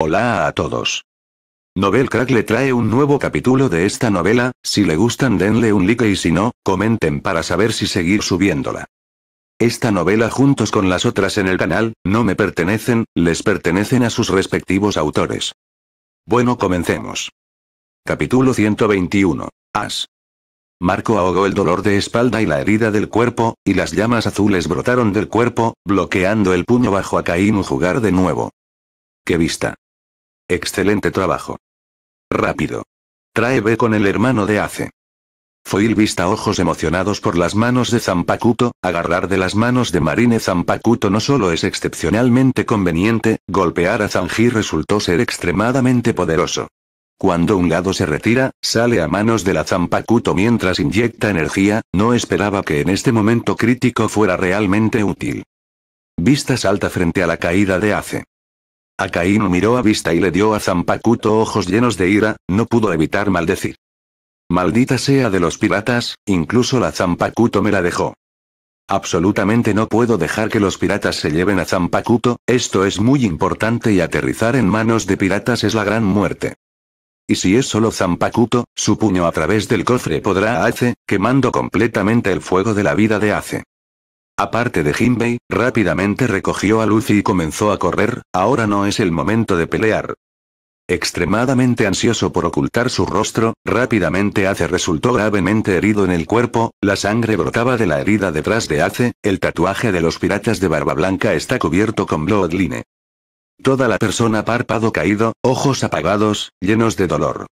Hola a todos. Novel Crack le trae un nuevo capítulo de esta novela, si le gustan denle un like y si no, comenten para saber si seguir subiéndola. Esta novela juntos con las otras en el canal, no me pertenecen, les pertenecen a sus respectivos autores. Bueno comencemos. Capítulo 121. As. Marco ahogó el dolor de espalda y la herida del cuerpo, y las llamas azules brotaron del cuerpo, bloqueando el puño bajo a Kainu jugar de nuevo. ¡Qué vista! Excelente trabajo. Rápido. Trae B con el hermano de Ace. Foil vista ojos emocionados por las manos de Zampacuto, agarrar de las manos de Marine Zampacuto no solo es excepcionalmente conveniente, golpear a Zanji resultó ser extremadamente poderoso. Cuando un lado se retira, sale a manos de la Zampacuto mientras inyecta energía, no esperaba que en este momento crítico fuera realmente útil. Vista salta frente a la caída de Ace. Akainu miró a vista y le dio a Zampacuto ojos llenos de ira, no pudo evitar maldecir. Maldita sea de los piratas, incluso la Zampacuto me la dejó. Absolutamente no puedo dejar que los piratas se lleven a Zampacuto, esto es muy importante y aterrizar en manos de piratas es la gran muerte. Y si es solo Zampacuto, su puño a través del cofre podrá Ace, quemando completamente el fuego de la vida de Ace. Aparte de Jinbei, rápidamente recogió a Lucy y comenzó a correr, ahora no es el momento de pelear. Extremadamente ansioso por ocultar su rostro, rápidamente Ace resultó gravemente herido en el cuerpo, la sangre brotaba de la herida detrás de Ace, el tatuaje de los piratas de barba blanca está cubierto con bloodline. Toda la persona párpado caído, ojos apagados, llenos de dolor.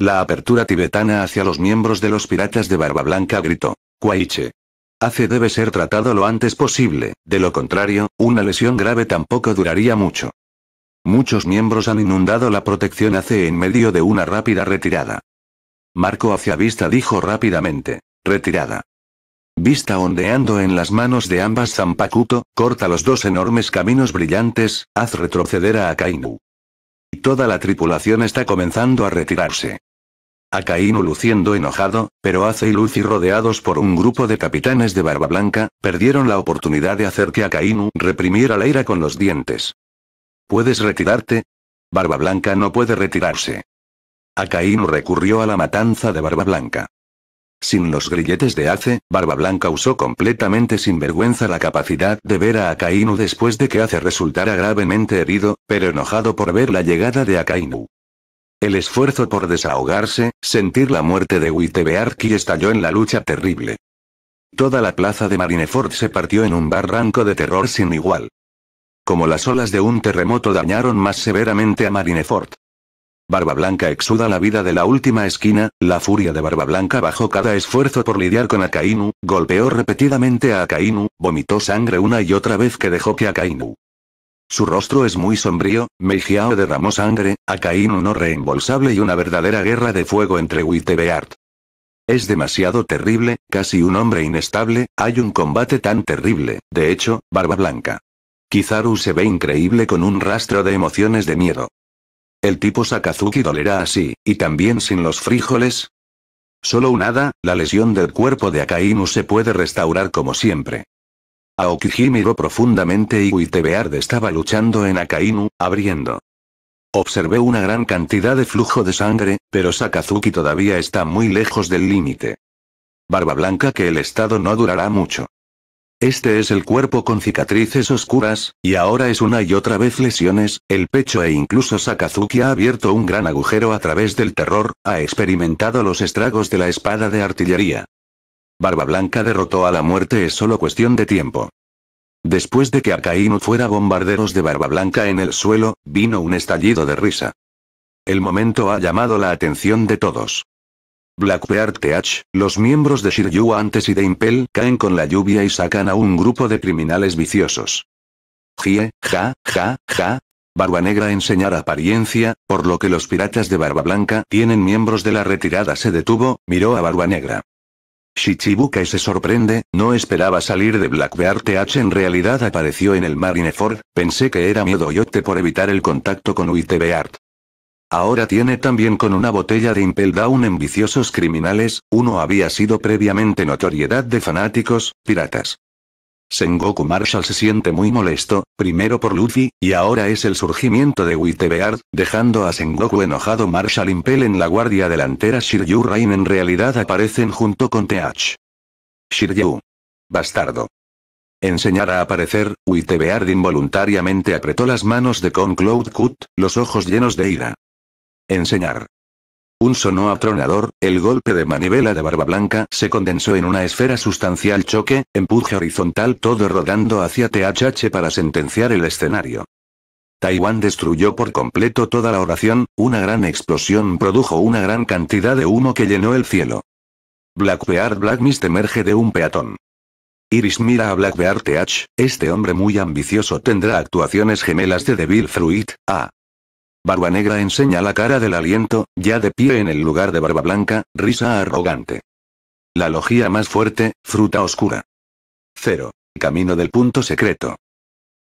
La apertura tibetana hacia los miembros de los piratas de barba blanca gritó. Cuaiche. Ace debe ser tratado lo antes posible, de lo contrario, una lesión grave tampoco duraría mucho. Muchos miembros han inundado la protección ACE en medio de una rápida retirada. Marco hacia Vista dijo rápidamente. Retirada. Vista ondeando en las manos de ambas Zampacuto, corta los dos enormes caminos brillantes, haz retroceder a Akainu. Toda la tripulación está comenzando a retirarse. Akainu luciendo enojado, pero Ace y Lucy rodeados por un grupo de capitanes de barba blanca, perdieron la oportunidad de hacer que Akainu reprimiera la ira con los dientes. ¿Puedes retirarte? Barba Blanca no puede retirarse. Akainu recurrió a la matanza de Barba Blanca. Sin los grilletes de Ace, Barba Blanca usó completamente sin vergüenza la capacidad de ver a Akainu después de que Ace resultara gravemente herido, pero enojado por ver la llegada de Akainu. El esfuerzo por desahogarse, sentir la muerte de Witebearki estalló en la lucha terrible. Toda la plaza de Marineford se partió en un barranco de terror sin igual. Como las olas de un terremoto dañaron más severamente a Marineford. Barba Blanca exuda la vida de la última esquina, la furia de Barba Blanca bajó cada esfuerzo por lidiar con Akainu, golpeó repetidamente a Akainu, vomitó sangre una y otra vez que dejó que Akainu su rostro es muy sombrío, Meijiao derramó sangre, Akainu no reembolsable y una verdadera guerra de fuego entre Beart. Es demasiado terrible, casi un hombre inestable, hay un combate tan terrible, de hecho, Barba Blanca. Kizaru se ve increíble con un rastro de emociones de miedo. El tipo Sakazuki dolerá así, y también sin los frijoles. Solo un hada, la lesión del cuerpo de Akainu se puede restaurar como siempre. Aokiji miró profundamente y Wittebeard estaba luchando en Akainu, abriendo. Observé una gran cantidad de flujo de sangre, pero Sakazuki todavía está muy lejos del límite. Barba Blanca que el estado no durará mucho. Este es el cuerpo con cicatrices oscuras, y ahora es una y otra vez lesiones, el pecho e incluso Sakazuki ha abierto un gran agujero a través del terror, ha experimentado los estragos de la espada de artillería. Barba Blanca derrotó a la muerte es solo cuestión de tiempo. Después de que Akainu fuera bombarderos de Barba Blanca en el suelo, vino un estallido de risa. El momento ha llamado la atención de todos. Blackbeard TH, los miembros de Shiryu antes y de Impel caen con la lluvia y sacan a un grupo de criminales viciosos. Jie, ja, ja, ja. Barba Negra enseñar apariencia, por lo que los piratas de Barba Blanca tienen miembros de la retirada se detuvo, miró a Barba Negra. Shichibukai se sorprende, no esperaba salir de Blackbeard TH en realidad apareció en el Marineford, pensé que era miedo y por evitar el contacto con Uitebeard. Ahora tiene también con una botella de Impel Down en viciosos criminales, uno había sido previamente notoriedad de fanáticos, piratas. Sengoku Marshall se siente muy molesto, primero por Luffy, y ahora es el surgimiento de Whitebeard, dejando a Sengoku enojado Marshall Impel en la guardia delantera Shiryu Rain en realidad aparecen junto con TH. Shiryu. Bastardo. Enseñar a aparecer, Whitebeard involuntariamente apretó las manos de Con Cloud Cut, los ojos llenos de ira. Enseñar. Un sonó atronador, el golpe de manivela de Barba Blanca se condensó en una esfera sustancial choque, empuje horizontal todo rodando hacia THH para sentenciar el escenario. Taiwán destruyó por completo toda la oración, una gran explosión produjo una gran cantidad de humo que llenó el cielo. Blackbeard Black Mist emerge de un peatón. Iris mira a Blackbeard TH, este hombre muy ambicioso tendrá actuaciones gemelas de Devil Fruit, A. Ah. Barba Negra enseña la cara del aliento, ya de pie en el lugar de Barba Blanca, risa arrogante. La logía más fuerte, fruta oscura. 0. Camino del punto secreto.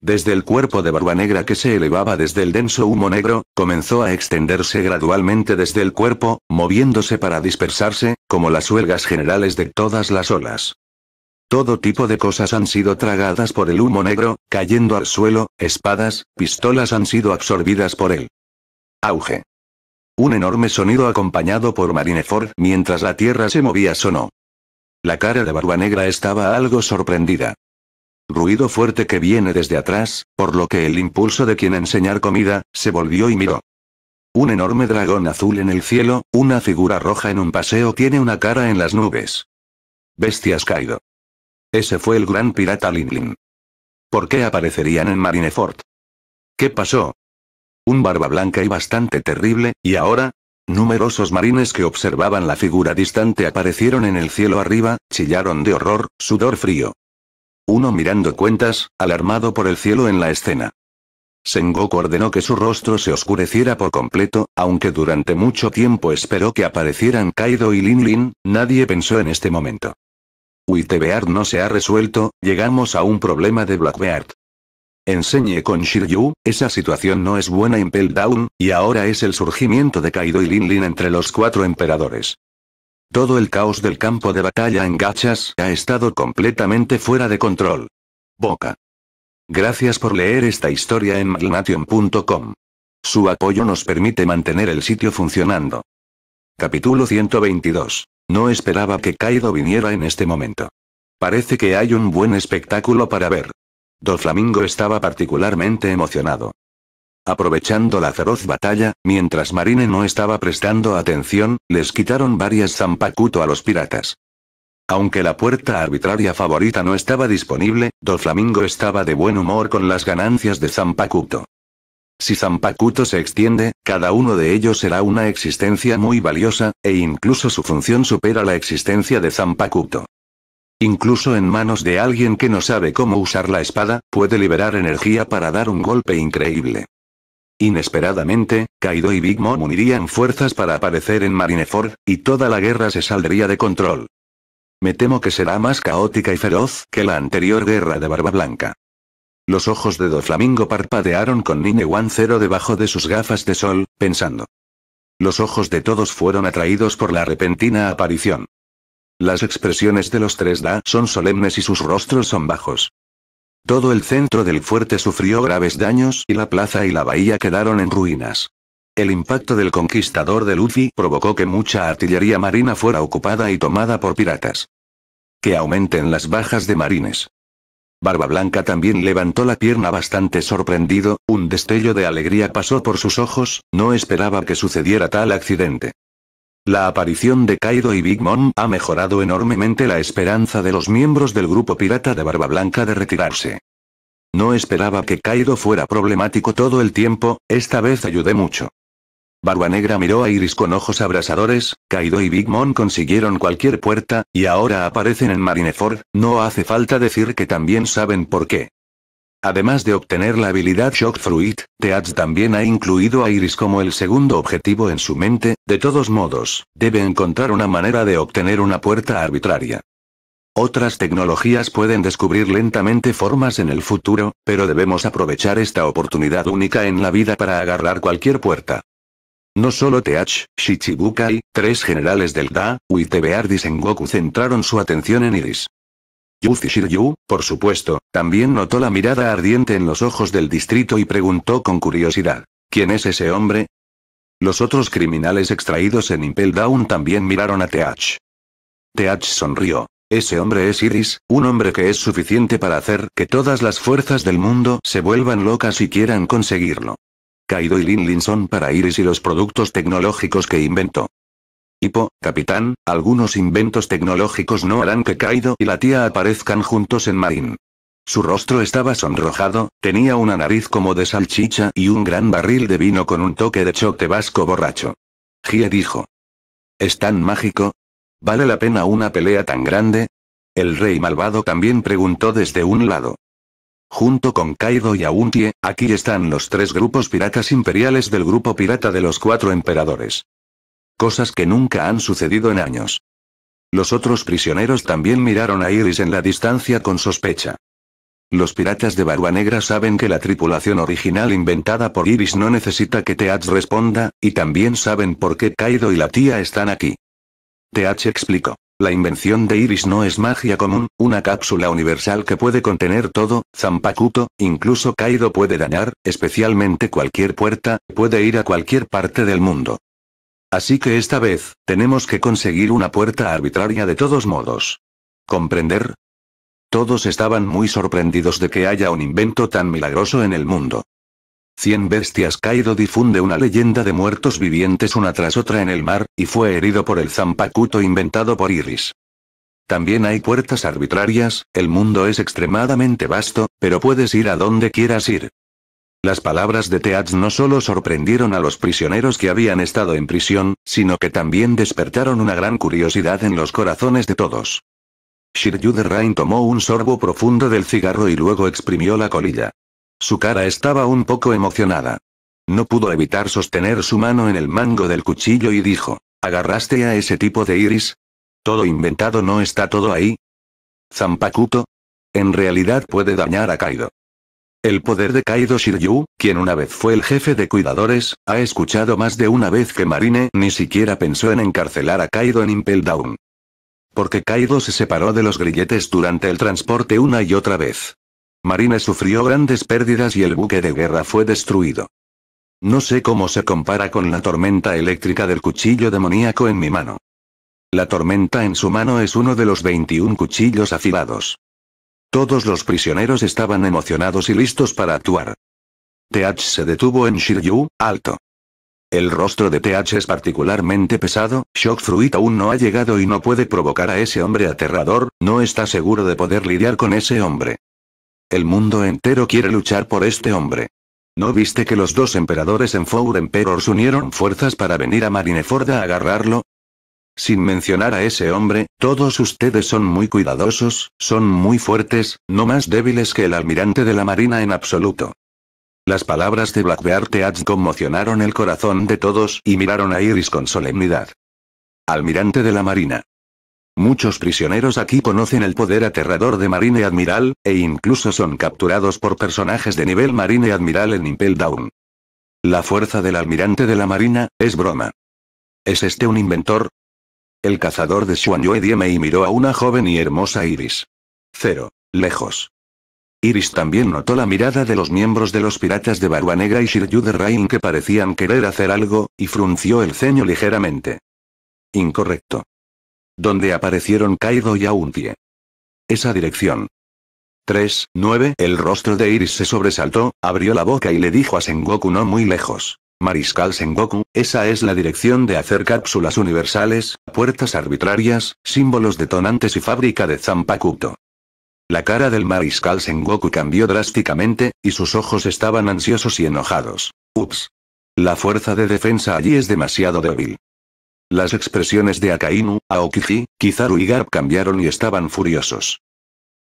Desde el cuerpo de Barba Negra que se elevaba desde el denso humo negro, comenzó a extenderse gradualmente desde el cuerpo, moviéndose para dispersarse, como las huelgas generales de todas las olas. Todo tipo de cosas han sido tragadas por el humo negro, cayendo al suelo, espadas, pistolas han sido absorbidas por él. Auge. Un enorme sonido acompañado por Marineford mientras la tierra se movía sonó. La cara de Barba Negra estaba algo sorprendida. Ruido fuerte que viene desde atrás, por lo que el impulso de quien enseñar comida, se volvió y miró. Un enorme dragón azul en el cielo, una figura roja en un paseo tiene una cara en las nubes. Bestias caído. Ese fue el gran pirata Linlin. ¿Por qué aparecerían en Marineford? ¿Qué pasó? un barba blanca y bastante terrible, y ahora, Numerosos marines que observaban la figura distante aparecieron en el cielo arriba, chillaron de horror, sudor frío. Uno mirando cuentas, alarmado por el cielo en la escena. Sengoku ordenó que su rostro se oscureciera por completo, aunque durante mucho tiempo esperó que aparecieran Kaido y Lin Lin, nadie pensó en este momento. Whitebeard no se ha resuelto, llegamos a un problema de Blackbeard. Enseñe con Shiryu, esa situación no es buena en Peldown, y ahora es el surgimiento de Kaido y Lin Lin entre los cuatro emperadores. Todo el caos del campo de batalla en Gachas ha estado completamente fuera de control. Boca. Gracias por leer esta historia en magnation.com. Su apoyo nos permite mantener el sitio funcionando. Capítulo 122. No esperaba que Kaido viniera en este momento. Parece que hay un buen espectáculo para ver. Doflamingo Flamingo estaba particularmente emocionado. Aprovechando la feroz batalla, mientras Marine no estaba prestando atención, les quitaron varias zampacuto a los piratas. Aunque la puerta arbitraria favorita no estaba disponible, Do Flamingo estaba de buen humor con las ganancias de Zampacuto. Si Zampacuto se extiende, cada uno de ellos será una existencia muy valiosa, e incluso su función supera la existencia de Zampacuto. Incluso en manos de alguien que no sabe cómo usar la espada, puede liberar energía para dar un golpe increíble. Inesperadamente, Kaido y Big Mom unirían fuerzas para aparecer en Marineford, y toda la guerra se saldría de control. Me temo que será más caótica y feroz que la anterior guerra de Barba Blanca. Los ojos de Doflamingo parpadearon con Nine One Zero debajo de sus gafas de sol, pensando. Los ojos de todos fueron atraídos por la repentina aparición. Las expresiones de los tres Da son solemnes y sus rostros son bajos. Todo el centro del fuerte sufrió graves daños y la plaza y la bahía quedaron en ruinas. El impacto del conquistador de Luffy provocó que mucha artillería marina fuera ocupada y tomada por piratas. Que aumenten las bajas de marines. Barba Blanca también levantó la pierna bastante sorprendido, un destello de alegría pasó por sus ojos, no esperaba que sucediera tal accidente. La aparición de Kaido y Big Mom ha mejorado enormemente la esperanza de los miembros del grupo pirata de Barba Blanca de retirarse. No esperaba que Kaido fuera problemático todo el tiempo, esta vez ayudé mucho. Barba Negra miró a Iris con ojos abrasadores, Kaido y Big Mom consiguieron cualquier puerta, y ahora aparecen en Marineford, no hace falta decir que también saben por qué. Además de obtener la habilidad Shock Fruit, Teach también ha incluido a Iris como el segundo objetivo en su mente, de todos modos, debe encontrar una manera de obtener una puerta arbitraria. Otras tecnologías pueden descubrir lentamente formas en el futuro, pero debemos aprovechar esta oportunidad única en la vida para agarrar cualquier puerta. No solo Teach, Shichibukai, tres generales del Da, y Sengoku en Goku centraron su atención en Iris. Yu Yu, por supuesto, también notó la mirada ardiente en los ojos del distrito y preguntó con curiosidad. ¿Quién es ese hombre? Los otros criminales extraídos en Impel Down también miraron a TH. TH sonrió. Ese hombre es Iris, un hombre que es suficiente para hacer que todas las fuerzas del mundo se vuelvan locas y quieran conseguirlo. Kaido y Lin Lin son para Iris y los productos tecnológicos que inventó. «Hipo, capitán, algunos inventos tecnológicos no harán que Kaido y la tía aparezcan juntos en Marín. Su rostro estaba sonrojado, tenía una nariz como de salchicha y un gran barril de vino con un toque de choque vasco borracho. Gie dijo. ¿Es tan mágico? ¿Vale la pena una pelea tan grande? El rey malvado también preguntó desde un lado. Junto con Kaido y Auntie, aquí están los tres grupos piratas imperiales del grupo pirata de los cuatro emperadores. Cosas que nunca han sucedido en años. Los otros prisioneros también miraron a Iris en la distancia con sospecha. Los piratas de Barua Negra saben que la tripulación original inventada por Iris no necesita que Teach responda, y también saben por qué Kaido y la tía están aquí. TH explicó. La invención de Iris no es magia común, una cápsula universal que puede contener todo, Zampacuto, incluso Kaido puede dañar, especialmente cualquier puerta, puede ir a cualquier parte del mundo. Así que esta vez, tenemos que conseguir una puerta arbitraria de todos modos. ¿Comprender? Todos estaban muy sorprendidos de que haya un invento tan milagroso en el mundo. Cien bestias caído difunde una leyenda de muertos vivientes una tras otra en el mar, y fue herido por el zampacuto inventado por Iris. También hay puertas arbitrarias, el mundo es extremadamente vasto, pero puedes ir a donde quieras ir. Las palabras de Teats no solo sorprendieron a los prisioneros que habían estado en prisión, sino que también despertaron una gran curiosidad en los corazones de todos. Shiryu Rain tomó un sorbo profundo del cigarro y luego exprimió la colilla. Su cara estaba un poco emocionada. No pudo evitar sostener su mano en el mango del cuchillo y dijo, ¿agarraste a ese tipo de iris? Todo inventado no está todo ahí. Zampacuto. En realidad puede dañar a Kaido. El poder de Kaido Shiryu, quien una vez fue el jefe de cuidadores, ha escuchado más de una vez que Marine ni siquiera pensó en encarcelar a Kaido en Impel Down. Porque Kaido se separó de los grilletes durante el transporte una y otra vez. Marine sufrió grandes pérdidas y el buque de guerra fue destruido. No sé cómo se compara con la tormenta eléctrica del cuchillo demoníaco en mi mano. La tormenta en su mano es uno de los 21 cuchillos afilados. Todos los prisioneros estaban emocionados y listos para actuar. TH se detuvo en Shiryu, alto. El rostro de TH es particularmente pesado, Shock Fruit aún no ha llegado y no puede provocar a ese hombre aterrador, no está seguro de poder lidiar con ese hombre. El mundo entero quiere luchar por este hombre. ¿No viste que los dos emperadores en Four Emperors unieron fuerzas para venir a Marineford a agarrarlo? Sin mencionar a ese hombre, todos ustedes son muy cuidadosos, son muy fuertes, no más débiles que el almirante de la Marina en absoluto. Las palabras de Blackbeard Teats conmocionaron el corazón de todos y miraron a Iris con solemnidad. Almirante de la Marina. Muchos prisioneros aquí conocen el poder aterrador de Marine Admiral, e incluso son capturados por personajes de nivel Marine Admiral en Impel Down. La fuerza del almirante de la Marina, es broma. ¿Es este un inventor? El cazador de Xuanyue Dieme y miró a una joven y hermosa Iris. Cero. Lejos. Iris también notó la mirada de los miembros de los piratas de Barua Negra y Shiryu de Rain que parecían querer hacer algo, y frunció el ceño ligeramente. Incorrecto. Donde aparecieron Kaido y Auntie. Esa dirección. 3, 9. El rostro de Iris se sobresaltó, abrió la boca y le dijo a Sengoku no muy lejos. Mariscal Sengoku, esa es la dirección de hacer cápsulas universales, puertas arbitrarias, símbolos detonantes y fábrica de Zampakuto. La cara del mariscal Sengoku cambió drásticamente, y sus ojos estaban ansiosos y enojados. Ups. La fuerza de defensa allí es demasiado débil. Las expresiones de Akainu, Aokiji, Kizaru y Garp cambiaron y estaban furiosos.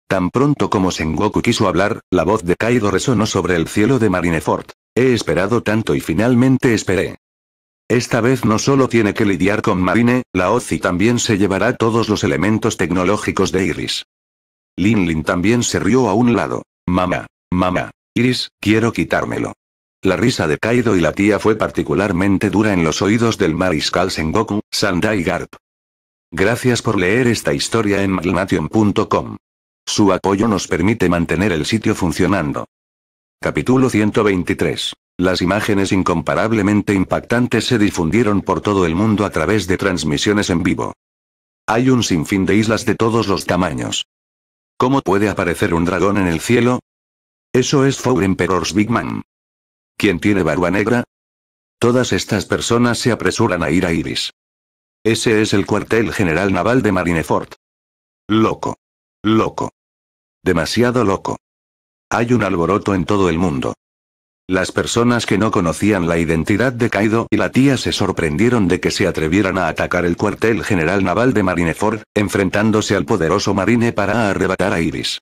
Tan pronto como Sengoku quiso hablar, la voz de Kaido resonó sobre el cielo de Marineford. He esperado tanto y finalmente esperé. Esta vez no solo tiene que lidiar con Marine, la OCI también se llevará todos los elementos tecnológicos de Iris. Lin Lin también se rió a un lado. Mamá, mamá, Iris, quiero quitármelo. La risa de Kaido y la tía fue particularmente dura en los oídos del mariscal Sengoku, Sandai Garp. Gracias por leer esta historia en Magnation.com. Su apoyo nos permite mantener el sitio funcionando. Capítulo 123. Las imágenes incomparablemente impactantes se difundieron por todo el mundo a través de transmisiones en vivo. Hay un sinfín de islas de todos los tamaños. ¿Cómo puede aparecer un dragón en el cielo? Eso es Four Emperor's Big Man. ¿Quién tiene barba negra? Todas estas personas se apresuran a ir a Iris. Ese es el cuartel general naval de Marineford. Loco. Loco. Demasiado loco. Hay un alboroto en todo el mundo. Las personas que no conocían la identidad de Kaido y la tía se sorprendieron de que se atrevieran a atacar el cuartel general naval de Marineford, enfrentándose al poderoso marine para arrebatar a Iris.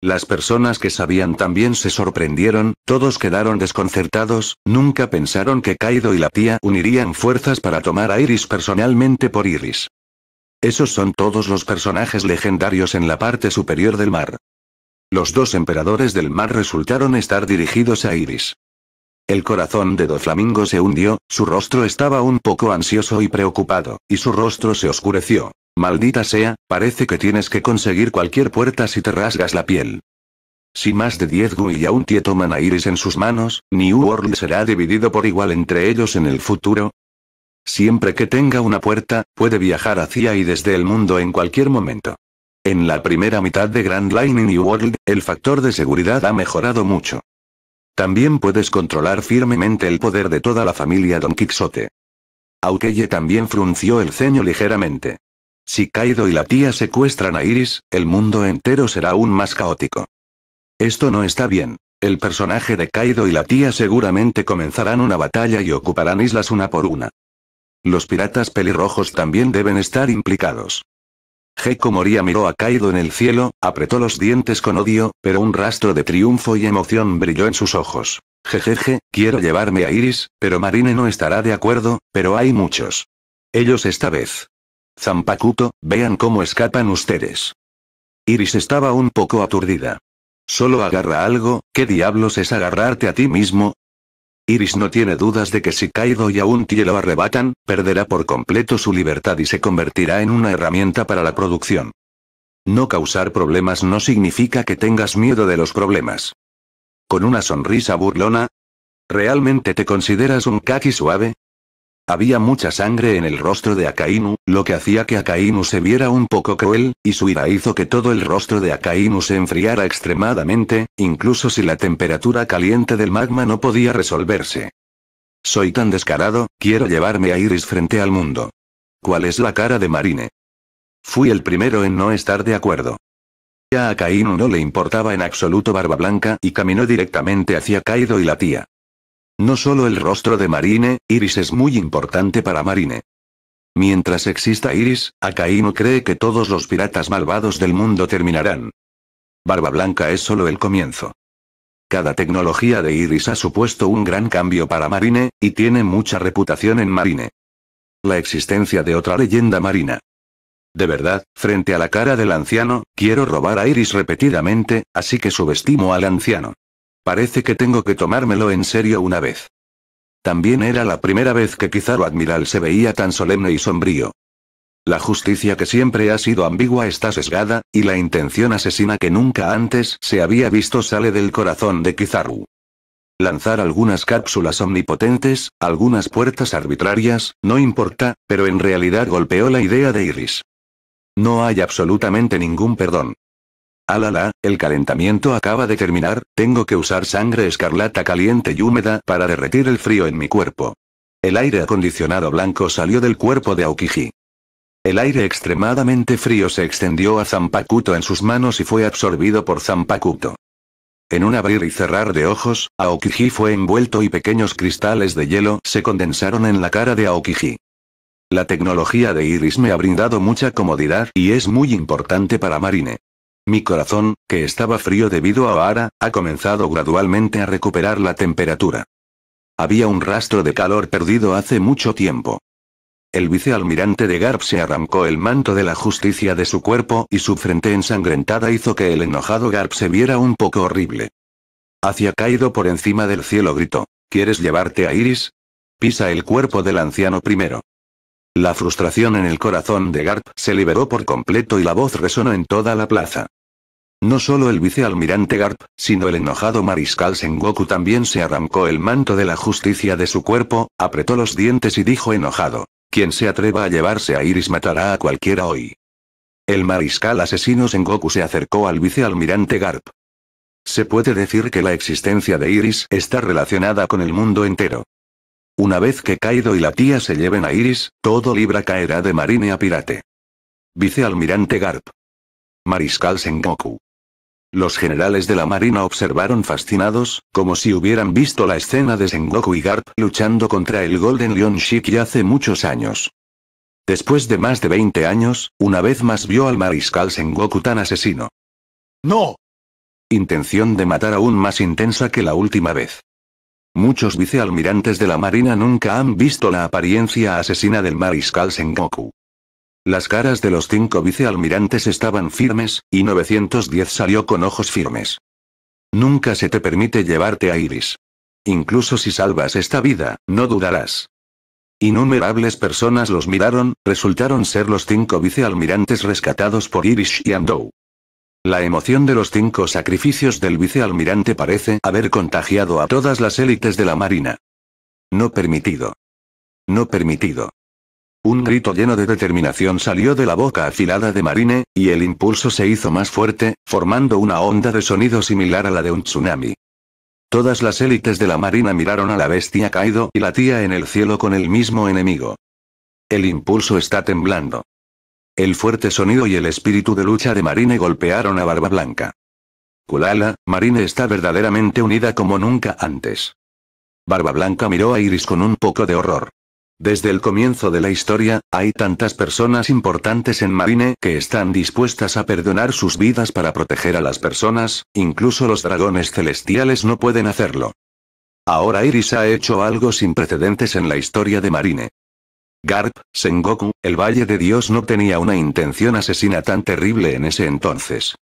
Las personas que sabían también se sorprendieron, todos quedaron desconcertados, nunca pensaron que Kaido y la tía unirían fuerzas para tomar a Iris personalmente por Iris. Esos son todos los personajes legendarios en la parte superior del mar. Los dos emperadores del mar resultaron estar dirigidos a Iris. El corazón de Doflamingo se hundió, su rostro estaba un poco ansioso y preocupado, y su rostro se oscureció. Maldita sea, parece que tienes que conseguir cualquier puerta si te rasgas la piel. Si más de diez Gui y aún toman a Iris en sus manos, New World será dividido por igual entre ellos en el futuro. Siempre que tenga una puerta, puede viajar hacia y desde el mundo en cualquier momento. En la primera mitad de Grand Lightning New World, el factor de seguridad ha mejorado mucho. También puedes controlar firmemente el poder de toda la familia Don Quixote. Aukeye también frunció el ceño ligeramente. Si Kaido y la tía secuestran a Iris, el mundo entero será aún más caótico. Esto no está bien. El personaje de Kaido y la tía seguramente comenzarán una batalla y ocuparán islas una por una. Los piratas pelirrojos también deben estar implicados. Heiko miró a Kaido en el cielo, apretó los dientes con odio, pero un rastro de triunfo y emoción brilló en sus ojos. Jejeje, quiero llevarme a Iris, pero Marine no estará de acuerdo, pero hay muchos. Ellos esta vez. Zampacuto, vean cómo escapan ustedes. Iris estaba un poco aturdida. Solo agarra algo, ¿qué diablos es agarrarte a ti mismo? Iris no tiene dudas de que si Kaido y tío lo arrebatan, perderá por completo su libertad y se convertirá en una herramienta para la producción. No causar problemas no significa que tengas miedo de los problemas. Con una sonrisa burlona, ¿realmente te consideras un kaki suave? Había mucha sangre en el rostro de Akainu, lo que hacía que Akainu se viera un poco cruel, y su ira hizo que todo el rostro de Akainu se enfriara extremadamente, incluso si la temperatura caliente del magma no podía resolverse. Soy tan descarado, quiero llevarme a Iris frente al mundo. ¿Cuál es la cara de Marine? Fui el primero en no estar de acuerdo. A Akainu no le importaba en absoluto Barba Blanca y caminó directamente hacia Kaido y la tía. No solo el rostro de Marine, Iris es muy importante para Marine. Mientras exista Iris, Akainu cree que todos los piratas malvados del mundo terminarán. Barba Blanca es solo el comienzo. Cada tecnología de Iris ha supuesto un gran cambio para Marine, y tiene mucha reputación en Marine. La existencia de otra leyenda marina. De verdad, frente a la cara del anciano, quiero robar a Iris repetidamente, así que subestimo al anciano. Parece que tengo que tomármelo en serio una vez. También era la primera vez que Kizaru Admiral se veía tan solemne y sombrío. La justicia que siempre ha sido ambigua está sesgada, y la intención asesina que nunca antes se había visto sale del corazón de Kizaru. Lanzar algunas cápsulas omnipotentes, algunas puertas arbitrarias, no importa, pero en realidad golpeó la idea de Iris. No hay absolutamente ningún perdón. Alala, ah, el calentamiento acaba de terminar, tengo que usar sangre escarlata caliente y húmeda para derretir el frío en mi cuerpo. El aire acondicionado blanco salió del cuerpo de Aokiji. El aire extremadamente frío se extendió a Zampakuto en sus manos y fue absorbido por Zampakuto. En un abrir y cerrar de ojos, Aokiji fue envuelto y pequeños cristales de hielo se condensaron en la cara de Aokiji. La tecnología de Iris me ha brindado mucha comodidad y es muy importante para Marine. Mi corazón, que estaba frío debido a Oara, ha comenzado gradualmente a recuperar la temperatura. Había un rastro de calor perdido hace mucho tiempo. El vicealmirante de Garp se arrancó el manto de la justicia de su cuerpo y su frente ensangrentada hizo que el enojado Garp se viera un poco horrible. Hacia caído por encima del cielo gritó, ¿quieres llevarte a Iris? Pisa el cuerpo del anciano primero. La frustración en el corazón de Garp se liberó por completo y la voz resonó en toda la plaza. No solo el vicealmirante Garp, sino el enojado mariscal Sengoku también se arrancó el manto de la justicia de su cuerpo, apretó los dientes y dijo enojado, quien se atreva a llevarse a Iris matará a cualquiera hoy. El mariscal asesino Sengoku se acercó al vicealmirante Garp. Se puede decir que la existencia de Iris está relacionada con el mundo entero. Una vez que Kaido y la tía se lleven a Iris, todo Libra caerá de marine a pirate. Vicealmirante Garp. Mariscal Sengoku. Los generales de la marina observaron fascinados, como si hubieran visto la escena de Sengoku y Garp luchando contra el Golden Lion ya hace muchos años. Después de más de 20 años, una vez más vio al mariscal Sengoku tan asesino. ¡No! Intención de matar aún más intensa que la última vez. Muchos vicealmirantes de la Marina nunca han visto la apariencia asesina del mariscal Sengoku. Las caras de los cinco vicealmirantes estaban firmes, y 910 salió con ojos firmes. Nunca se te permite llevarte a Iris. Incluso si salvas esta vida, no dudarás. Innumerables personas los miraron, resultaron ser los cinco vicealmirantes rescatados por Iris y Andou. La emoción de los cinco sacrificios del vicealmirante parece haber contagiado a todas las élites de la Marina. No permitido. No permitido. Un grito lleno de determinación salió de la boca afilada de Marine, y el impulso se hizo más fuerte, formando una onda de sonido similar a la de un tsunami. Todas las élites de la Marina miraron a la bestia caído y latía en el cielo con el mismo enemigo. El impulso está temblando. El fuerte sonido y el espíritu de lucha de Marine golpearon a Barba Blanca. Kulala, Marine está verdaderamente unida como nunca antes. Barba Blanca miró a Iris con un poco de horror. Desde el comienzo de la historia, hay tantas personas importantes en Marine que están dispuestas a perdonar sus vidas para proteger a las personas, incluso los dragones celestiales no pueden hacerlo. Ahora Iris ha hecho algo sin precedentes en la historia de Marine. Garp, Sengoku, el Valle de Dios no tenía una intención asesina tan terrible en ese entonces.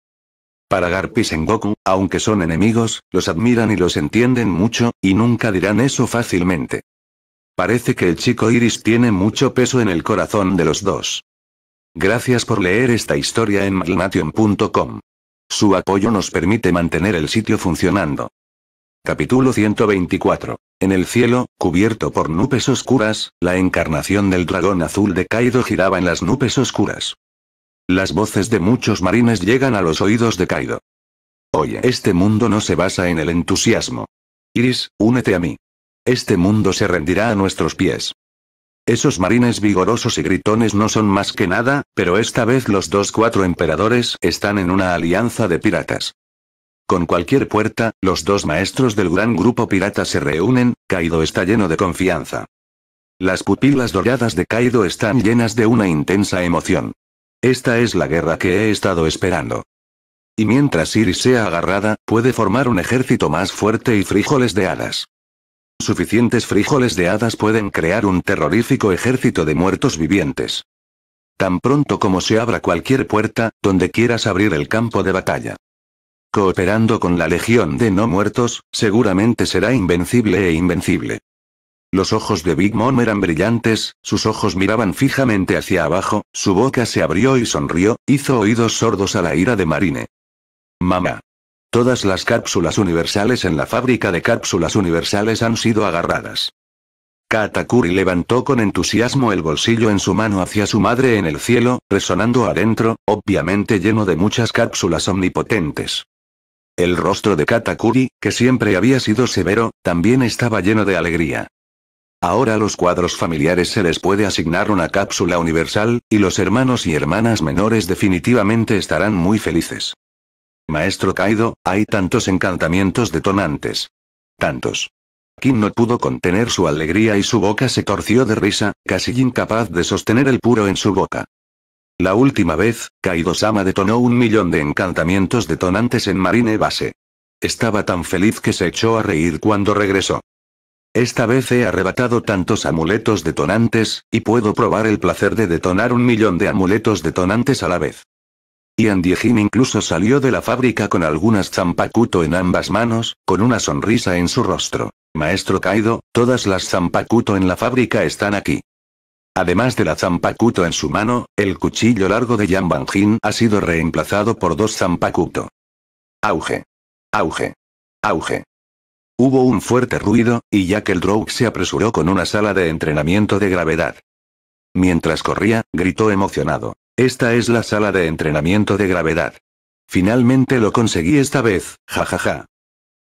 Para Garp y Sengoku, aunque son enemigos, los admiran y los entienden mucho, y nunca dirán eso fácilmente. Parece que el chico Iris tiene mucho peso en el corazón de los dos. Gracias por leer esta historia en magnation.com. Su apoyo nos permite mantener el sitio funcionando. Capítulo 124. En el cielo, cubierto por nubes oscuras, la encarnación del dragón azul de Kaido giraba en las nubes oscuras. Las voces de muchos marines llegan a los oídos de Kaido. Oye, este mundo no se basa en el entusiasmo. Iris, únete a mí. Este mundo se rendirá a nuestros pies. Esos marines vigorosos y gritones no son más que nada, pero esta vez los dos cuatro emperadores están en una alianza de piratas. Con cualquier puerta, los dos maestros del gran grupo pirata se reúnen, Kaido está lleno de confianza. Las pupilas doradas de Kaido están llenas de una intensa emoción. Esta es la guerra que he estado esperando. Y mientras Iris sea agarrada, puede formar un ejército más fuerte y frijoles de hadas. Suficientes frijoles de hadas pueden crear un terrorífico ejército de muertos vivientes. Tan pronto como se abra cualquier puerta, donde quieras abrir el campo de batalla. Cooperando con la Legión de No Muertos, seguramente será invencible e invencible. Los ojos de Big Mom eran brillantes, sus ojos miraban fijamente hacia abajo, su boca se abrió y sonrió, hizo oídos sordos a la ira de Marine. Mamá. Todas las cápsulas universales en la fábrica de cápsulas universales han sido agarradas. Katakuri levantó con entusiasmo el bolsillo en su mano hacia su madre en el cielo, resonando adentro, obviamente lleno de muchas cápsulas omnipotentes. El rostro de Katakuri, que siempre había sido severo, también estaba lleno de alegría. Ahora a los cuadros familiares se les puede asignar una cápsula universal, y los hermanos y hermanas menores definitivamente estarán muy felices. Maestro Kaido, hay tantos encantamientos detonantes. Tantos. Kim no pudo contener su alegría y su boca se torció de risa, casi incapaz de sostener el puro en su boca. La última vez, Kaido-sama detonó un millón de encantamientos detonantes en Marine Base. Estaba tan feliz que se echó a reír cuando regresó. Esta vez he arrebatado tantos amuletos detonantes, y puedo probar el placer de detonar un millón de amuletos detonantes a la vez. Y Andiejin incluso salió de la fábrica con algunas zampacuto en ambas manos, con una sonrisa en su rostro. Maestro Kaido, todas las zampacuto en la fábrica están aquí. Además de la zampacuto en su mano, el cuchillo largo de Yan Banjin ha sido reemplazado por dos Zampakuto. Auge. Auge. Auge. Hubo un fuerte ruido, y Jack el Drow se apresuró con una sala de entrenamiento de gravedad. Mientras corría, gritó emocionado. Esta es la sala de entrenamiento de gravedad. Finalmente lo conseguí esta vez, jajaja. Ja, ja.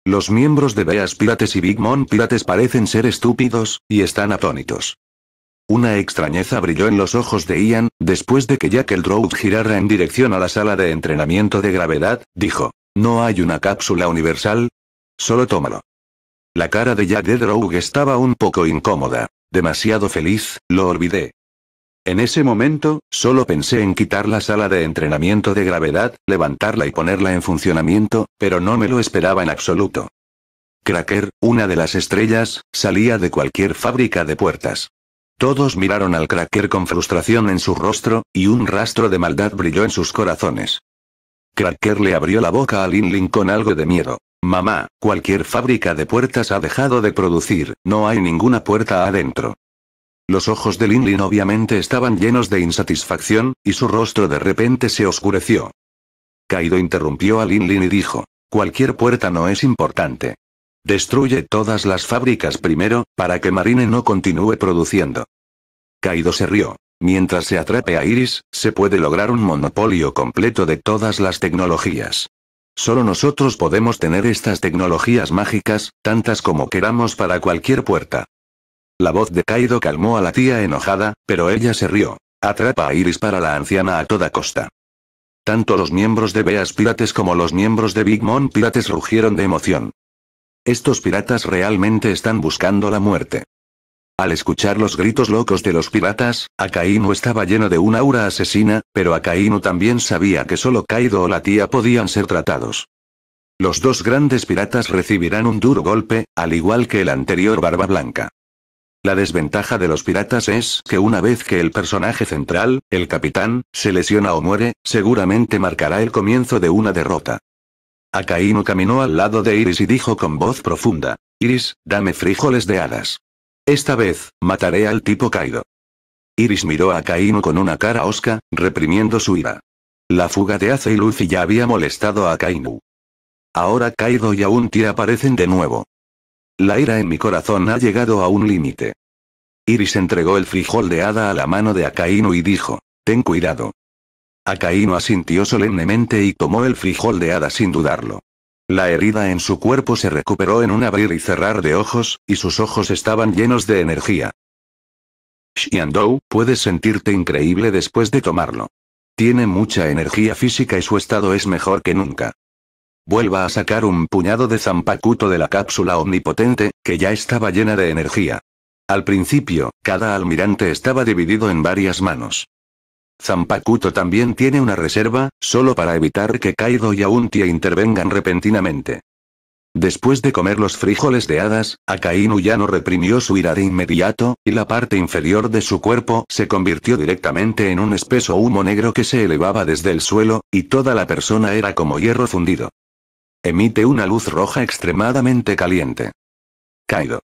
Los miembros de Beas Pirates y Big Mom Pirates parecen ser estúpidos, y están atónitos. Una extrañeza brilló en los ojos de Ian, después de que Jack el Drogue girara en dirección a la sala de entrenamiento de gravedad, dijo. ¿No hay una cápsula universal? Solo tómalo. La cara de Jack Drogue estaba un poco incómoda. Demasiado feliz, lo olvidé. En ese momento, solo pensé en quitar la sala de entrenamiento de gravedad, levantarla y ponerla en funcionamiento, pero no me lo esperaba en absoluto. Cracker, una de las estrellas, salía de cualquier fábrica de puertas. Todos miraron al cracker con frustración en su rostro, y un rastro de maldad brilló en sus corazones. Cracker le abrió la boca a Lin con algo de miedo. Mamá, cualquier fábrica de puertas ha dejado de producir, no hay ninguna puerta adentro. Los ojos de Linlin obviamente estaban llenos de insatisfacción, y su rostro de repente se oscureció. Kaido interrumpió a Linlin y dijo, cualquier puerta no es importante. Destruye todas las fábricas primero, para que Marine no continúe produciendo. Kaido se rió. Mientras se atrape a Iris, se puede lograr un monopolio completo de todas las tecnologías. Solo nosotros podemos tener estas tecnologías mágicas, tantas como queramos para cualquier puerta. La voz de Kaido calmó a la tía enojada, pero ella se rió. Atrapa a Iris para la anciana a toda costa. Tanto los miembros de Beas Pirates como los miembros de Big Mom Pirates rugieron de emoción. Estos piratas realmente están buscando la muerte. Al escuchar los gritos locos de los piratas, Akainu estaba lleno de una aura asesina, pero Akainu también sabía que solo Kaido o la tía podían ser tratados. Los dos grandes piratas recibirán un duro golpe, al igual que el anterior Barba Blanca. La desventaja de los piratas es que una vez que el personaje central, el capitán, se lesiona o muere, seguramente marcará el comienzo de una derrota. Akainu caminó al lado de Iris y dijo con voz profunda. Iris, dame frijoles de hadas. Esta vez, mataré al tipo Kaido. Iris miró a Akainu con una cara osca, reprimiendo su ira. La fuga de Ace y Luffy ya había molestado a Akainu. Ahora Kaido y Auntie aparecen de nuevo. La ira en mi corazón ha llegado a un límite. Iris entregó el frijol de hada a la mano de Akainu y dijo, ten cuidado, Akaino asintió solemnemente y tomó el frijol de hada sin dudarlo. La herida en su cuerpo se recuperó en un abrir y cerrar de ojos, y sus ojos estaban llenos de energía. Xiandou, puedes sentirte increíble después de tomarlo. Tiene mucha energía física y su estado es mejor que nunca. Vuelva a sacar un puñado de zampacuto de la cápsula omnipotente, que ya estaba llena de energía. Al principio, cada almirante estaba dividido en varias manos. Zampacuto también tiene una reserva, solo para evitar que Kaido y Auntie intervengan repentinamente. Después de comer los frijoles de hadas, Akainu ya no reprimió su ira de inmediato, y la parte inferior de su cuerpo se convirtió directamente en un espeso humo negro que se elevaba desde el suelo, y toda la persona era como hierro fundido. Emite una luz roja extremadamente caliente. Kaido.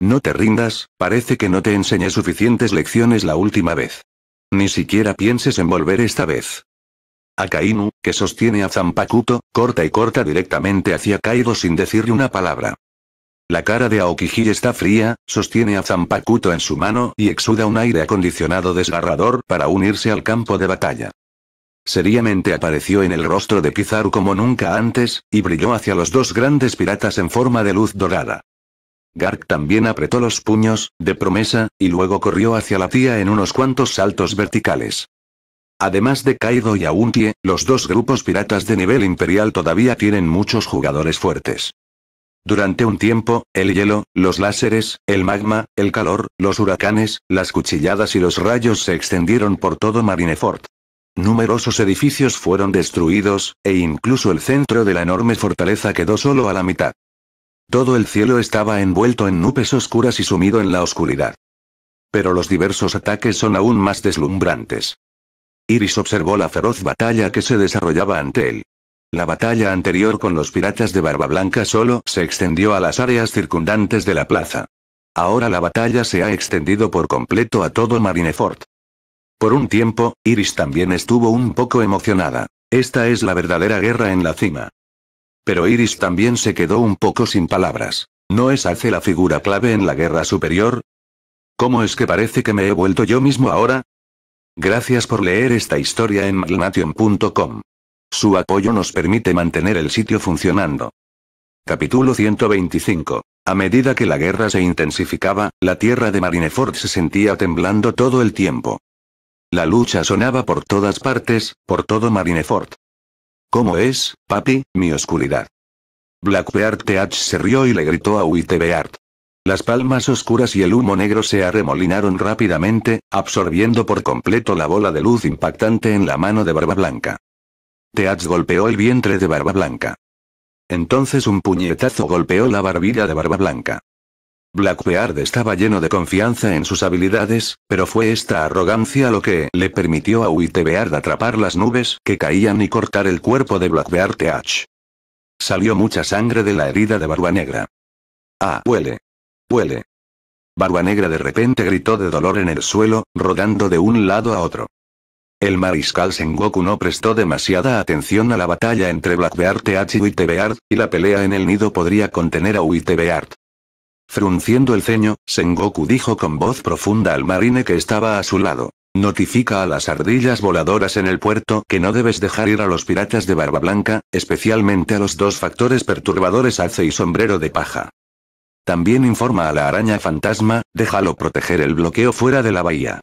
No te rindas, parece que no te enseñé suficientes lecciones la última vez. Ni siquiera pienses en volver esta vez. Akainu, que sostiene a Zampakuto, corta y corta directamente hacia Kaido sin decirle una palabra. La cara de Aokiji está fría, sostiene a Zampakuto en su mano y exuda un aire acondicionado desgarrador para unirse al campo de batalla. Seriamente apareció en el rostro de Kizaru como nunca antes, y brilló hacia los dos grandes piratas en forma de luz dorada. Gark también apretó los puños, de promesa, y luego corrió hacia la tía en unos cuantos saltos verticales. Además de Kaido y Auntie, los dos grupos piratas de nivel imperial todavía tienen muchos jugadores fuertes. Durante un tiempo, el hielo, los láseres, el magma, el calor, los huracanes, las cuchilladas y los rayos se extendieron por todo Marineford. Numerosos edificios fueron destruidos, e incluso el centro de la enorme fortaleza quedó solo a la mitad. Todo el cielo estaba envuelto en nubes oscuras y sumido en la oscuridad. Pero los diversos ataques son aún más deslumbrantes. Iris observó la feroz batalla que se desarrollaba ante él. La batalla anterior con los piratas de Barba Blanca solo se extendió a las áreas circundantes de la plaza. Ahora la batalla se ha extendido por completo a todo Marineford. Por un tiempo, Iris también estuvo un poco emocionada. Esta es la verdadera guerra en la cima. Pero Iris también se quedó un poco sin palabras. ¿No es hace la figura clave en la guerra superior? ¿Cómo es que parece que me he vuelto yo mismo ahora? Gracias por leer esta historia en malnation.com. Su apoyo nos permite mantener el sitio funcionando. Capítulo 125. A medida que la guerra se intensificaba, la tierra de Marineford se sentía temblando todo el tiempo. La lucha sonaba por todas partes, por todo Marineford. ¿Cómo es, papi, mi oscuridad? Blackbeard Teach se rió y le gritó a Whitebeard. Las palmas oscuras y el humo negro se arremolinaron rápidamente, absorbiendo por completo la bola de luz impactante en la mano de Barba Blanca. Teach golpeó el vientre de Barba Blanca. Entonces un puñetazo golpeó la barbilla de Barba Blanca. Blackbeard estaba lleno de confianza en sus habilidades, pero fue esta arrogancia lo que le permitió a Whitebeard atrapar las nubes que caían y cortar el cuerpo de Blackbeard TH. Salió mucha sangre de la herida de Barba Negra. ¡Ah, huele! ¡Huele! Barba Negra de repente gritó de dolor en el suelo, rodando de un lado a otro. El mariscal Sengoku no prestó demasiada atención a la batalla entre Blackbeard TH y Whitebeard, y la pelea en el nido podría contener a Whitebeard. Frunciendo el ceño, Sengoku dijo con voz profunda al marine que estaba a su lado. Notifica a las ardillas voladoras en el puerto que no debes dejar ir a los piratas de Barba Blanca, especialmente a los dos factores perturbadores alce y Sombrero de Paja. También informa a la araña fantasma, déjalo proteger el bloqueo fuera de la bahía.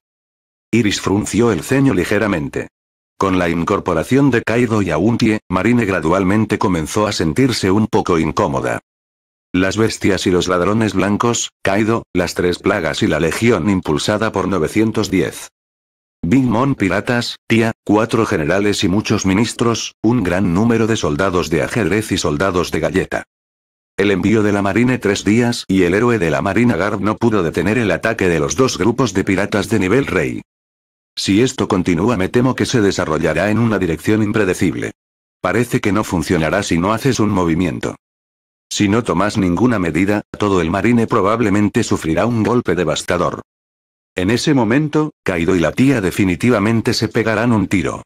Iris frunció el ceño ligeramente. Con la incorporación de Kaido y Auntie, Marine gradualmente comenzó a sentirse un poco incómoda. Las bestias y los ladrones blancos, Kaido, las tres plagas y la legión impulsada por 910. Big piratas, tía, cuatro generales y muchos ministros, un gran número de soldados de ajedrez y soldados de galleta. El envío de la marina tres días y el héroe de la marina Garb no pudo detener el ataque de los dos grupos de piratas de nivel rey. Si esto continúa me temo que se desarrollará en una dirección impredecible. Parece que no funcionará si no haces un movimiento. Si no tomas ninguna medida, todo el marine probablemente sufrirá un golpe devastador. En ese momento, Kaido y la tía definitivamente se pegarán un tiro.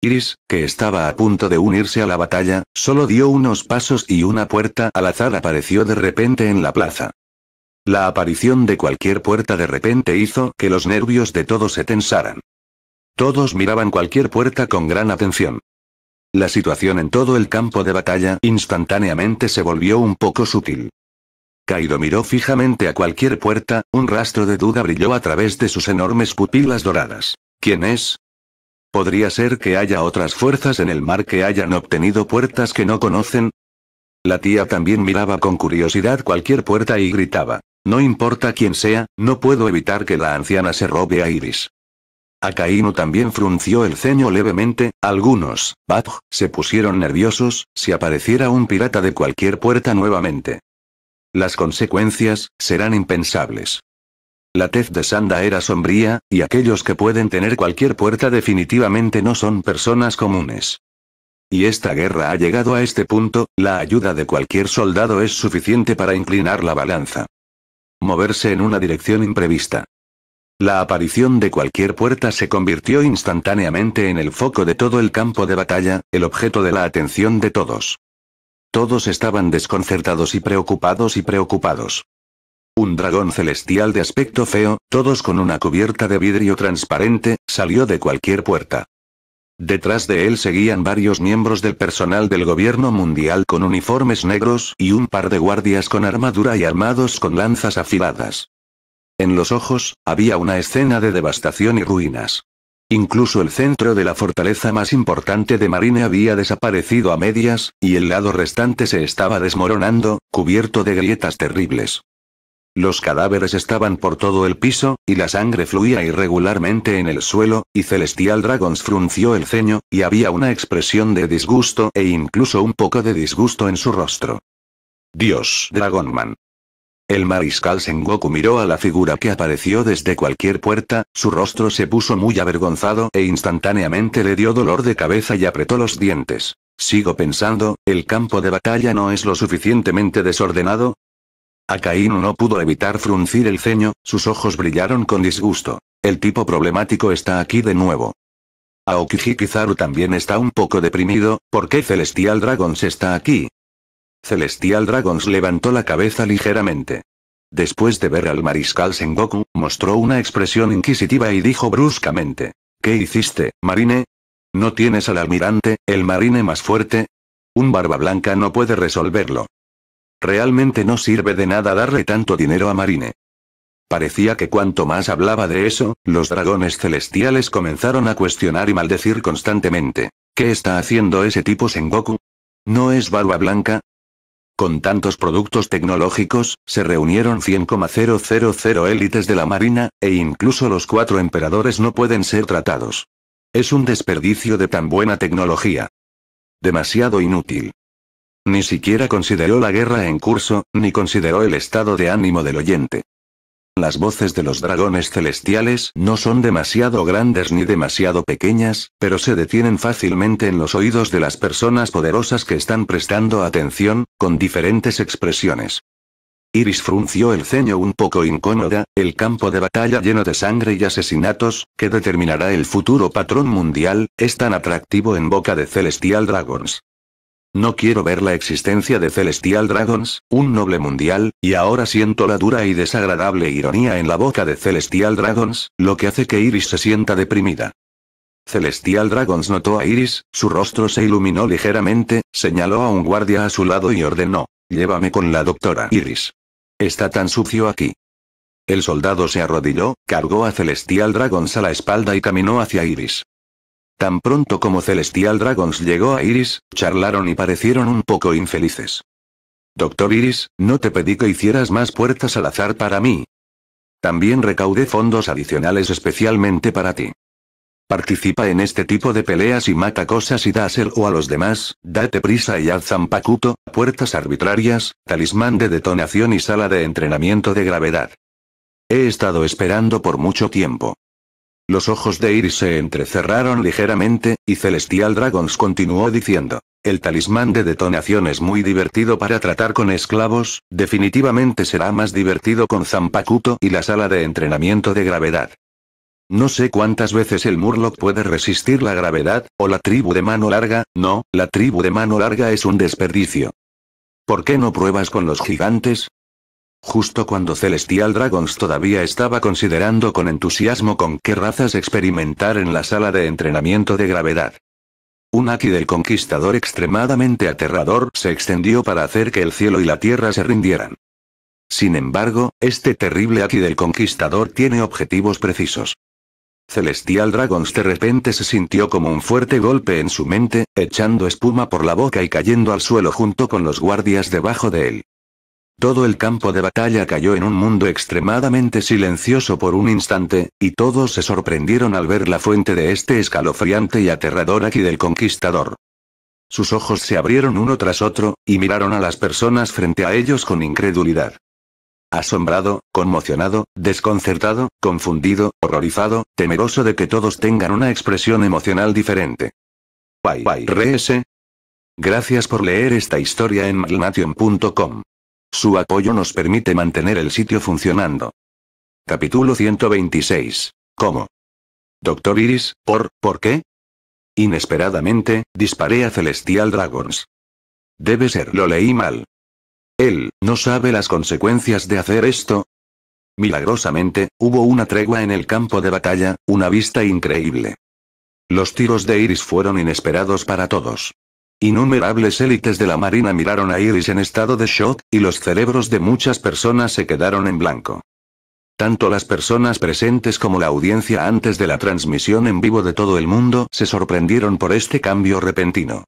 Iris, que estaba a punto de unirse a la batalla, solo dio unos pasos y una puerta al azar apareció de repente en la plaza. La aparición de cualquier puerta de repente hizo que los nervios de todos se tensaran. Todos miraban cualquier puerta con gran atención. La situación en todo el campo de batalla instantáneamente se volvió un poco sutil. Kaido miró fijamente a cualquier puerta, un rastro de duda brilló a través de sus enormes pupilas doradas. ¿Quién es? ¿Podría ser que haya otras fuerzas en el mar que hayan obtenido puertas que no conocen? La tía también miraba con curiosidad cualquier puerta y gritaba. No importa quién sea, no puedo evitar que la anciana se robe a Iris. Acaíno también frunció el ceño levemente, algunos, Batj, se pusieron nerviosos, si apareciera un pirata de cualquier puerta nuevamente. Las consecuencias, serán impensables. La tez de Sanda era sombría, y aquellos que pueden tener cualquier puerta definitivamente no son personas comunes. Y esta guerra ha llegado a este punto, la ayuda de cualquier soldado es suficiente para inclinar la balanza. Moverse en una dirección imprevista. La aparición de cualquier puerta se convirtió instantáneamente en el foco de todo el campo de batalla, el objeto de la atención de todos. Todos estaban desconcertados y preocupados y preocupados. Un dragón celestial de aspecto feo, todos con una cubierta de vidrio transparente, salió de cualquier puerta. Detrás de él seguían varios miembros del personal del gobierno mundial con uniformes negros y un par de guardias con armadura y armados con lanzas afiladas. En los ojos, había una escena de devastación y ruinas. Incluso el centro de la fortaleza más importante de Marine había desaparecido a medias, y el lado restante se estaba desmoronando, cubierto de grietas terribles. Los cadáveres estaban por todo el piso, y la sangre fluía irregularmente en el suelo, y Celestial Dragons frunció el ceño, y había una expresión de disgusto e incluso un poco de disgusto en su rostro. Dios, Dragonman. El mariscal Sengoku miró a la figura que apareció desde cualquier puerta, su rostro se puso muy avergonzado e instantáneamente le dio dolor de cabeza y apretó los dientes. Sigo pensando, ¿el campo de batalla no es lo suficientemente desordenado? Akainu no pudo evitar fruncir el ceño, sus ojos brillaron con disgusto. El tipo problemático está aquí de nuevo. Aokiji Kizaru también está un poco deprimido, ¿por qué Celestial Dragons está aquí? Celestial Dragons levantó la cabeza ligeramente. Después de ver al mariscal Sengoku, mostró una expresión inquisitiva y dijo bruscamente. ¿Qué hiciste, Marine? ¿No tienes al almirante, el marine más fuerte? Un barba blanca no puede resolverlo. Realmente no sirve de nada darle tanto dinero a Marine. Parecía que cuanto más hablaba de eso, los dragones celestiales comenzaron a cuestionar y maldecir constantemente. ¿Qué está haciendo ese tipo Sengoku? ¿No es barba blanca? Con tantos productos tecnológicos, se reunieron 100,000 élites de la Marina, e incluso los cuatro emperadores no pueden ser tratados. Es un desperdicio de tan buena tecnología. Demasiado inútil. Ni siquiera consideró la guerra en curso, ni consideró el estado de ánimo del oyente. Las voces de los dragones celestiales no son demasiado grandes ni demasiado pequeñas, pero se detienen fácilmente en los oídos de las personas poderosas que están prestando atención, con diferentes expresiones. Iris frunció el ceño un poco incómoda, el campo de batalla lleno de sangre y asesinatos, que determinará el futuro patrón mundial, es tan atractivo en boca de Celestial Dragons. No quiero ver la existencia de Celestial Dragons, un noble mundial, y ahora siento la dura y desagradable ironía en la boca de Celestial Dragons, lo que hace que Iris se sienta deprimida. Celestial Dragons notó a Iris, su rostro se iluminó ligeramente, señaló a un guardia a su lado y ordenó, llévame con la doctora Iris. Está tan sucio aquí. El soldado se arrodilló, cargó a Celestial Dragons a la espalda y caminó hacia Iris. Tan pronto como Celestial Dragons llegó a Iris, charlaron y parecieron un poco infelices. Doctor Iris, no te pedí que hicieras más puertas al azar para mí. También recaudé fondos adicionales especialmente para ti. Participa en este tipo de peleas y mata cosas y ser o a los demás, date prisa y haz zampacuto, puertas arbitrarias, talismán de detonación y sala de entrenamiento de gravedad. He estado esperando por mucho tiempo. Los ojos de Iris se entrecerraron ligeramente, y Celestial Dragons continuó diciendo. El talismán de detonación es muy divertido para tratar con esclavos, definitivamente será más divertido con Zampacuto y la sala de entrenamiento de gravedad. No sé cuántas veces el Murloc puede resistir la gravedad, o la tribu de mano larga, no, la tribu de mano larga es un desperdicio. ¿Por qué no pruebas con los gigantes? Justo cuando Celestial Dragons todavía estaba considerando con entusiasmo con qué razas experimentar en la sala de entrenamiento de gravedad. Un Aki del conquistador extremadamente aterrador se extendió para hacer que el cielo y la tierra se rindieran. Sin embargo, este terrible Aki del conquistador tiene objetivos precisos. Celestial Dragons de repente se sintió como un fuerte golpe en su mente, echando espuma por la boca y cayendo al suelo junto con los guardias debajo de él. Todo el campo de batalla cayó en un mundo extremadamente silencioso por un instante, y todos se sorprendieron al ver la fuente de este escalofriante y aterrador aquí del conquistador. Sus ojos se abrieron uno tras otro, y miraron a las personas frente a ellos con incredulidad. Asombrado, conmocionado, desconcertado, confundido, horrorizado, temeroso de que todos tengan una expresión emocional diferente. Bye bye, RS. Gracias por leer esta historia en malnation.com. Su apoyo nos permite mantener el sitio funcionando. Capítulo 126. ¿Cómo? Doctor Iris, ¿por, por qué? Inesperadamente, disparé a Celestial Dragons. Debe ser, lo leí mal. Él, ¿no sabe las consecuencias de hacer esto? Milagrosamente, hubo una tregua en el campo de batalla, una vista increíble. Los tiros de Iris fueron inesperados para todos. Innumerables élites de la Marina miraron a Iris en estado de shock, y los cerebros de muchas personas se quedaron en blanco. Tanto las personas presentes como la audiencia antes de la transmisión en vivo de todo el mundo se sorprendieron por este cambio repentino.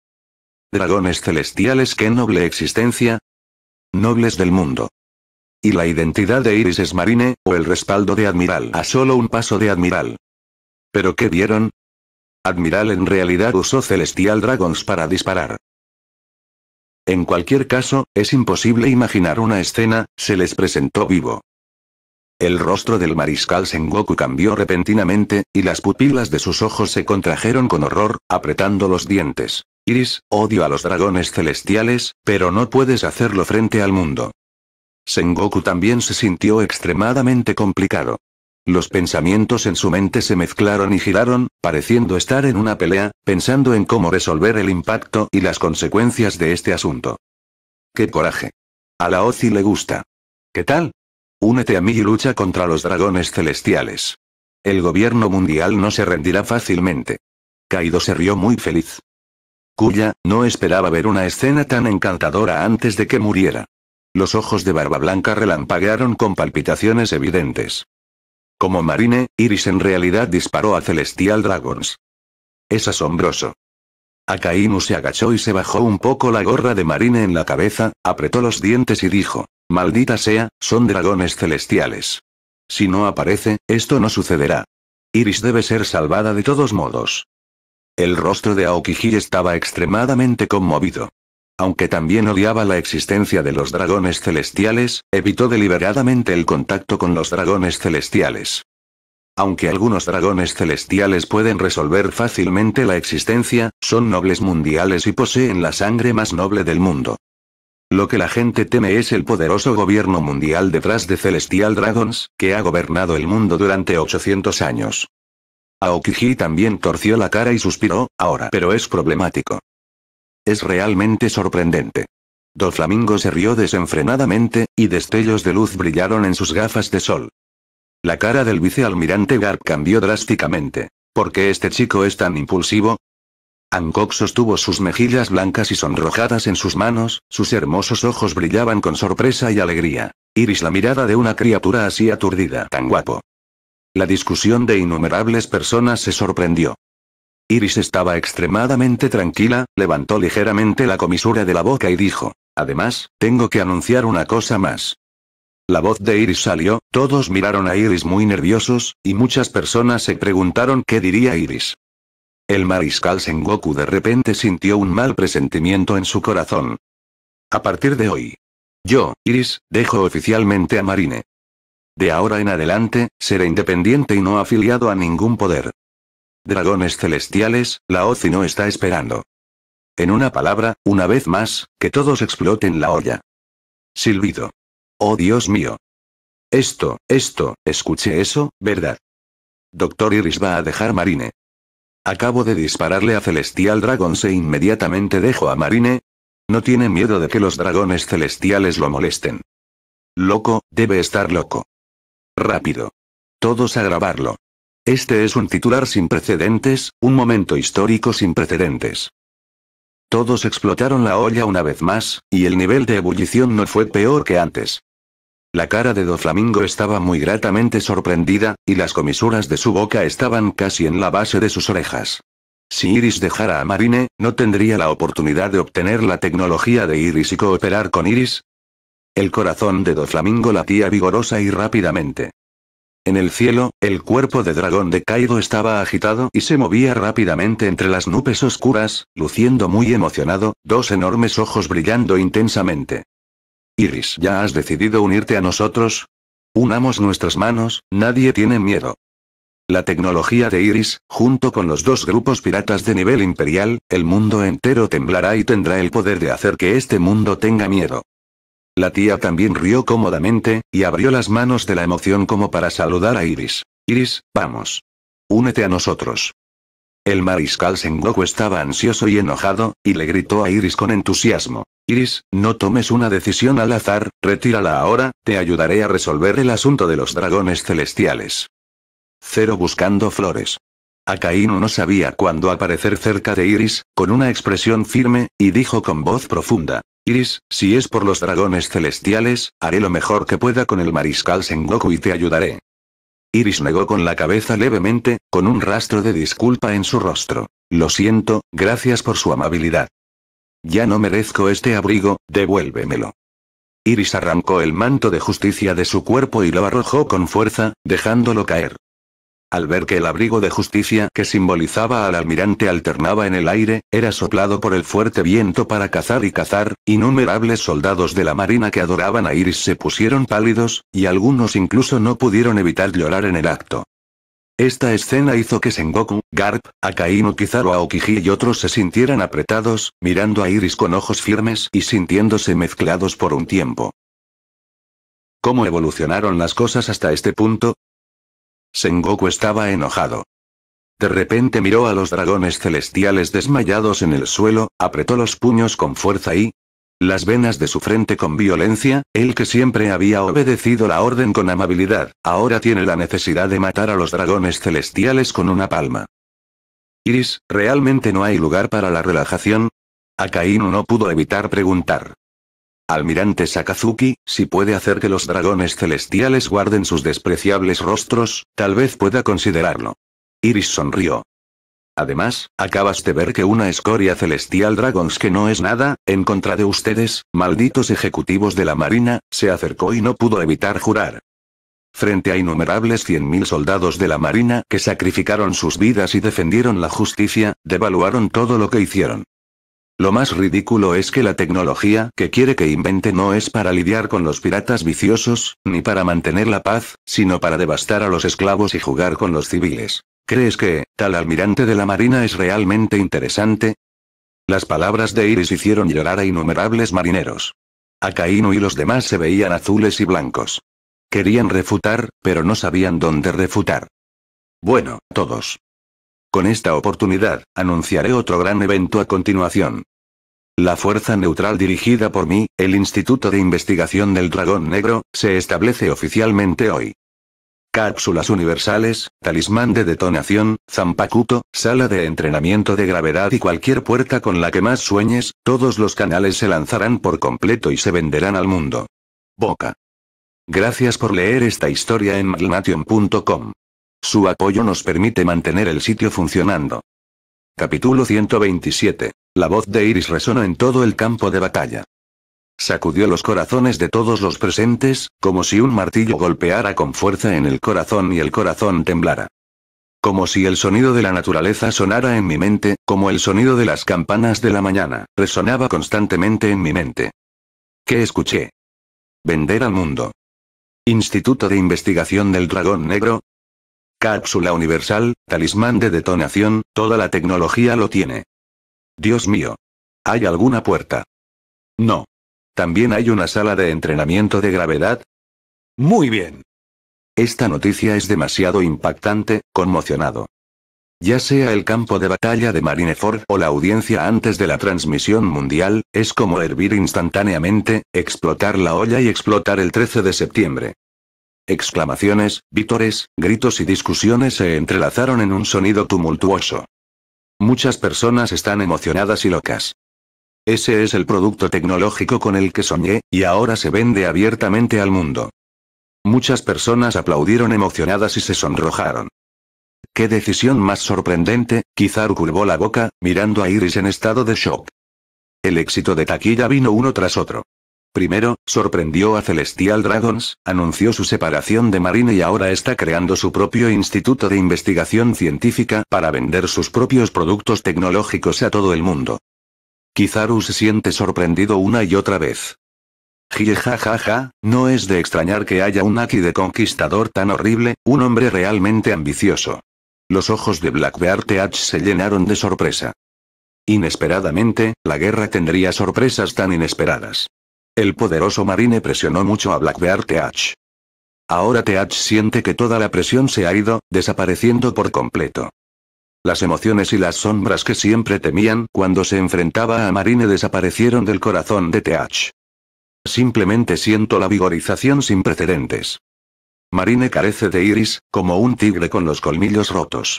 Dragones celestiales, qué noble existencia. Nobles del mundo. Y la identidad de Iris es Marine, o el respaldo de Admiral a solo un paso de Admiral. ¿Pero qué vieron? Admiral en realidad usó Celestial Dragons para disparar. En cualquier caso, es imposible imaginar una escena, se les presentó vivo. El rostro del mariscal Sengoku cambió repentinamente, y las pupilas de sus ojos se contrajeron con horror, apretando los dientes. Iris, odio a los dragones celestiales, pero no puedes hacerlo frente al mundo. Sengoku también se sintió extremadamente complicado. Los pensamientos en su mente se mezclaron y giraron, pareciendo estar en una pelea, pensando en cómo resolver el impacto y las consecuencias de este asunto. ¡Qué coraje! A la Ozi le gusta. ¿Qué tal? Únete a mí y lucha contra los dragones celestiales. El gobierno mundial no se rendirá fácilmente. Kaido se rió muy feliz. Kuya, no esperaba ver una escena tan encantadora antes de que muriera. Los ojos de Barba Blanca relampaguearon con palpitaciones evidentes. Como Marine, Iris en realidad disparó a Celestial Dragons. Es asombroso. Akainu se agachó y se bajó un poco la gorra de Marine en la cabeza, apretó los dientes y dijo, Maldita sea, son dragones celestiales. Si no aparece, esto no sucederá. Iris debe ser salvada de todos modos. El rostro de Aokiji estaba extremadamente conmovido aunque también odiaba la existencia de los dragones celestiales, evitó deliberadamente el contacto con los dragones celestiales. Aunque algunos dragones celestiales pueden resolver fácilmente la existencia, son nobles mundiales y poseen la sangre más noble del mundo. Lo que la gente teme es el poderoso gobierno mundial detrás de Celestial Dragons, que ha gobernado el mundo durante 800 años. Aokiji también torció la cara y suspiró, ahora pero es problemático. Es realmente sorprendente. Doflamingo se rió desenfrenadamente, y destellos de luz brillaron en sus gafas de sol. La cara del vicealmirante Garp cambió drásticamente. ¿Por qué este chico es tan impulsivo? Hancock sostuvo sus mejillas blancas y sonrojadas en sus manos, sus hermosos ojos brillaban con sorpresa y alegría. Iris la mirada de una criatura así aturdida, tan guapo. La discusión de innumerables personas se sorprendió. Iris estaba extremadamente tranquila, levantó ligeramente la comisura de la boca y dijo, Además, tengo que anunciar una cosa más. La voz de Iris salió, todos miraron a Iris muy nerviosos, y muchas personas se preguntaron qué diría Iris. El mariscal Sengoku de repente sintió un mal presentimiento en su corazón. A partir de hoy. Yo, Iris, dejo oficialmente a Marine. De ahora en adelante, seré independiente y no afiliado a ningún poder. Dragones celestiales, la OCI no está esperando. En una palabra, una vez más, que todos exploten la olla. Silbido. Oh Dios mío. Esto, esto, escuché eso, ¿verdad? Doctor Iris va a dejar Marine. Acabo de dispararle a Celestial Dragon e inmediatamente dejo a Marine. No tiene miedo de que los dragones celestiales lo molesten. Loco, debe estar loco. Rápido. Todos a grabarlo. Este es un titular sin precedentes, un momento histórico sin precedentes. Todos explotaron la olla una vez más, y el nivel de ebullición no fue peor que antes. La cara de Doflamingo estaba muy gratamente sorprendida, y las comisuras de su boca estaban casi en la base de sus orejas. Si Iris dejara a Marine, ¿no tendría la oportunidad de obtener la tecnología de Iris y cooperar con Iris? El corazón de Doflamingo latía vigorosa y rápidamente. En el cielo, el cuerpo de dragón de Kaido estaba agitado y se movía rápidamente entre las nubes oscuras, luciendo muy emocionado, dos enormes ojos brillando intensamente. Iris, ¿ya has decidido unirte a nosotros? Unamos nuestras manos, nadie tiene miedo. La tecnología de Iris, junto con los dos grupos piratas de nivel imperial, el mundo entero temblará y tendrá el poder de hacer que este mundo tenga miedo. La tía también rió cómodamente, y abrió las manos de la emoción como para saludar a Iris. Iris, vamos. Únete a nosotros. El mariscal Sengoku estaba ansioso y enojado, y le gritó a Iris con entusiasmo. Iris, no tomes una decisión al azar, retírala ahora, te ayudaré a resolver el asunto de los dragones celestiales. Cero buscando flores. Akainu no sabía cuándo aparecer cerca de Iris, con una expresión firme, y dijo con voz profunda, Iris, si es por los dragones celestiales, haré lo mejor que pueda con el mariscal Sengoku y te ayudaré. Iris negó con la cabeza levemente, con un rastro de disculpa en su rostro. Lo siento, gracias por su amabilidad. Ya no merezco este abrigo, devuélvemelo. Iris arrancó el manto de justicia de su cuerpo y lo arrojó con fuerza, dejándolo caer. Al ver que el abrigo de justicia que simbolizaba al almirante alternaba en el aire, era soplado por el fuerte viento para cazar y cazar, innumerables soldados de la marina que adoraban a Iris se pusieron pálidos, y algunos incluso no pudieron evitar llorar en el acto. Esta escena hizo que Sengoku, Garp, Akainu Kizaru Aokiji y otros se sintieran apretados, mirando a Iris con ojos firmes y sintiéndose mezclados por un tiempo. ¿Cómo evolucionaron las cosas hasta este punto? Sengoku estaba enojado. De repente miró a los dragones celestiales desmayados en el suelo, apretó los puños con fuerza y... Las venas de su frente con violencia, el que siempre había obedecido la orden con amabilidad, ahora tiene la necesidad de matar a los dragones celestiales con una palma. Iris, ¿realmente no hay lugar para la relajación? Akainu no pudo evitar preguntar. Almirante Sakazuki, si puede hacer que los dragones celestiales guarden sus despreciables rostros, tal vez pueda considerarlo. Iris sonrió. Además, acabas de ver que una escoria celestial Dragons que no es nada, en contra de ustedes, malditos ejecutivos de la Marina, se acercó y no pudo evitar jurar. Frente a innumerables 100.000 soldados de la Marina que sacrificaron sus vidas y defendieron la justicia, devaluaron todo lo que hicieron. Lo más ridículo es que la tecnología que quiere que invente no es para lidiar con los piratas viciosos, ni para mantener la paz, sino para devastar a los esclavos y jugar con los civiles. ¿Crees que, tal almirante de la Marina es realmente interesante? Las palabras de Iris hicieron llorar a innumerables marineros. A y los demás se veían azules y blancos. Querían refutar, pero no sabían dónde refutar. Bueno, todos. Con esta oportunidad, anunciaré otro gran evento a continuación. La fuerza neutral dirigida por mí, el Instituto de Investigación del Dragón Negro, se establece oficialmente hoy. Cápsulas universales, talismán de detonación, zampacuto, sala de entrenamiento de gravedad y cualquier puerta con la que más sueñes, todos los canales se lanzarán por completo y se venderán al mundo. Boca. Gracias por leer esta historia en magnation.com. Su apoyo nos permite mantener el sitio funcionando. Capítulo 127. La voz de Iris resonó en todo el campo de batalla. Sacudió los corazones de todos los presentes, como si un martillo golpeara con fuerza en el corazón y el corazón temblara. Como si el sonido de la naturaleza sonara en mi mente, como el sonido de las campanas de la mañana, resonaba constantemente en mi mente. ¿Qué escuché? Vender al mundo. Instituto de Investigación del Dragón Negro. Cápsula Universal, talismán de detonación, toda la tecnología lo tiene. Dios mío. ¿Hay alguna puerta? No. ¿También hay una sala de entrenamiento de gravedad? Muy bien. Esta noticia es demasiado impactante, conmocionado. Ya sea el campo de batalla de Marineford o la audiencia antes de la transmisión mundial, es como hervir instantáneamente, explotar la olla y explotar el 13 de septiembre. Exclamaciones, vítores, gritos y discusiones se entrelazaron en un sonido tumultuoso. Muchas personas están emocionadas y locas. Ese es el producto tecnológico con el que soñé, y ahora se vende abiertamente al mundo. Muchas personas aplaudieron emocionadas y se sonrojaron. ¡Qué decisión más sorprendente! Quizá curvó la boca, mirando a Iris en estado de shock. El éxito de taquilla vino uno tras otro. Primero, sorprendió a Celestial Dragons, anunció su separación de Marine y ahora está creando su propio instituto de investigación científica para vender sus propios productos tecnológicos a todo el mundo. Kizaru se siente sorprendido una y otra vez. Jijajaja, no es de extrañar que haya un Aki de conquistador tan horrible, un hombre realmente ambicioso. Los ojos de Blackbeard se llenaron de sorpresa. Inesperadamente, la guerra tendría sorpresas tan inesperadas. El poderoso Marine presionó mucho a Blackbeard TH. Ahora TH siente que toda la presión se ha ido, desapareciendo por completo. Las emociones y las sombras que siempre temían cuando se enfrentaba a Marine desaparecieron del corazón de TH. Simplemente siento la vigorización sin precedentes. Marine carece de iris, como un tigre con los colmillos rotos.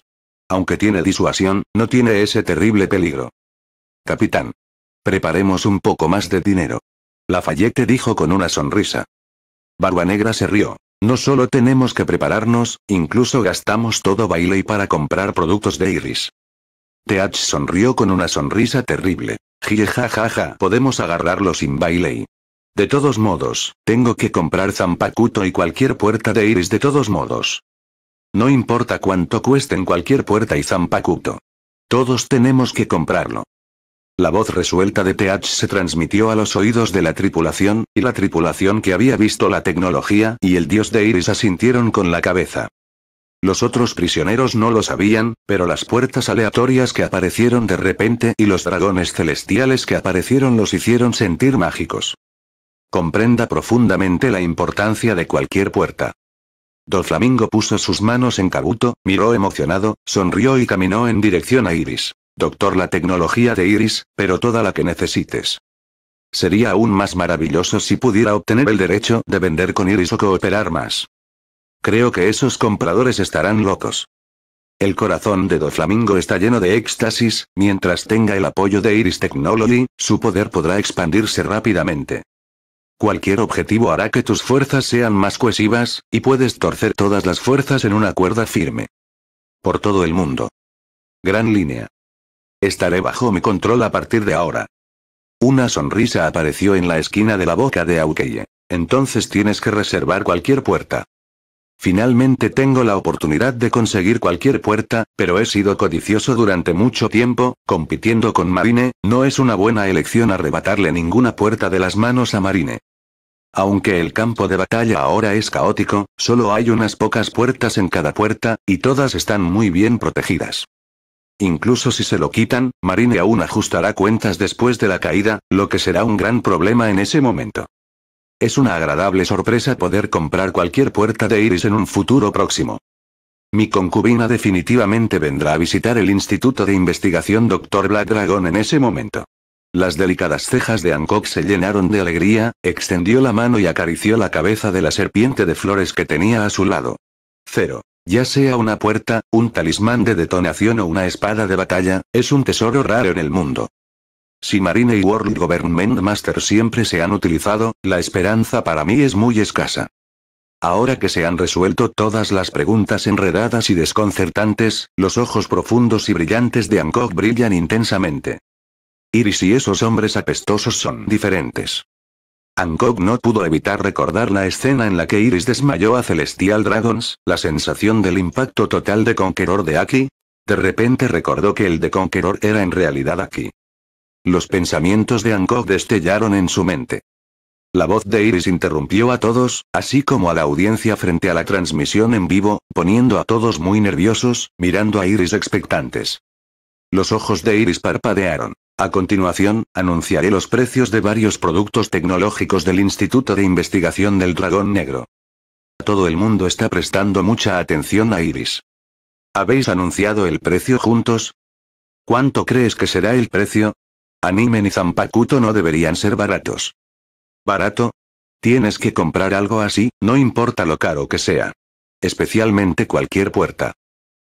Aunque tiene disuasión, no tiene ese terrible peligro. Capitán. Preparemos un poco más de dinero. Lafayette dijo con una sonrisa. Barba Negra se rió. No solo tenemos que prepararnos, incluso gastamos todo Bailey para comprar productos de Iris. Teach sonrió con una sonrisa terrible. Jajaja. podemos agarrarlo sin Bailey. De todos modos, tengo que comprar zampacuto y cualquier puerta de Iris de todos modos. No importa cuánto cuesten cualquier puerta y zampacuto. Todos tenemos que comprarlo. La voz resuelta de TH se transmitió a los oídos de la tripulación, y la tripulación que había visto la tecnología y el dios de Iris asintieron con la cabeza. Los otros prisioneros no lo sabían, pero las puertas aleatorias que aparecieron de repente y los dragones celestiales que aparecieron los hicieron sentir mágicos. Comprenda profundamente la importancia de cualquier puerta. Flamingo puso sus manos en Kabuto, miró emocionado, sonrió y caminó en dirección a Iris. Doctor la tecnología de Iris, pero toda la que necesites. Sería aún más maravilloso si pudiera obtener el derecho de vender con Iris o cooperar más. Creo que esos compradores estarán locos. El corazón de Doflamingo está lleno de éxtasis, mientras tenga el apoyo de Iris Technology, su poder podrá expandirse rápidamente. Cualquier objetivo hará que tus fuerzas sean más cohesivas, y puedes torcer todas las fuerzas en una cuerda firme. Por todo el mundo. Gran línea. Estaré bajo mi control a partir de ahora. Una sonrisa apareció en la esquina de la boca de Aukeye. Entonces tienes que reservar cualquier puerta. Finalmente tengo la oportunidad de conseguir cualquier puerta, pero he sido codicioso durante mucho tiempo, compitiendo con Marine, no es una buena elección arrebatarle ninguna puerta de las manos a Marine. Aunque el campo de batalla ahora es caótico, solo hay unas pocas puertas en cada puerta, y todas están muy bien protegidas. Incluso si se lo quitan, Marine aún ajustará cuentas después de la caída, lo que será un gran problema en ese momento. Es una agradable sorpresa poder comprar cualquier puerta de Iris en un futuro próximo. Mi concubina definitivamente vendrá a visitar el Instituto de Investigación Dr. Black Dragon en ese momento. Las delicadas cejas de Hancock se llenaron de alegría, extendió la mano y acarició la cabeza de la serpiente de flores que tenía a su lado. Cero. Ya sea una puerta, un talismán de detonación o una espada de batalla, es un tesoro raro en el mundo. Si Marine y World Government Master siempre se han utilizado, la esperanza para mí es muy escasa. Ahora que se han resuelto todas las preguntas enredadas y desconcertantes, los ojos profundos y brillantes de Hancock brillan intensamente. Iris y esos hombres apestosos son diferentes. Hancock no pudo evitar recordar la escena en la que Iris desmayó a Celestial Dragons, la sensación del impacto total de Conqueror de Aki. De repente recordó que el de Conqueror era en realidad Aki. Los pensamientos de Hancock destellaron en su mente. La voz de Iris interrumpió a todos, así como a la audiencia frente a la transmisión en vivo, poniendo a todos muy nerviosos, mirando a Iris expectantes. Los ojos de Iris parpadearon. A continuación, anunciaré los precios de varios productos tecnológicos del Instituto de Investigación del Dragón Negro. Todo el mundo está prestando mucha atención a Iris. ¿Habéis anunciado el precio juntos? ¿Cuánto crees que será el precio? Animen y Zampacuto no deberían ser baratos. ¿Barato? Tienes que comprar algo así, no importa lo caro que sea. Especialmente cualquier puerta.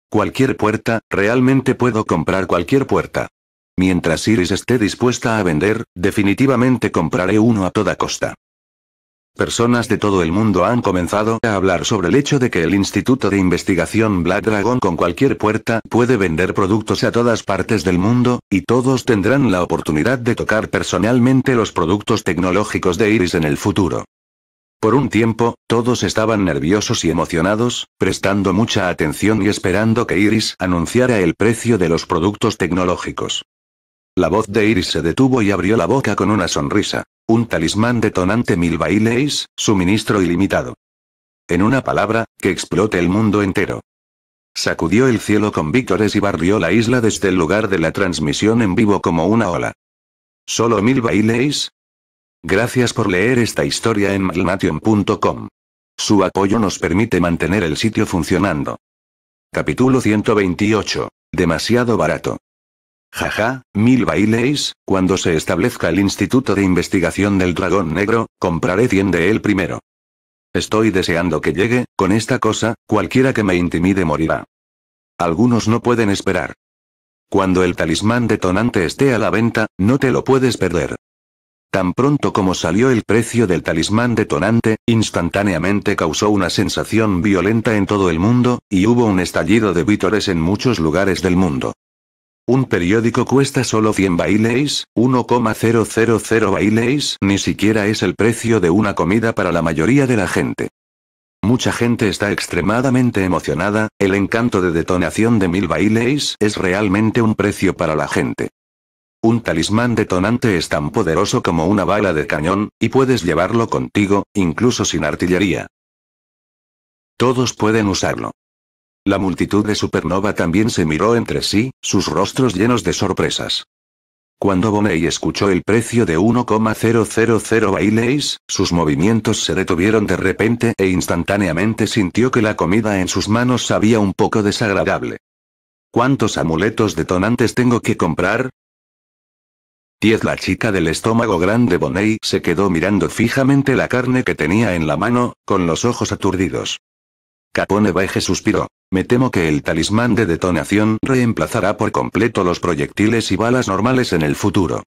Cualquier puerta, realmente puedo comprar cualquier puerta. Mientras Iris esté dispuesta a vender, definitivamente compraré uno a toda costa. Personas de todo el mundo han comenzado a hablar sobre el hecho de que el Instituto de Investigación Black Dragon con cualquier puerta puede vender productos a todas partes del mundo, y todos tendrán la oportunidad de tocar personalmente los productos tecnológicos de Iris en el futuro. Por un tiempo, todos estaban nerviosos y emocionados, prestando mucha atención y esperando que Iris anunciara el precio de los productos tecnológicos. La voz de Iris se detuvo y abrió la boca con una sonrisa. Un talismán detonante mil baileis, suministro ilimitado. En una palabra, que explote el mundo entero. Sacudió el cielo con víctores y barrió la isla desde el lugar de la transmisión en vivo como una ola. ¿Solo mil baileis? Gracias por leer esta historia en malnation.com. Su apoyo nos permite mantener el sitio funcionando. Capítulo 128. Demasiado barato. Jaja, mil bailes. cuando se establezca el Instituto de Investigación del Dragón Negro, compraré 100 de él primero. Estoy deseando que llegue, con esta cosa, cualquiera que me intimide morirá. Algunos no pueden esperar. Cuando el talismán detonante esté a la venta, no te lo puedes perder. Tan pronto como salió el precio del talismán detonante, instantáneamente causó una sensación violenta en todo el mundo, y hubo un estallido de vítores en muchos lugares del mundo. Un periódico cuesta solo 100 Baileys, 1,000 bailes, ni siquiera es el precio de una comida para la mayoría de la gente. Mucha gente está extremadamente emocionada, el encanto de detonación de mil bailes es realmente un precio para la gente. Un talismán detonante es tan poderoso como una bala de cañón, y puedes llevarlo contigo, incluso sin artillería. Todos pueden usarlo. La multitud de Supernova también se miró entre sí, sus rostros llenos de sorpresas. Cuando Bonney escuchó el precio de 1,000 baileis, sus movimientos se detuvieron de repente e instantáneamente sintió que la comida en sus manos sabía un poco desagradable. ¿Cuántos amuletos detonantes tengo que comprar? 10. La chica del estómago grande Bonney se quedó mirando fijamente la carne que tenía en la mano, con los ojos aturdidos. Capone Baje suspiró. Me temo que el talismán de detonación reemplazará por completo los proyectiles y balas normales en el futuro.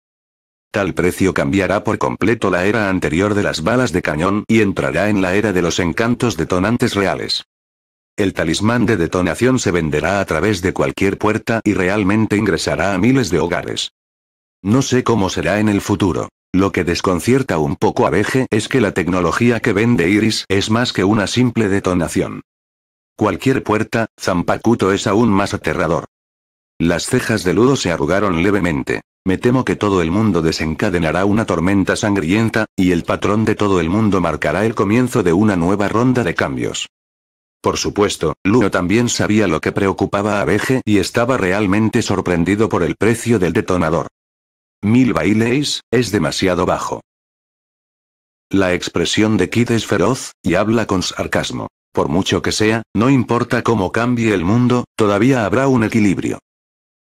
Tal precio cambiará por completo la era anterior de las balas de cañón y entrará en la era de los encantos detonantes reales. El talismán de detonación se venderá a través de cualquier puerta y realmente ingresará a miles de hogares. No sé cómo será en el futuro. Lo que desconcierta un poco a BG es que la tecnología que vende Iris es más que una simple detonación. Cualquier puerta, Zampacuto es aún más aterrador. Las cejas de Ludo se arrugaron levemente. Me temo que todo el mundo desencadenará una tormenta sangrienta, y el patrón de todo el mundo marcará el comienzo de una nueva ronda de cambios. Por supuesto, Ludo también sabía lo que preocupaba a Veje y estaba realmente sorprendido por el precio del detonador. Mil baileis, es demasiado bajo. La expresión de Kid es feroz, y habla con sarcasmo. Por mucho que sea, no importa cómo cambie el mundo, todavía habrá un equilibrio.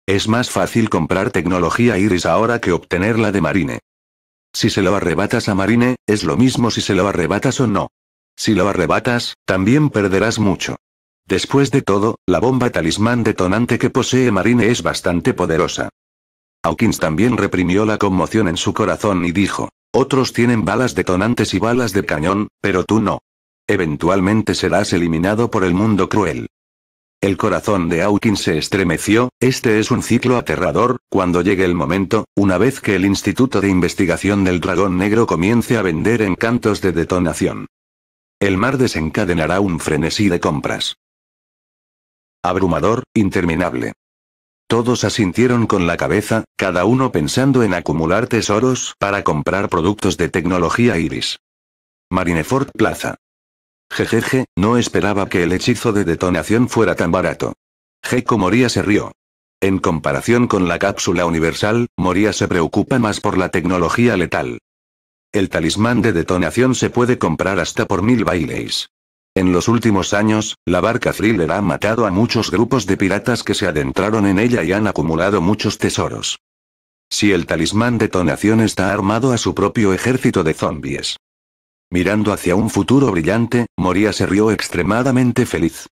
Es más fácil comprar tecnología Iris ahora que obtenerla de Marine. Si se lo arrebatas a Marine, es lo mismo si se lo arrebatas o no. Si lo arrebatas, también perderás mucho. Después de todo, la bomba talismán detonante que posee Marine es bastante poderosa. Hawkins también reprimió la conmoción en su corazón y dijo, otros tienen balas detonantes y balas de cañón, pero tú no. Eventualmente serás eliminado por el mundo cruel. El corazón de Hawking se estremeció, este es un ciclo aterrador, cuando llegue el momento, una vez que el Instituto de Investigación del Dragón Negro comience a vender encantos de detonación. El mar desencadenará un frenesí de compras. Abrumador, interminable. Todos asintieron con la cabeza, cada uno pensando en acumular tesoros para comprar productos de tecnología Iris. Marineford Plaza. Jejeje, no esperaba que el hechizo de detonación fuera tan barato. Heiko Moria se rió. En comparación con la cápsula universal, Moria se preocupa más por la tecnología letal. El talismán de detonación se puede comprar hasta por mil bailes. En los últimos años, la barca Thriller ha matado a muchos grupos de piratas que se adentraron en ella y han acumulado muchos tesoros. Si el talismán detonación está armado a su propio ejército de zombies. Mirando hacia un futuro brillante, Moria se rió extremadamente feliz.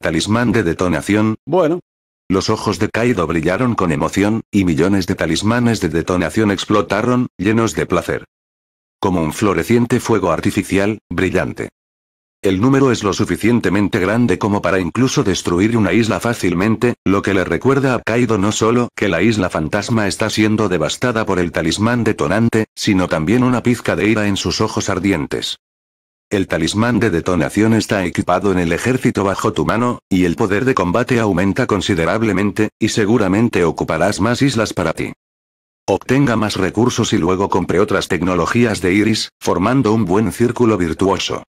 Talismán de detonación, bueno. Los ojos de Kaido brillaron con emoción, y millones de talismanes de detonación explotaron, llenos de placer. Como un floreciente fuego artificial, brillante. El número es lo suficientemente grande como para incluso destruir una isla fácilmente, lo que le recuerda a Kaido no solo que la isla fantasma está siendo devastada por el talismán detonante, sino también una pizca de ira en sus ojos ardientes. El talismán de detonación está equipado en el ejército bajo tu mano, y el poder de combate aumenta considerablemente, y seguramente ocuparás más islas para ti. Obtenga más recursos y luego compre otras tecnologías de Iris, formando un buen círculo virtuoso.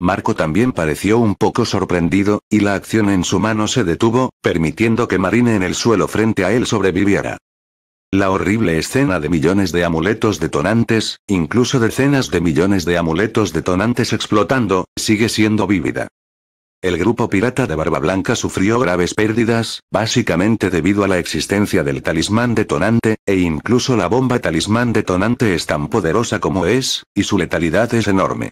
Marco también pareció un poco sorprendido, y la acción en su mano se detuvo, permitiendo que Marine en el suelo frente a él sobreviviera. La horrible escena de millones de amuletos detonantes, incluso decenas de millones de amuletos detonantes explotando, sigue siendo vívida. El grupo pirata de Barba Blanca sufrió graves pérdidas, básicamente debido a la existencia del talismán detonante, e incluso la bomba talismán detonante es tan poderosa como es, y su letalidad es enorme.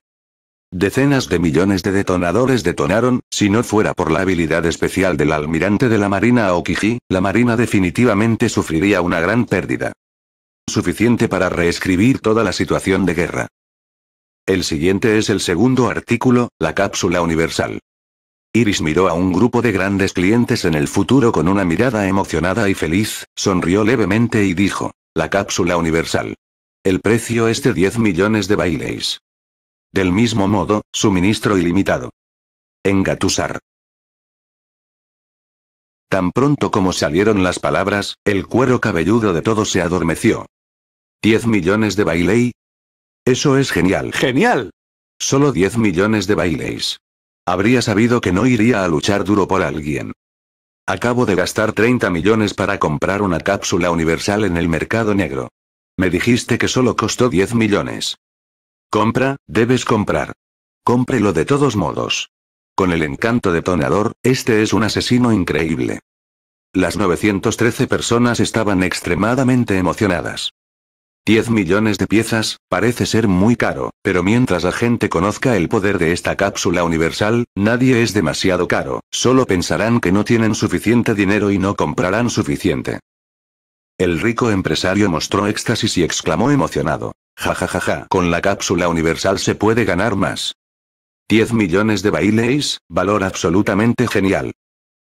Decenas de millones de detonadores detonaron, si no fuera por la habilidad especial del almirante de la Marina Aokiji, la Marina definitivamente sufriría una gran pérdida. Suficiente para reescribir toda la situación de guerra. El siguiente es el segundo artículo, la cápsula universal. Iris miró a un grupo de grandes clientes en el futuro con una mirada emocionada y feliz, sonrió levemente y dijo, la cápsula universal. El precio es de 10 millones de bailes. Del mismo modo, suministro ilimitado. Engatusar. Tan pronto como salieron las palabras, el cuero cabelludo de todos se adormeció. ¿Diez millones de bailey? Eso es genial. ¡Genial! Solo diez millones de baileys. Habría sabido que no iría a luchar duro por alguien. Acabo de gastar 30 millones para comprar una cápsula universal en el mercado negro. Me dijiste que solo costó 10 millones. Compra, debes comprar. Cómprelo de todos modos. Con el encanto detonador, este es un asesino increíble. Las 913 personas estaban extremadamente emocionadas. 10 millones de piezas, parece ser muy caro, pero mientras la gente conozca el poder de esta cápsula universal, nadie es demasiado caro, solo pensarán que no tienen suficiente dinero y no comprarán suficiente. El rico empresario mostró éxtasis y exclamó emocionado. Ja ja ja ja, con la cápsula universal se puede ganar más. 10 millones de baileys, valor absolutamente genial.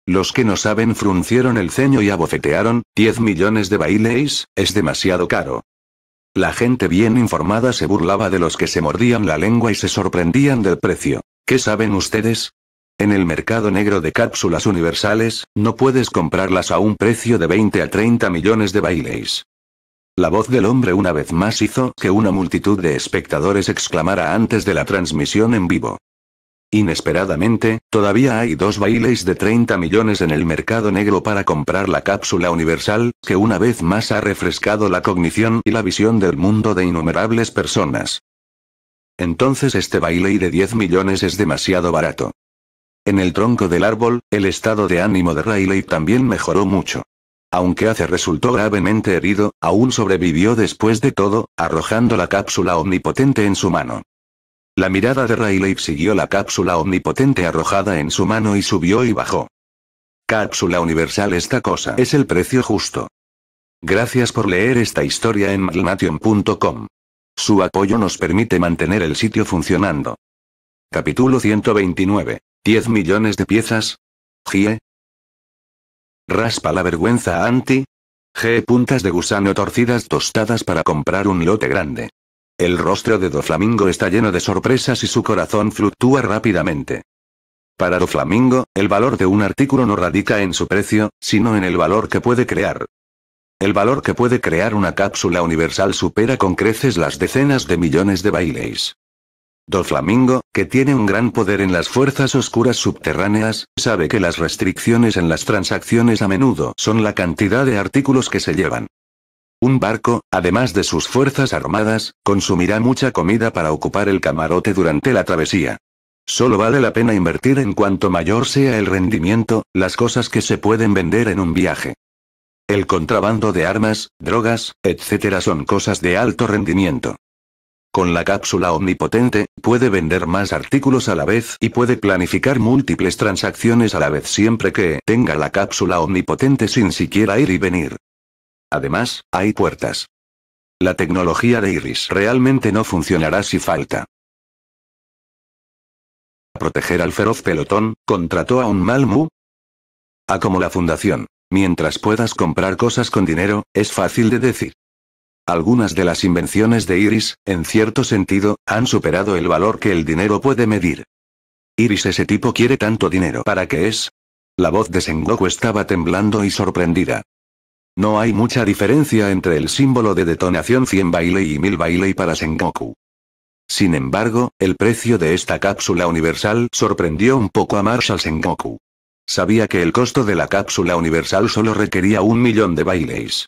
Los que no saben fruncieron el ceño y abofetearon, 10 millones de baileys, es demasiado caro. La gente bien informada se burlaba de los que se mordían la lengua y se sorprendían del precio. ¿Qué saben ustedes? En el mercado negro de cápsulas universales, no puedes comprarlas a un precio de 20 a 30 millones de baileys. La voz del hombre una vez más hizo que una multitud de espectadores exclamara antes de la transmisión en vivo. Inesperadamente, todavía hay dos bailes de 30 millones en el mercado negro para comprar la cápsula universal, que una vez más ha refrescado la cognición y la visión del mundo de innumerables personas. Entonces este baile de 10 millones es demasiado barato. En el tronco del árbol, el estado de ánimo de Riley también mejoró mucho. Aunque hace resultó gravemente herido, aún sobrevivió después de todo, arrojando la cápsula omnipotente en su mano. La mirada de Rayleigh siguió la cápsula omnipotente arrojada en su mano y subió y bajó. Cápsula universal esta cosa es el precio justo. Gracias por leer esta historia en malnation.com. Su apoyo nos permite mantener el sitio funcionando. Capítulo 129. 10 millones de piezas. GIE, Raspa la vergüenza anti. G. Puntas de gusano torcidas tostadas para comprar un lote grande. El rostro de Doflamingo está lleno de sorpresas y su corazón fluctúa rápidamente. Para Doflamingo, el valor de un artículo no radica en su precio, sino en el valor que puede crear. El valor que puede crear una cápsula universal supera con creces las decenas de millones de bailes. Do Flamingo, que tiene un gran poder en las fuerzas oscuras subterráneas, sabe que las restricciones en las transacciones a menudo son la cantidad de artículos que se llevan. Un barco, además de sus fuerzas armadas, consumirá mucha comida para ocupar el camarote durante la travesía. Solo vale la pena invertir en cuanto mayor sea el rendimiento, las cosas que se pueden vender en un viaje. El contrabando de armas, drogas, etc. son cosas de alto rendimiento. Con la cápsula omnipotente, puede vender más artículos a la vez y puede planificar múltiples transacciones a la vez siempre que tenga la cápsula omnipotente sin siquiera ir y venir. Además, hay puertas. La tecnología de Iris realmente no funcionará si falta. Proteger al feroz pelotón, contrató a un Malmu. A ah, como la fundación. Mientras puedas comprar cosas con dinero, es fácil de decir. Algunas de las invenciones de Iris, en cierto sentido, han superado el valor que el dinero puede medir. Iris ese tipo quiere tanto dinero. ¿Para qué es? La voz de Sengoku estaba temblando y sorprendida. No hay mucha diferencia entre el símbolo de detonación 100 Bailey y 1000 baile para Sengoku. Sin embargo, el precio de esta cápsula universal sorprendió un poco a Marshall Sengoku. Sabía que el costo de la cápsula universal solo requería un millón de baileys.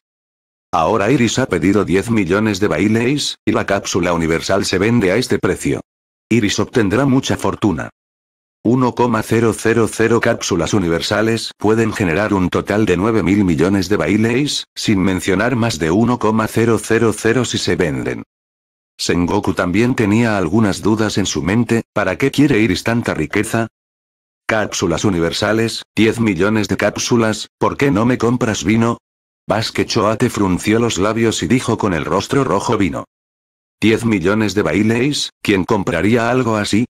Ahora Iris ha pedido 10 millones de baileys, y la cápsula universal se vende a este precio. Iris obtendrá mucha fortuna. 1,000 cápsulas universales pueden generar un total de 9 mil millones de baileys, sin mencionar más de 1,000 si se venden. Sengoku también tenía algunas dudas en su mente, ¿para qué quiere Iris tanta riqueza? Cápsulas universales, 10 millones de cápsulas, ¿por qué no me compras vino? Basque Choate frunció los labios y dijo con el rostro rojo vino. ¿Diez millones de baileys? ¿Quién compraría algo así?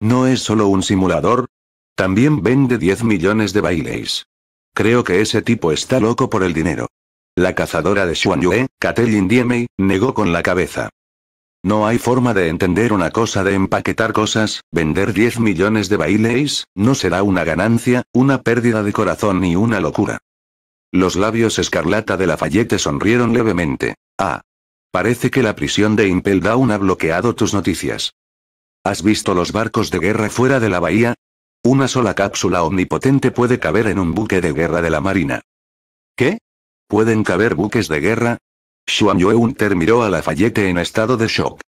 ¿No es solo un simulador? También vende 10 millones de baileys. Creo que ese tipo está loco por el dinero. La cazadora de Yue, Catelyn Diemei, negó con la cabeza. No hay forma de entender una cosa de empaquetar cosas, vender 10 millones de baileys, no será una ganancia, una pérdida de corazón ni una locura. Los labios escarlata de Lafayette sonrieron levemente. Ah. Parece que la prisión de Impel Down ha bloqueado tus noticias. ¿Has visto los barcos de guerra fuera de la bahía? Una sola cápsula omnipotente puede caber en un buque de guerra de la Marina. ¿Qué? ¿Pueden caber buques de guerra? Xuan Yeunter miró a fallete en estado de shock.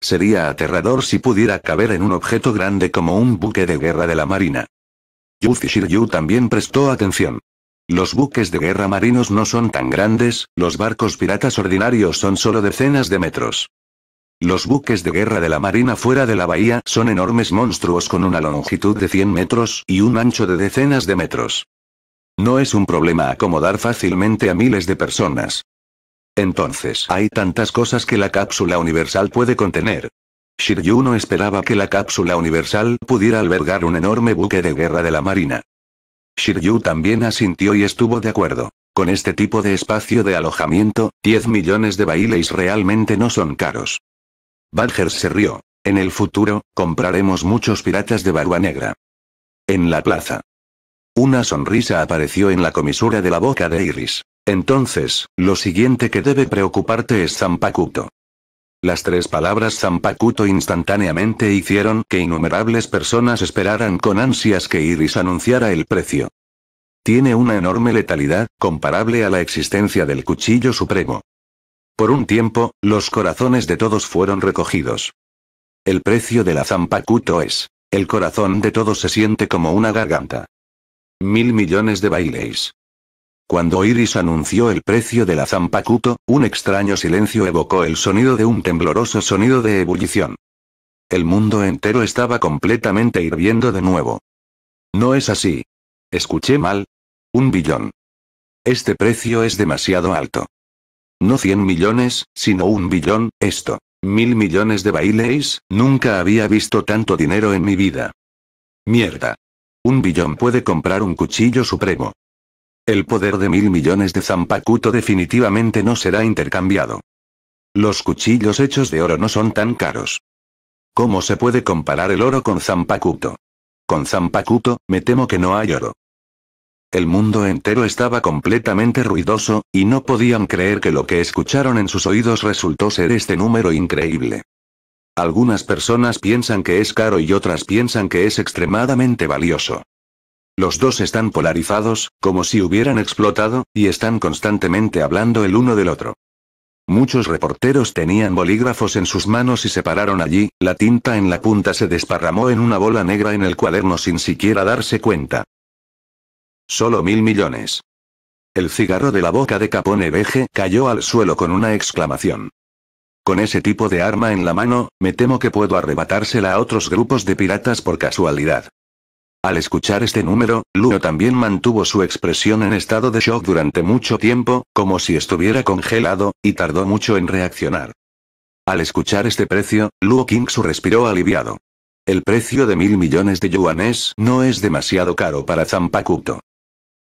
Sería aterrador si pudiera caber en un objeto grande como un buque de guerra de la Marina. Yu Yu también prestó atención. Los buques de guerra marinos no son tan grandes, los barcos piratas ordinarios son solo decenas de metros. Los buques de guerra de la marina fuera de la bahía son enormes monstruos con una longitud de 100 metros y un ancho de decenas de metros. No es un problema acomodar fácilmente a miles de personas. Entonces, hay tantas cosas que la cápsula universal puede contener. Shiryu no esperaba que la cápsula universal pudiera albergar un enorme buque de guerra de la marina. Shiryu también asintió y estuvo de acuerdo. Con este tipo de espacio de alojamiento, 10 millones de bailes realmente no son caros. Badger se rió. En el futuro, compraremos muchos piratas de barba negra. En la plaza. Una sonrisa apareció en la comisura de la boca de Iris. Entonces, lo siguiente que debe preocuparte es Zampakuto. Las tres palabras Zampacuto instantáneamente hicieron que innumerables personas esperaran con ansias que Iris anunciara el precio. Tiene una enorme letalidad, comparable a la existencia del cuchillo supremo. Por un tiempo, los corazones de todos fueron recogidos. El precio de la Zampacuto es. El corazón de todos se siente como una garganta. Mil millones de bailes. Cuando Iris anunció el precio de la zampacuto, un extraño silencio evocó el sonido de un tembloroso sonido de ebullición. El mundo entero estaba completamente hirviendo de nuevo. No es así. Escuché mal. Un billón. Este precio es demasiado alto. No 100 millones, sino un billón, esto. Mil millones de baileis, nunca había visto tanto dinero en mi vida. Mierda. Un billón puede comprar un cuchillo supremo. El poder de mil millones de Zampacuto definitivamente no será intercambiado. Los cuchillos hechos de oro no son tan caros. ¿Cómo se puede comparar el oro con Zampacuto? Con Zampacuto, me temo que no hay oro. El mundo entero estaba completamente ruidoso, y no podían creer que lo que escucharon en sus oídos resultó ser este número increíble. Algunas personas piensan que es caro y otras piensan que es extremadamente valioso. Los dos están polarizados, como si hubieran explotado, y están constantemente hablando el uno del otro. Muchos reporteros tenían bolígrafos en sus manos y se pararon allí, la tinta en la punta se desparramó en una bola negra en el cuaderno sin siquiera darse cuenta. Solo mil millones. El cigarro de la boca de Capone Veje cayó al suelo con una exclamación. Con ese tipo de arma en la mano, me temo que puedo arrebatársela a otros grupos de piratas por casualidad. Al escuchar este número, Luo también mantuvo su expresión en estado de shock durante mucho tiempo, como si estuviera congelado, y tardó mucho en reaccionar. Al escuchar este precio, Luo Kingsu respiró aliviado. El precio de mil millones de yuanes no es demasiado caro para Zampacuto.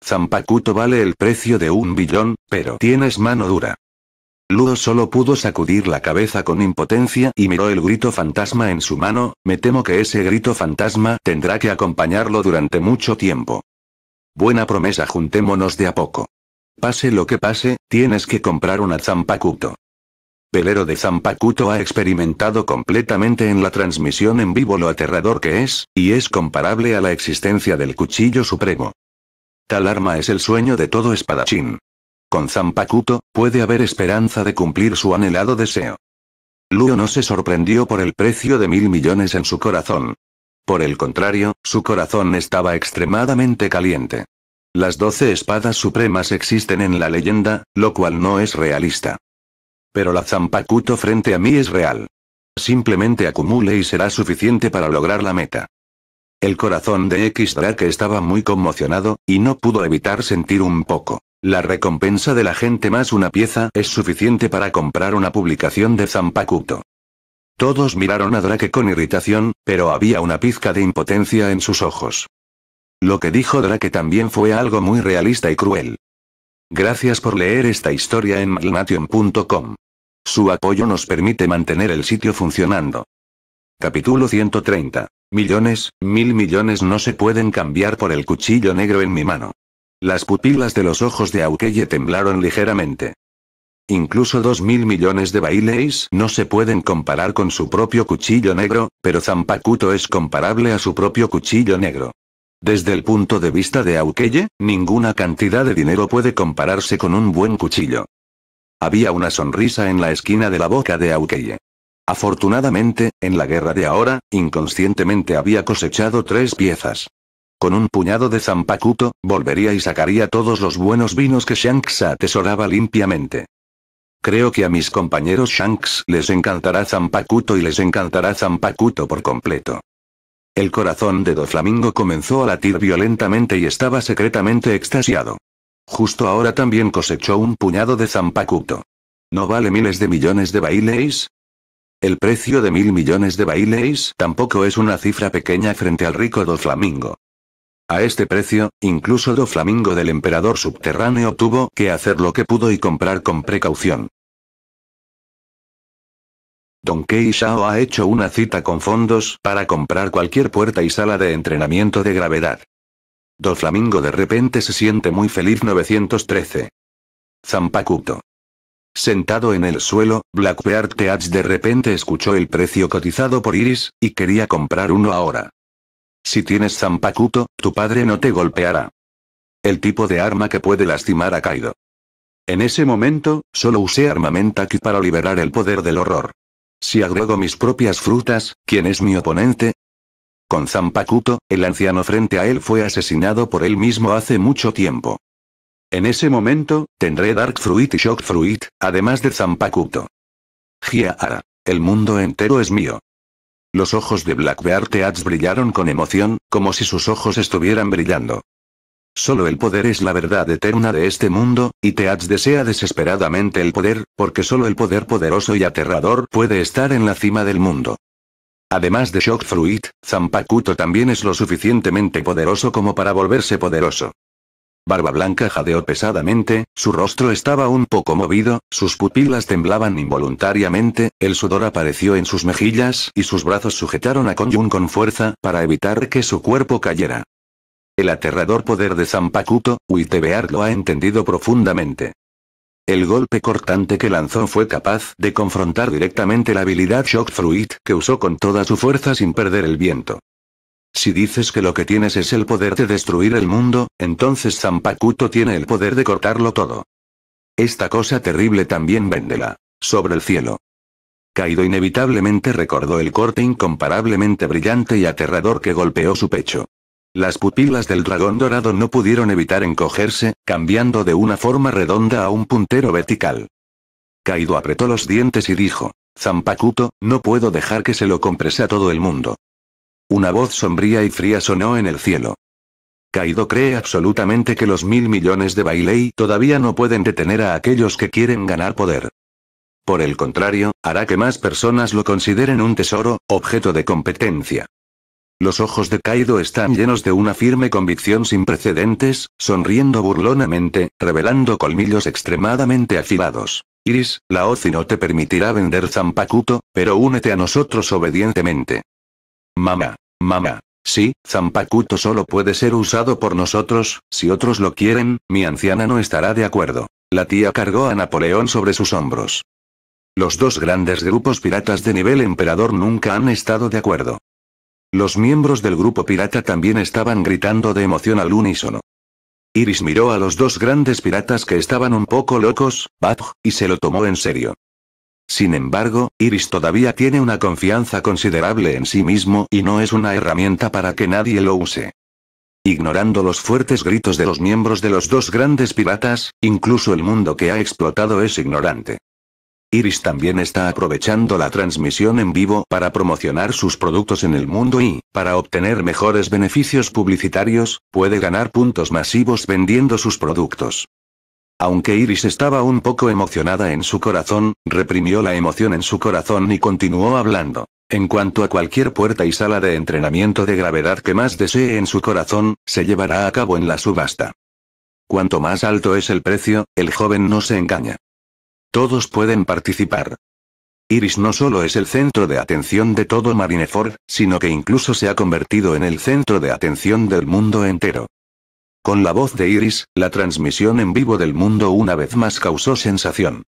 Zampacuto vale el precio de un billón, pero tienes mano dura. Ludo solo pudo sacudir la cabeza con impotencia y miró el grito fantasma en su mano, me temo que ese grito fantasma tendrá que acompañarlo durante mucho tiempo. Buena promesa, juntémonos de a poco. Pase lo que pase, tienes que comprar una Zampacuto. Pelero de Zampacuto ha experimentado completamente en la transmisión en vivo lo aterrador que es, y es comparable a la existencia del cuchillo supremo. Tal arma es el sueño de todo espadachín. Con Zampacuto, puede haber esperanza de cumplir su anhelado deseo. Luo no se sorprendió por el precio de mil millones en su corazón. Por el contrario, su corazón estaba extremadamente caliente. Las doce espadas supremas existen en la leyenda, lo cual no es realista. Pero la Zampacuto frente a mí es real. Simplemente acumule y será suficiente para lograr la meta. El corazón de X Drake estaba muy conmocionado, y no pudo evitar sentir un poco. La recompensa de la gente más una pieza es suficiente para comprar una publicación de Zampacuto. Todos miraron a Drake con irritación, pero había una pizca de impotencia en sus ojos. Lo que dijo Drake también fue algo muy realista y cruel. Gracias por leer esta historia en Malmation.com. Su apoyo nos permite mantener el sitio funcionando. Capítulo 130. Millones, mil millones no se pueden cambiar por el cuchillo negro en mi mano. Las pupilas de los ojos de Aukeye temblaron ligeramente. Incluso dos mil millones de baileis no se pueden comparar con su propio cuchillo negro, pero Zampacuto es comparable a su propio cuchillo negro. Desde el punto de vista de Aukeye, ninguna cantidad de dinero puede compararse con un buen cuchillo. Había una sonrisa en la esquina de la boca de Aukeye. Afortunadamente, en la guerra de ahora, inconscientemente había cosechado tres piezas. Con un puñado de zampacuto, volvería y sacaría todos los buenos vinos que Shanks atesoraba limpiamente. Creo que a mis compañeros Shanks les encantará zampacuto y les encantará zampacuto por completo. El corazón de Doflamingo comenzó a latir violentamente y estaba secretamente extasiado. Justo ahora también cosechó un puñado de zampacuto. ¿No vale miles de millones de bailes. El precio de mil millones de baileis tampoco es una cifra pequeña frente al rico Doflamingo. A este precio, incluso Do Flamingo del emperador subterráneo tuvo que hacer lo que pudo y comprar con precaución. Donkey Shao ha hecho una cita con fondos para comprar cualquier puerta y sala de entrenamiento de gravedad. Do Flamingo de repente se siente muy feliz 913. Zampacuto. Sentado en el suelo, Blackbeard Teach de repente escuchó el precio cotizado por Iris, y quería comprar uno ahora. Si tienes zampacuto, tu padre no te golpeará. El tipo de arma que puede lastimar a Kaido. En ese momento, solo usé aquí para liberar el poder del horror. Si agrego mis propias frutas, ¿quién es mi oponente? Con Zampacuto, el anciano frente a él fue asesinado por él mismo hace mucho tiempo. En ese momento, tendré Dark Fruit y Shock Fruit, además de Zampacuto. Giaara. El mundo entero es mío. Los ojos de Blackbeard Bear Teats brillaron con emoción, como si sus ojos estuvieran brillando. Solo el poder es la verdad eterna de este mundo, y Teats desea desesperadamente el poder, porque solo el poder poderoso y aterrador puede estar en la cima del mundo. Además de Shock Fruit, Zampakuto también es lo suficientemente poderoso como para volverse poderoso. Barba Blanca jadeó pesadamente, su rostro estaba un poco movido, sus pupilas temblaban involuntariamente, el sudor apareció en sus mejillas y sus brazos sujetaron a Konyun con fuerza para evitar que su cuerpo cayera. El aterrador poder de Zampakuto, Wittebear, lo ha entendido profundamente. El golpe cortante que lanzó fue capaz de confrontar directamente la habilidad Shock Fruit que usó con toda su fuerza sin perder el viento. Si dices que lo que tienes es el poder de destruir el mundo, entonces Zampacuto tiene el poder de cortarlo todo. Esta cosa terrible también véndela. Sobre el cielo. Kaido inevitablemente recordó el corte incomparablemente brillante y aterrador que golpeó su pecho. Las pupilas del dragón dorado no pudieron evitar encogerse, cambiando de una forma redonda a un puntero vertical. Kaido apretó los dientes y dijo, Zampacuto, no puedo dejar que se lo comprese a todo el mundo. Una voz sombría y fría sonó en el cielo. Kaido cree absolutamente que los mil millones de Bailey todavía no pueden detener a aquellos que quieren ganar poder. Por el contrario, hará que más personas lo consideren un tesoro, objeto de competencia. Los ojos de Kaido están llenos de una firme convicción sin precedentes, sonriendo burlonamente, revelando colmillos extremadamente afilados. Iris, la Ozi no te permitirá vender Zampacuto, pero únete a nosotros obedientemente. Mamá, mamá. Sí, Zampacuto solo puede ser usado por nosotros, si otros lo quieren, mi anciana no estará de acuerdo. La tía cargó a Napoleón sobre sus hombros. Los dos grandes grupos piratas de nivel emperador nunca han estado de acuerdo. Los miembros del grupo pirata también estaban gritando de emoción al unísono. Iris miró a los dos grandes piratas que estaban un poco locos, Bach, y se lo tomó en serio. Sin embargo, Iris todavía tiene una confianza considerable en sí mismo y no es una herramienta para que nadie lo use. Ignorando los fuertes gritos de los miembros de los dos grandes piratas, incluso el mundo que ha explotado es ignorante. Iris también está aprovechando la transmisión en vivo para promocionar sus productos en el mundo y, para obtener mejores beneficios publicitarios, puede ganar puntos masivos vendiendo sus productos. Aunque Iris estaba un poco emocionada en su corazón, reprimió la emoción en su corazón y continuó hablando. En cuanto a cualquier puerta y sala de entrenamiento de gravedad que más desee en su corazón, se llevará a cabo en la subasta. Cuanto más alto es el precio, el joven no se engaña. Todos pueden participar. Iris no solo es el centro de atención de todo Marineford, sino que incluso se ha convertido en el centro de atención del mundo entero. Con la voz de Iris, la transmisión en vivo del mundo una vez más causó sensación.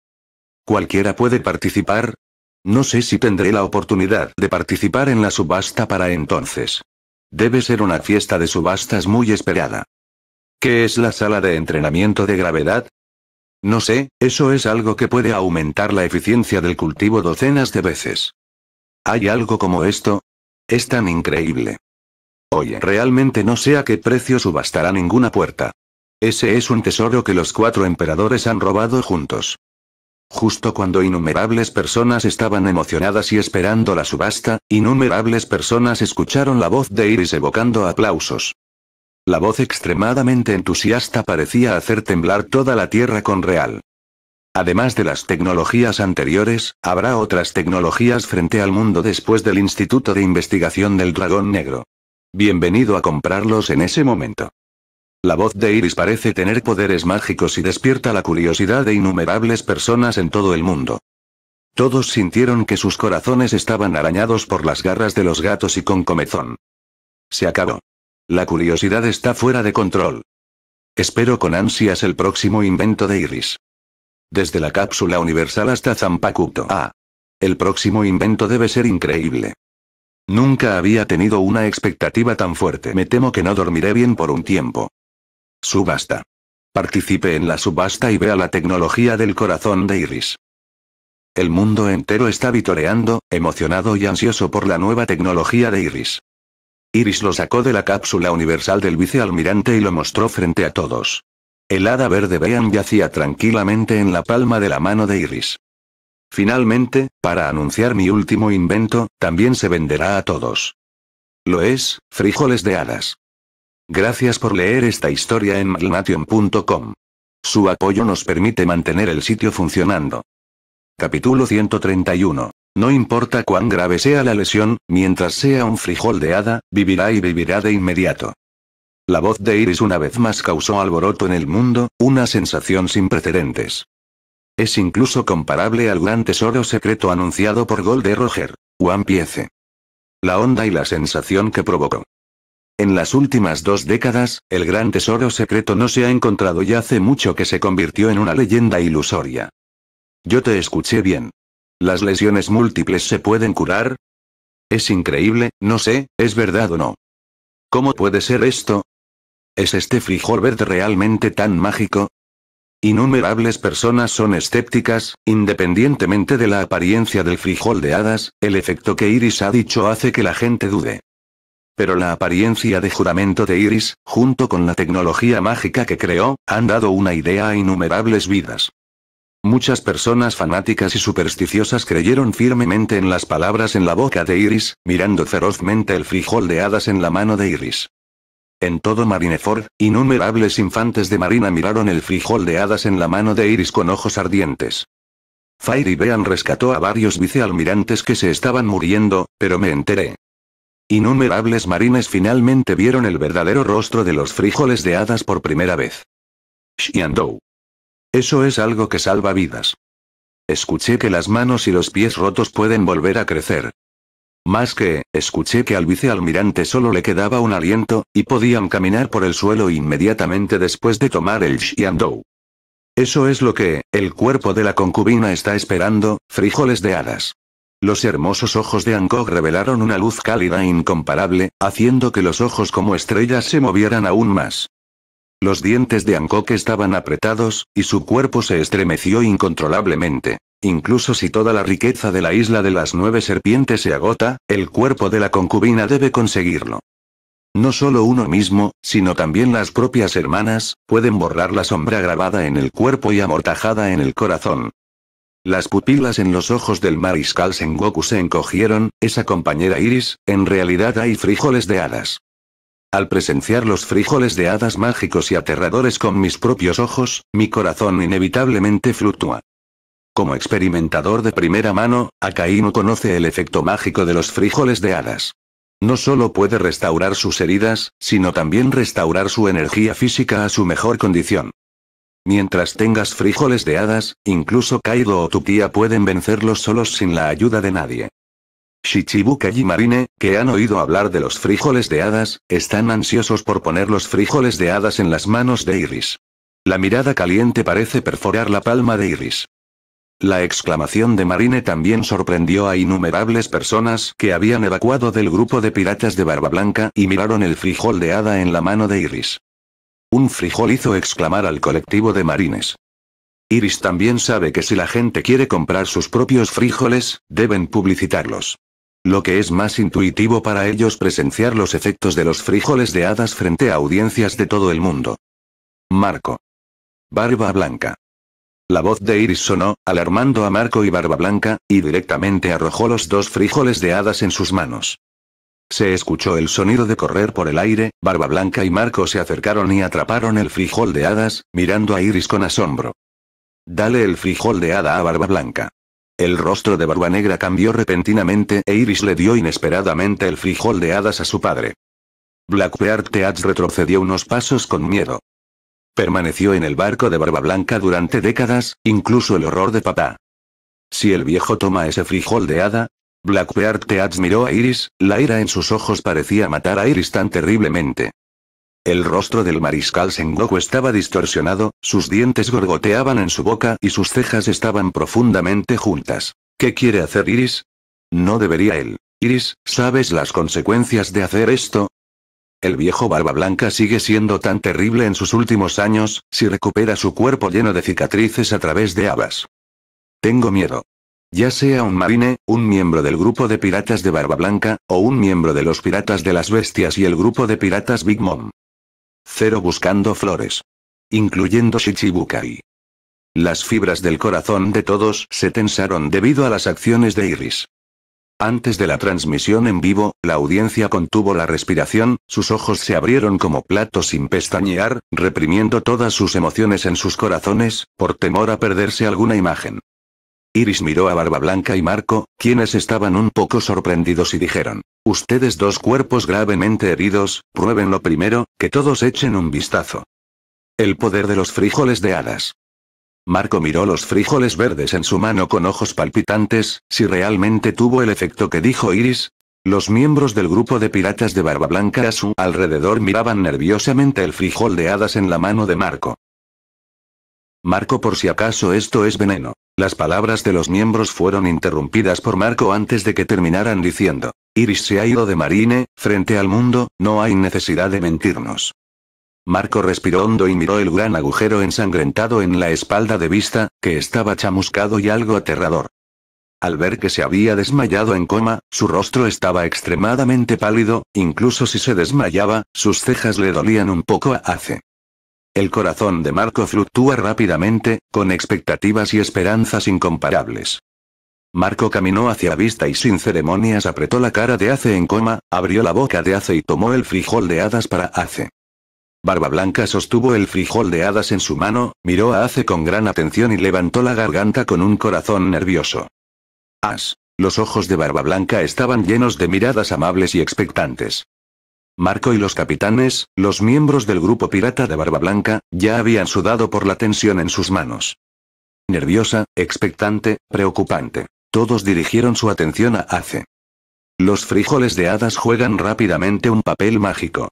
¿Cualquiera puede participar? No sé si tendré la oportunidad de participar en la subasta para entonces. Debe ser una fiesta de subastas muy esperada. ¿Qué es la sala de entrenamiento de gravedad? No sé, eso es algo que puede aumentar la eficiencia del cultivo docenas de veces. ¿Hay algo como esto? Es tan increíble. Oye, realmente no sé a qué precio subastará ninguna puerta. Ese es un tesoro que los cuatro emperadores han robado juntos. Justo cuando innumerables personas estaban emocionadas y esperando la subasta, innumerables personas escucharon la voz de Iris evocando aplausos. La voz extremadamente entusiasta parecía hacer temblar toda la Tierra con real. Además de las tecnologías anteriores, habrá otras tecnologías frente al mundo después del Instituto de Investigación del Dragón Negro. Bienvenido a comprarlos en ese momento. La voz de Iris parece tener poderes mágicos y despierta la curiosidad de innumerables personas en todo el mundo. Todos sintieron que sus corazones estaban arañados por las garras de los gatos y con comezón. Se acabó. La curiosidad está fuera de control. Espero con ansias el próximo invento de Iris. Desde la cápsula universal hasta Zampacuto Ah, el próximo invento debe ser increíble. Nunca había tenido una expectativa tan fuerte. Me temo que no dormiré bien por un tiempo. Subasta. Participe en la subasta y vea la tecnología del corazón de Iris. El mundo entero está vitoreando, emocionado y ansioso por la nueva tecnología de Iris. Iris lo sacó de la cápsula universal del vicealmirante y lo mostró frente a todos. El hada verde Vean yacía tranquilamente en la palma de la mano de Iris. Finalmente, para anunciar mi último invento, también se venderá a todos. Lo es, frijoles de hadas. Gracias por leer esta historia en malnation.com. Su apoyo nos permite mantener el sitio funcionando. Capítulo 131. No importa cuán grave sea la lesión, mientras sea un frijol de hada, vivirá y vivirá de inmediato. La voz de Iris una vez más causó alboroto en el mundo, una sensación sin precedentes. Es incluso comparable al gran tesoro secreto anunciado por Gold Roger. One Piece. La onda y la sensación que provocó. En las últimas dos décadas, el gran tesoro secreto no se ha encontrado y hace mucho que se convirtió en una leyenda ilusoria. Yo te escuché bien. ¿Las lesiones múltiples se pueden curar? Es increíble, no sé, ¿es verdad o no? ¿Cómo puede ser esto? ¿Es este frijol verde realmente tan mágico? Innumerables personas son escépticas, independientemente de la apariencia del frijol de hadas, el efecto que Iris ha dicho hace que la gente dude. Pero la apariencia de juramento de Iris, junto con la tecnología mágica que creó, han dado una idea a innumerables vidas. Muchas personas fanáticas y supersticiosas creyeron firmemente en las palabras en la boca de Iris, mirando ferozmente el frijol de hadas en la mano de Iris. En todo Marineford, innumerables infantes de marina miraron el frijol de hadas en la mano de Iris con ojos ardientes. Fire y Bean rescató a varios vicealmirantes que se estaban muriendo, pero me enteré. Innumerables marines finalmente vieron el verdadero rostro de los frijoles de hadas por primera vez. Xiandou. Eso es algo que salva vidas. Escuché que las manos y los pies rotos pueden volver a crecer. Más que, escuché que al vicealmirante solo le quedaba un aliento, y podían caminar por el suelo inmediatamente después de tomar el Xiandou. Eso es lo que, el cuerpo de la concubina está esperando, frijoles de hadas. Los hermosos ojos de Angkor revelaron una luz cálida e incomparable, haciendo que los ojos como estrellas se movieran aún más. Los dientes de Angkor estaban apretados, y su cuerpo se estremeció incontrolablemente. Incluso si toda la riqueza de la isla de las nueve serpientes se agota, el cuerpo de la concubina debe conseguirlo. No solo uno mismo, sino también las propias hermanas, pueden borrar la sombra grabada en el cuerpo y amortajada en el corazón. Las pupilas en los ojos del mariscal Sengoku se encogieron, esa compañera Iris, en realidad hay frijoles de hadas. Al presenciar los frijoles de hadas mágicos y aterradores con mis propios ojos, mi corazón inevitablemente fluctúa. Como experimentador de primera mano, Akainu conoce el efecto mágico de los frijoles de hadas. No solo puede restaurar sus heridas, sino también restaurar su energía física a su mejor condición. Mientras tengas frijoles de hadas, incluso Kaido o tu tía pueden vencerlos solos sin la ayuda de nadie. Shichibukai y Marine, que han oído hablar de los frijoles de hadas, están ansiosos por poner los frijoles de hadas en las manos de Iris. La mirada caliente parece perforar la palma de Iris. La exclamación de Marine también sorprendió a innumerables personas que habían evacuado del grupo de piratas de Barba Blanca y miraron el frijol de hada en la mano de Iris. Un frijol hizo exclamar al colectivo de marines. Iris también sabe que si la gente quiere comprar sus propios frijoles, deben publicitarlos. Lo que es más intuitivo para ellos presenciar los efectos de los frijoles de hadas frente a audiencias de todo el mundo. Marco. Barba Blanca. La voz de Iris sonó, alarmando a Marco y Barba Blanca, y directamente arrojó los dos frijoles de hadas en sus manos. Se escuchó el sonido de correr por el aire, Barba Blanca y Marco se acercaron y atraparon el frijol de hadas, mirando a Iris con asombro. Dale el frijol de hada a Barba Blanca. El rostro de Barba Negra cambió repentinamente e Iris le dio inesperadamente el frijol de hadas a su padre. Blackbeard Teats retrocedió unos pasos con miedo. Permaneció en el barco de Barba Blanca durante décadas, incluso el horror de papá. Si el viejo toma ese frijol de hada, Blackbeard te admiró a Iris, la ira en sus ojos parecía matar a Iris tan terriblemente. El rostro del mariscal Sengoku estaba distorsionado, sus dientes gorgoteaban en su boca y sus cejas estaban profundamente juntas. ¿Qué quiere hacer Iris? No debería él. Iris, ¿sabes las consecuencias de hacer esto? El viejo Barba Blanca sigue siendo tan terrible en sus últimos años, si recupera su cuerpo lleno de cicatrices a través de habas. Tengo miedo. Ya sea un marine, un miembro del grupo de piratas de Barba Blanca, o un miembro de los piratas de las bestias y el grupo de piratas Big Mom. Cero buscando flores. Incluyendo Shichibukai. Las fibras del corazón de todos se tensaron debido a las acciones de Iris. Antes de la transmisión en vivo, la audiencia contuvo la respiración, sus ojos se abrieron como platos sin pestañear, reprimiendo todas sus emociones en sus corazones, por temor a perderse alguna imagen. Iris miró a Barba Blanca y Marco, quienes estaban un poco sorprendidos y dijeron, Ustedes dos cuerpos gravemente heridos, pruébenlo primero, que todos echen un vistazo. El poder de los frijoles de hadas. Marco miró los frijoles verdes en su mano con ojos palpitantes, si realmente tuvo el efecto que dijo Iris. Los miembros del grupo de piratas de barba blanca a su alrededor miraban nerviosamente el frijol de hadas en la mano de Marco. Marco por si acaso esto es veneno. Las palabras de los miembros fueron interrumpidas por Marco antes de que terminaran diciendo, Iris se ha ido de Marine, frente al mundo, no hay necesidad de mentirnos. Marco respiró hondo y miró el gran agujero ensangrentado en la espalda de Vista, que estaba chamuscado y algo aterrador. Al ver que se había desmayado en coma, su rostro estaba extremadamente pálido, incluso si se desmayaba, sus cejas le dolían un poco a Ace. El corazón de Marco fluctúa rápidamente, con expectativas y esperanzas incomparables. Marco caminó hacia Vista y sin ceremonias apretó la cara de Ace en coma, abrió la boca de Ace y tomó el frijol de hadas para Ace. Barba Blanca sostuvo el frijol de hadas en su mano, miró a Ace con gran atención y levantó la garganta con un corazón nervioso. As. Los ojos de Barba Blanca estaban llenos de miradas amables y expectantes. Marco y los capitanes, los miembros del grupo pirata de Barba Blanca, ya habían sudado por la tensión en sus manos. Nerviosa, expectante, preocupante. Todos dirigieron su atención a Ace. Los frijoles de hadas juegan rápidamente un papel mágico.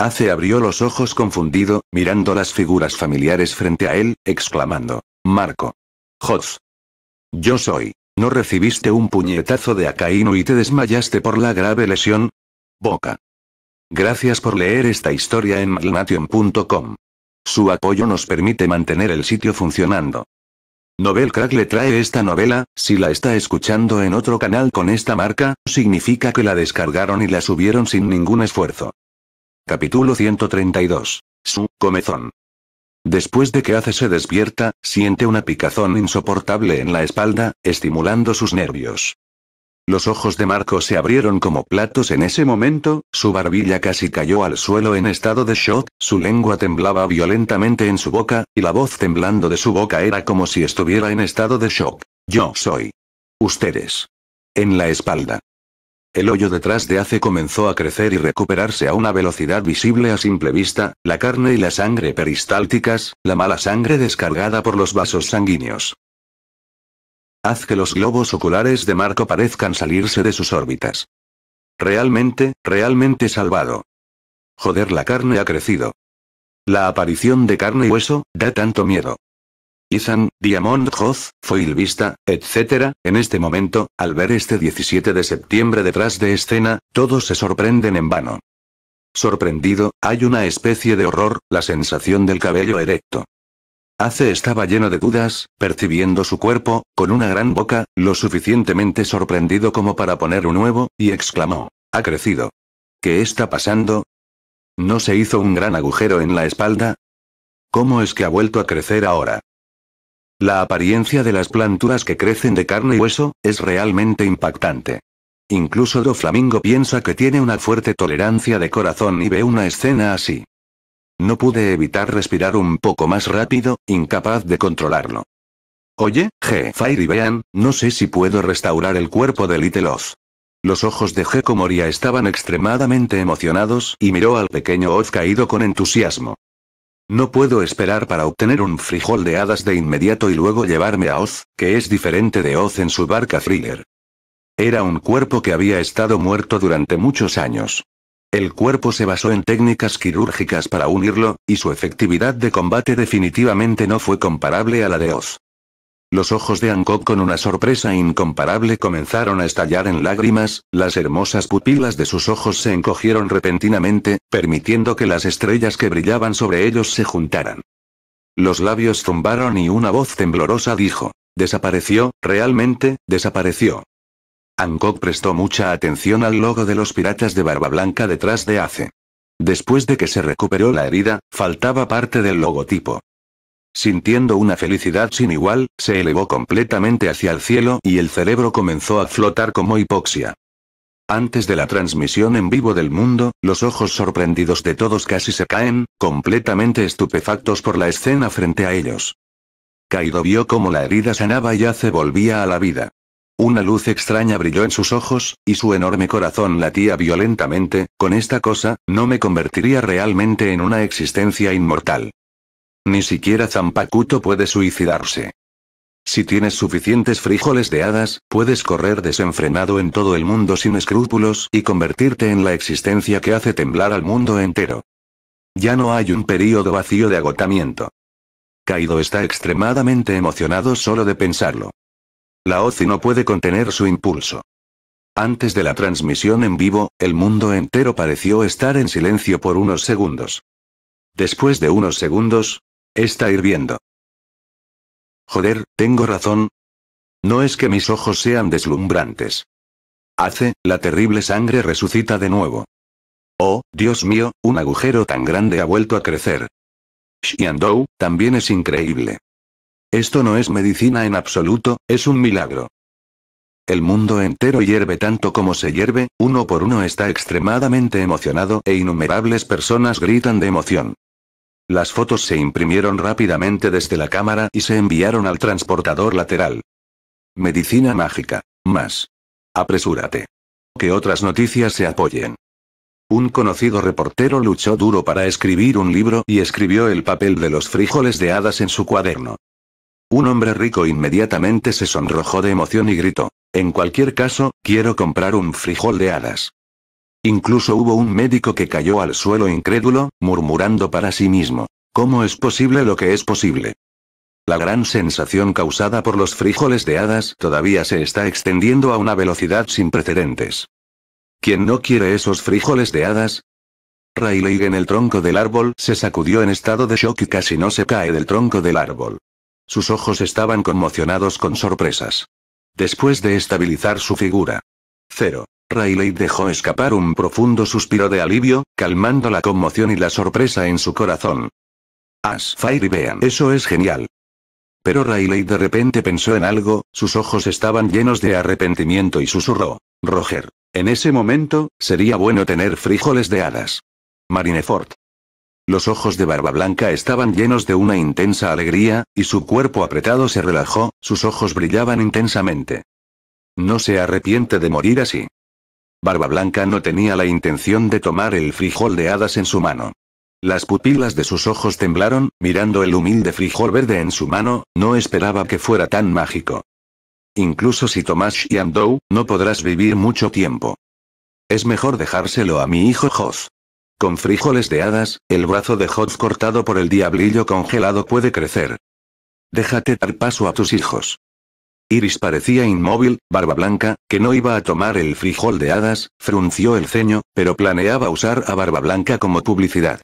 Ace abrió los ojos confundido, mirando las figuras familiares frente a él, exclamando. Marco. Hoz. Yo soy. ¿No recibiste un puñetazo de Acaíno y te desmayaste por la grave lesión? Boca. Gracias por leer esta historia en malnation.com. Su apoyo nos permite mantener el sitio funcionando. Novelcrack Crack le trae esta novela, si la está escuchando en otro canal con esta marca, significa que la descargaron y la subieron sin ningún esfuerzo. Capítulo 132. Su comezón. Después de que hace se despierta, siente una picazón insoportable en la espalda, estimulando sus nervios. Los ojos de Marco se abrieron como platos en ese momento, su barbilla casi cayó al suelo en estado de shock, su lengua temblaba violentamente en su boca, y la voz temblando de su boca era como si estuviera en estado de shock. Yo soy. Ustedes. En la espalda. El hoyo detrás de Ace comenzó a crecer y recuperarse a una velocidad visible a simple vista, la carne y la sangre peristálticas, la mala sangre descargada por los vasos sanguíneos. Haz que los globos oculares de Marco parezcan salirse de sus órbitas. Realmente, realmente salvado. Joder, la carne ha crecido. La aparición de carne y hueso, da tanto miedo. Ethan, Diamond Hoz, Foil Vista, etc. En este momento, al ver este 17 de septiembre detrás de escena, todos se sorprenden en vano. Sorprendido, hay una especie de horror, la sensación del cabello erecto. Ace estaba lleno de dudas, percibiendo su cuerpo, con una gran boca, lo suficientemente sorprendido como para poner un nuevo, y exclamó, ha crecido. ¿Qué está pasando? ¿No se hizo un gran agujero en la espalda? ¿Cómo es que ha vuelto a crecer ahora? La apariencia de las planturas que crecen de carne y hueso, es realmente impactante. Incluso Do Flamingo piensa que tiene una fuerte tolerancia de corazón y ve una escena así. No pude evitar respirar un poco más rápido, incapaz de controlarlo. Oye, G. Fire y Vean, no sé si puedo restaurar el cuerpo de Little Oz. Los ojos de Gekomoria estaban extremadamente emocionados y miró al pequeño Oz caído con entusiasmo. No puedo esperar para obtener un frijol de hadas de inmediato y luego llevarme a Oz, que es diferente de Oz en su barca thriller. Era un cuerpo que había estado muerto durante muchos años. El cuerpo se basó en técnicas quirúrgicas para unirlo, y su efectividad de combate definitivamente no fue comparable a la de Oz. Los ojos de Hancock con una sorpresa incomparable comenzaron a estallar en lágrimas, las hermosas pupilas de sus ojos se encogieron repentinamente, permitiendo que las estrellas que brillaban sobre ellos se juntaran. Los labios zumbaron y una voz temblorosa dijo, desapareció, realmente, desapareció. Hancock prestó mucha atención al logo de los piratas de Barba Blanca detrás de Ace. Después de que se recuperó la herida, faltaba parte del logotipo. Sintiendo una felicidad sin igual, se elevó completamente hacia el cielo y el cerebro comenzó a flotar como hipoxia. Antes de la transmisión en vivo del mundo, los ojos sorprendidos de todos casi se caen, completamente estupefactos por la escena frente a ellos. Kaido vio cómo la herida sanaba y ya se volvía a la vida. Una luz extraña brilló en sus ojos, y su enorme corazón latía violentamente, con esta cosa, no me convertiría realmente en una existencia inmortal. Ni siquiera Zampacuto puede suicidarse. Si tienes suficientes frijoles de hadas, puedes correr desenfrenado en todo el mundo sin escrúpulos y convertirte en la existencia que hace temblar al mundo entero. Ya no hay un período vacío de agotamiento. Kaido está extremadamente emocionado solo de pensarlo. La Ozi no puede contener su impulso. Antes de la transmisión en vivo, el mundo entero pareció estar en silencio por unos segundos. Después de unos segundos, Está hirviendo. Joder, tengo razón. No es que mis ojos sean deslumbrantes. Hace, la terrible sangre resucita de nuevo. Oh, Dios mío, un agujero tan grande ha vuelto a crecer. Xiandou, también es increíble. Esto no es medicina en absoluto, es un milagro. El mundo entero hierve tanto como se hierve, uno por uno está extremadamente emocionado e innumerables personas gritan de emoción. Las fotos se imprimieron rápidamente desde la cámara y se enviaron al transportador lateral. Medicina mágica. Más. Apresúrate. Que otras noticias se apoyen. Un conocido reportero luchó duro para escribir un libro y escribió el papel de los frijoles de hadas en su cuaderno. Un hombre rico inmediatamente se sonrojó de emoción y gritó, en cualquier caso, quiero comprar un frijol de hadas. Incluso hubo un médico que cayó al suelo incrédulo, murmurando para sí mismo. ¿Cómo es posible lo que es posible? La gran sensación causada por los frijoles de hadas todavía se está extendiendo a una velocidad sin precedentes. ¿Quién no quiere esos frijoles de hadas? Rayleigh en el tronco del árbol se sacudió en estado de shock y casi no se cae del tronco del árbol. Sus ojos estaban conmocionados con sorpresas. Después de estabilizar su figura. Cero. Rayleigh dejó escapar un profundo suspiro de alivio, calmando la conmoción y la sorpresa en su corazón. As fire vean, eso es genial. Pero Rayleigh de repente pensó en algo, sus ojos estaban llenos de arrepentimiento y susurró. Roger. En ese momento, sería bueno tener frijoles de hadas. Marineford. Los ojos de Barba Blanca estaban llenos de una intensa alegría, y su cuerpo apretado se relajó, sus ojos brillaban intensamente. No se arrepiente de morir así. Barba Blanca no tenía la intención de tomar el frijol de hadas en su mano. Las pupilas de sus ojos temblaron, mirando el humilde frijol verde en su mano, no esperaba que fuera tan mágico. Incluso si tomas Andou no podrás vivir mucho tiempo. Es mejor dejárselo a mi hijo Hoz. Con frijoles de hadas, el brazo de Hoz cortado por el diablillo congelado puede crecer. Déjate dar paso a tus hijos. Iris parecía inmóvil, barba blanca, que no iba a tomar el frijol de hadas, frunció el ceño, pero planeaba usar a barba blanca como publicidad.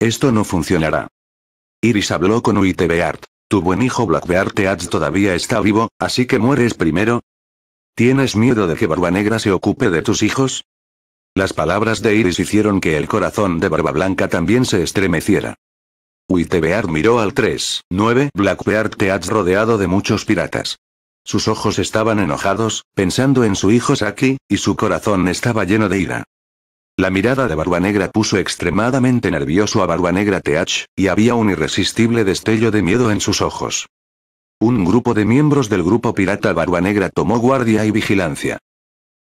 Esto no funcionará. Iris habló con Uitebeart. Tu buen hijo Blackbeard Teats todavía está vivo, así que mueres primero. ¿Tienes miedo de que Barba Negra se ocupe de tus hijos? Las palabras de Iris hicieron que el corazón de Barba Blanca también se estremeciera. Uitbeard miró al 3-9 Blackbeard Teats rodeado de muchos piratas. Sus ojos estaban enojados, pensando en su hijo Saki, y su corazón estaba lleno de ira. La mirada de Barbanegra Negra puso extremadamente nervioso a Barbanegra Negra TH, y había un irresistible destello de miedo en sus ojos. Un grupo de miembros del grupo pirata Barbanegra Negra tomó guardia y vigilancia.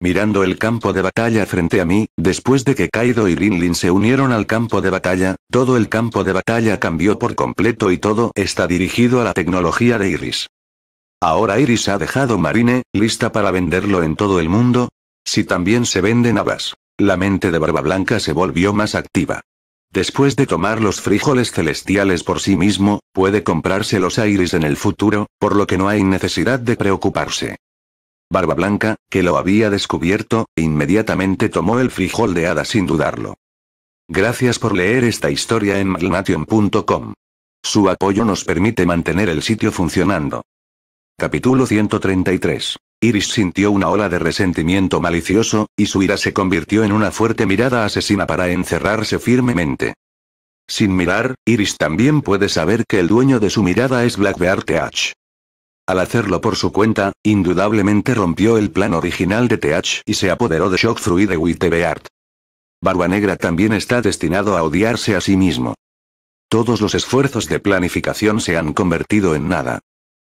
Mirando el campo de batalla frente a mí, después de que Kaido y Rinlin se unieron al campo de batalla, todo el campo de batalla cambió por completo y todo está dirigido a la tecnología de Iris. Ahora Iris ha dejado Marine, lista para venderlo en todo el mundo. Si también se venden habas. La mente de Barba Blanca se volvió más activa. Después de tomar los frijoles celestiales por sí mismo, puede comprárselos a Iris en el futuro, por lo que no hay necesidad de preocuparse. Barba Blanca, que lo había descubierto, inmediatamente tomó el frijol de hada sin dudarlo. Gracias por leer esta historia en maglnation.com. Su apoyo nos permite mantener el sitio funcionando. Capítulo 133. Iris sintió una ola de resentimiento malicioso, y su ira se convirtió en una fuerte mirada asesina para encerrarse firmemente. Sin mirar, Iris también puede saber que el dueño de su mirada es Blackbeard TH. Al hacerlo por su cuenta, indudablemente rompió el plan original de TH y se apoderó de Shockfruit de Wittebeard. Barba Negra también está destinado a odiarse a sí mismo. Todos los esfuerzos de planificación se han convertido en nada.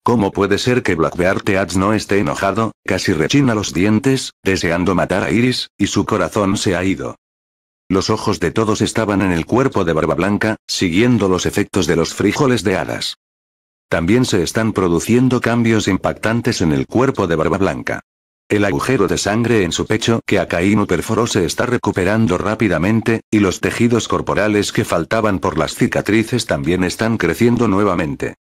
¿Cómo puede ser que Blackbeard Teats no esté enojado? Casi rechina los dientes, deseando matar a Iris, y su corazón se ha ido. Los ojos de todos estaban en el cuerpo de Barba Blanca, siguiendo los efectos de los frijoles de hadas. También se están produciendo cambios impactantes en el cuerpo de Barba Blanca. El agujero de sangre en su pecho que Akainu perforó se está recuperando rápidamente, y los tejidos corporales que faltaban por las cicatrices también están creciendo nuevamente.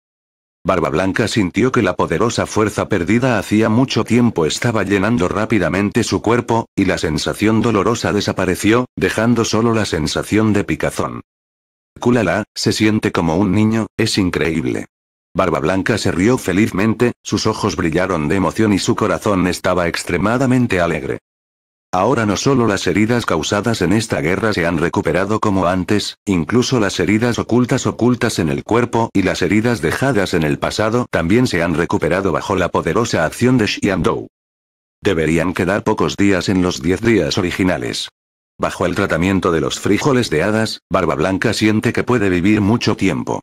Barba Blanca sintió que la poderosa fuerza perdida hacía mucho tiempo estaba llenando rápidamente su cuerpo, y la sensación dolorosa desapareció, dejando solo la sensación de picazón. Kulala, se siente como un niño, es increíble. Barba Blanca se rió felizmente, sus ojos brillaron de emoción y su corazón estaba extremadamente alegre. Ahora no solo las heridas causadas en esta guerra se han recuperado como antes, incluso las heridas ocultas ocultas en el cuerpo y las heridas dejadas en el pasado también se han recuperado bajo la poderosa acción de Xiandou. Deberían quedar pocos días en los 10 días originales. Bajo el tratamiento de los frijoles de hadas, Barba Blanca siente que puede vivir mucho tiempo.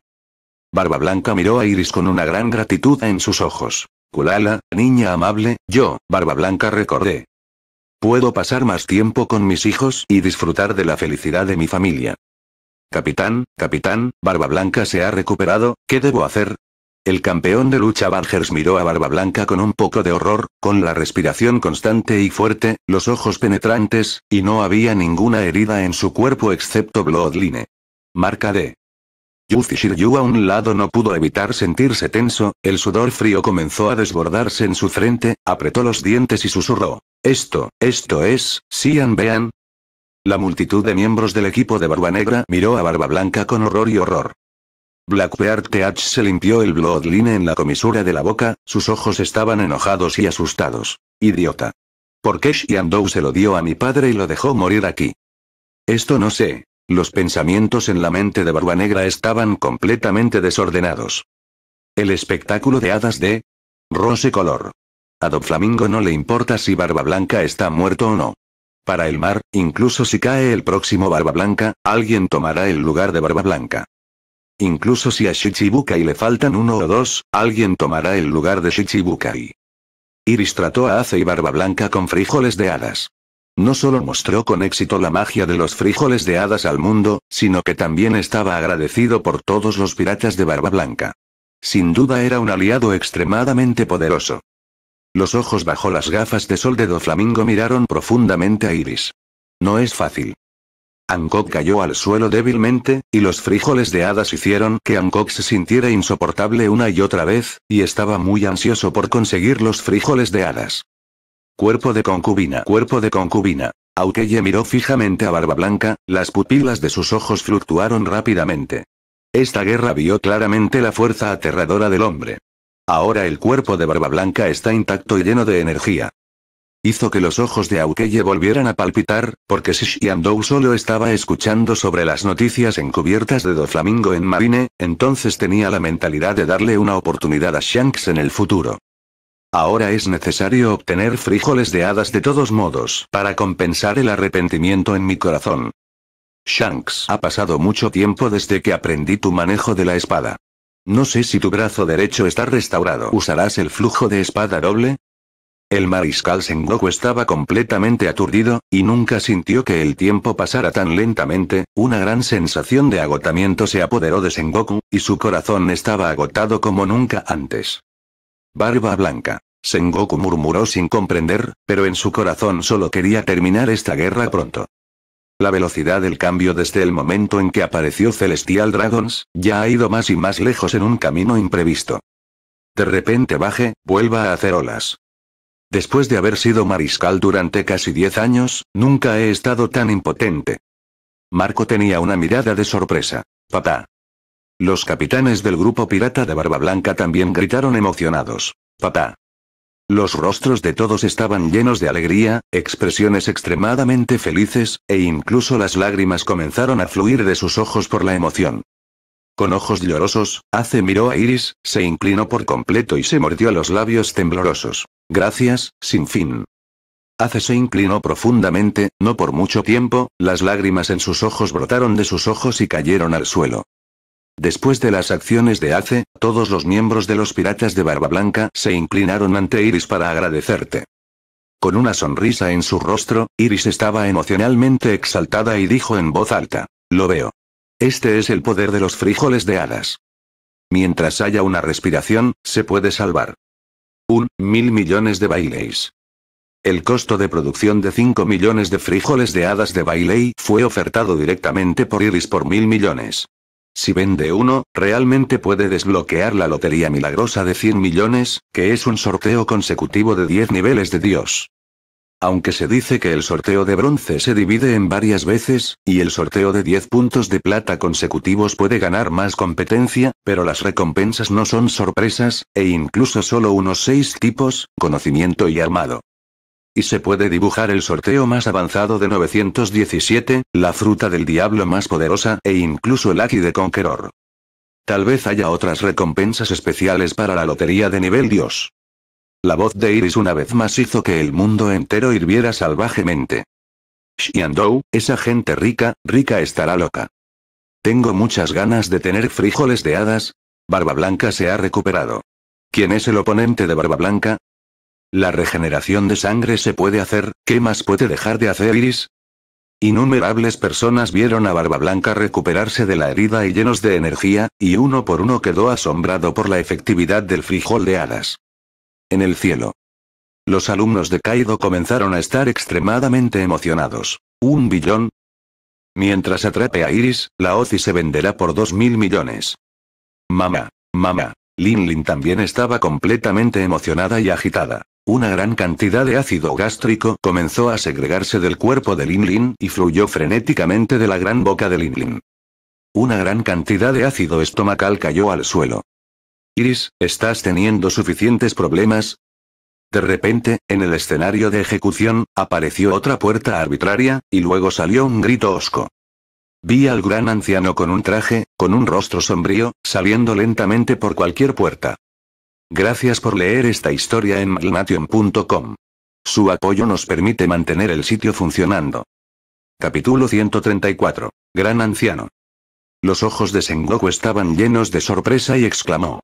Barba Blanca miró a Iris con una gran gratitud en sus ojos. Kulala, niña amable, yo, Barba Blanca recordé, Puedo pasar más tiempo con mis hijos y disfrutar de la felicidad de mi familia. Capitán, capitán, Barba Blanca se ha recuperado, ¿qué debo hacer? El campeón de lucha Bargers miró a Barba Blanca con un poco de horror, con la respiración constante y fuerte, los ojos penetrantes, y no había ninguna herida en su cuerpo excepto Bloodline. Marca D. Yuzi Shiryu a un lado no pudo evitar sentirse tenso, el sudor frío comenzó a desbordarse en su frente, apretó los dientes y susurró. Esto, esto es, Sian vean". La multitud de miembros del equipo de Barba Negra miró a Barba Blanca con horror y horror. Blackbeard TH se limpió el bloodline en la comisura de la boca, sus ojos estaban enojados y asustados. Idiota. ¿Por qué Shiandou se lo dio a mi padre y lo dejó morir aquí? Esto no sé, los pensamientos en la mente de Barba Negra estaban completamente desordenados. El espectáculo de hadas de Rose Color. A Don Flamingo no le importa si Barba Blanca está muerto o no. Para el mar, incluso si cae el próximo Barba Blanca, alguien tomará el lugar de Barba Blanca. Incluso si a Shichibukai le faltan uno o dos, alguien tomará el lugar de Shichibukai. Iris trató a Ace y Barba Blanca con frijoles de hadas. No solo mostró con éxito la magia de los frijoles de hadas al mundo, sino que también estaba agradecido por todos los piratas de Barba Blanca. Sin duda era un aliado extremadamente poderoso. Los ojos bajo las gafas de sol de Doflamingo miraron profundamente a Iris. No es fácil. Hancock cayó al suelo débilmente, y los frijoles de hadas hicieron que Hancock se sintiera insoportable una y otra vez, y estaba muy ansioso por conseguir los frijoles de hadas. Cuerpo de concubina. Cuerpo de concubina. Aukeye miró fijamente a Barba Blanca, las pupilas de sus ojos fluctuaron rápidamente. Esta guerra vio claramente la fuerza aterradora del hombre. Ahora el cuerpo de Barba Blanca está intacto y lleno de energía. Hizo que los ojos de Aukeye volvieran a palpitar, porque Dou solo estaba escuchando sobre las noticias encubiertas de Doflamingo en Marine, entonces tenía la mentalidad de darle una oportunidad a Shanks en el futuro. Ahora es necesario obtener frijoles de hadas de todos modos, para compensar el arrepentimiento en mi corazón. Shanks, ha pasado mucho tiempo desde que aprendí tu manejo de la espada. No sé si tu brazo derecho está restaurado. ¿Usarás el flujo de espada doble? El mariscal Sengoku estaba completamente aturdido, y nunca sintió que el tiempo pasara tan lentamente, una gran sensación de agotamiento se apoderó de Sengoku, y su corazón estaba agotado como nunca antes. Barba Blanca. Sengoku murmuró sin comprender, pero en su corazón solo quería terminar esta guerra pronto. La velocidad del cambio desde el momento en que apareció Celestial Dragons, ya ha ido más y más lejos en un camino imprevisto. De repente baje, vuelva a hacer olas. Después de haber sido mariscal durante casi 10 años, nunca he estado tan impotente. Marco tenía una mirada de sorpresa. Papá. Los capitanes del grupo pirata de Barba Blanca también gritaron emocionados. Papá. Los rostros de todos estaban llenos de alegría, expresiones extremadamente felices, e incluso las lágrimas comenzaron a fluir de sus ojos por la emoción. Con ojos llorosos, Ace miró a Iris, se inclinó por completo y se mordió los labios temblorosos. Gracias, sin fin. Ace se inclinó profundamente, no por mucho tiempo, las lágrimas en sus ojos brotaron de sus ojos y cayeron al suelo. Después de las acciones de Ace, todos los miembros de los piratas de Barba Blanca se inclinaron ante Iris para agradecerte. Con una sonrisa en su rostro, Iris estaba emocionalmente exaltada y dijo en voz alta, Lo veo. Este es el poder de los frijoles de hadas. Mientras haya una respiración, se puede salvar. Un, mil millones de baileys. El costo de producción de 5 millones de frijoles de hadas de bailey fue ofertado directamente por Iris por mil millones. Si vende uno, realmente puede desbloquear la lotería milagrosa de 100 millones, que es un sorteo consecutivo de 10 niveles de Dios. Aunque se dice que el sorteo de bronce se divide en varias veces, y el sorteo de 10 puntos de plata consecutivos puede ganar más competencia, pero las recompensas no son sorpresas, e incluso solo unos 6 tipos, conocimiento y armado se puede dibujar el sorteo más avanzado de 917, la fruta del diablo más poderosa e incluso el Aki de Conqueror. Tal vez haya otras recompensas especiales para la lotería de nivel Dios. La voz de Iris una vez más hizo que el mundo entero hirviera salvajemente. Xiandou, esa gente rica, rica estará loca. Tengo muchas ganas de tener frijoles de hadas. Barba Blanca se ha recuperado. ¿Quién es el oponente de Barba Blanca? La regeneración de sangre se puede hacer, ¿qué más puede dejar de hacer Iris? Innumerables personas vieron a Barba Blanca recuperarse de la herida y llenos de energía, y uno por uno quedó asombrado por la efectividad del frijol de hadas. En el cielo. Los alumnos de Kaido comenzaron a estar extremadamente emocionados. ¿Un billón? Mientras atrape a Iris, la OCI se venderá por dos mil millones. Mamá, mamá, Lin Lin también estaba completamente emocionada y agitada. Una gran cantidad de ácido gástrico comenzó a segregarse del cuerpo de Lin Lin y fluyó frenéticamente de la gran boca de Lin Lin. Una gran cantidad de ácido estomacal cayó al suelo. Iris, ¿estás teniendo suficientes problemas? De repente, en el escenario de ejecución, apareció otra puerta arbitraria, y luego salió un grito osco. Vi al gran anciano con un traje, con un rostro sombrío, saliendo lentamente por cualquier puerta. Gracias por leer esta historia en malmation.com. Su apoyo nos permite mantener el sitio funcionando. Capítulo 134. Gran Anciano. Los ojos de Sengoku estaban llenos de sorpresa y exclamó.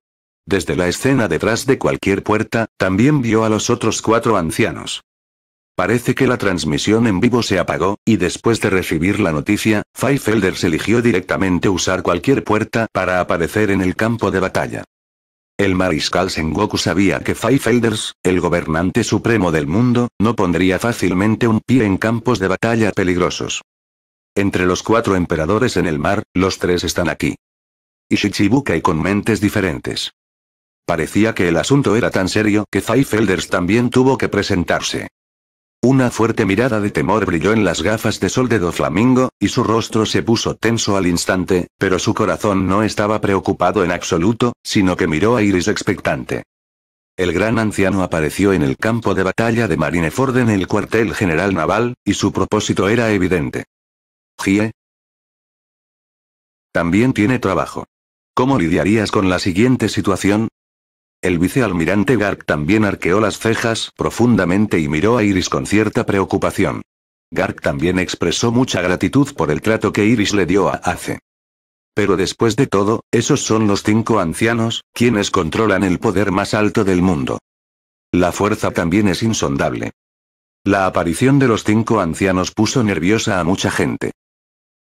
Desde la escena detrás de cualquier puerta, también vio a los otros cuatro ancianos. Parece que la transmisión en vivo se apagó, y después de recibir la noticia, Feifelder se eligió directamente usar cualquier puerta para aparecer en el campo de batalla. El mariscal Sengoku sabía que Elders, el gobernante supremo del mundo, no pondría fácilmente un pie en campos de batalla peligrosos. Entre los cuatro emperadores en el mar, los tres están aquí. Y y con mentes diferentes. Parecía que el asunto era tan serio que Faifelders también tuvo que presentarse. Una fuerte mirada de temor brilló en las gafas de sol de Doflamingo, y su rostro se puso tenso al instante, pero su corazón no estaba preocupado en absoluto, sino que miró a Iris expectante. El gran anciano apareció en el campo de batalla de Marineford en el cuartel general naval, y su propósito era evidente. Gie. También tiene trabajo. ¿Cómo lidiarías con la siguiente situación? El vicealmirante Garg también arqueó las cejas profundamente y miró a Iris con cierta preocupación. Gark también expresó mucha gratitud por el trato que Iris le dio a Ace. Pero después de todo, esos son los cinco ancianos, quienes controlan el poder más alto del mundo. La fuerza también es insondable. La aparición de los cinco ancianos puso nerviosa a mucha gente.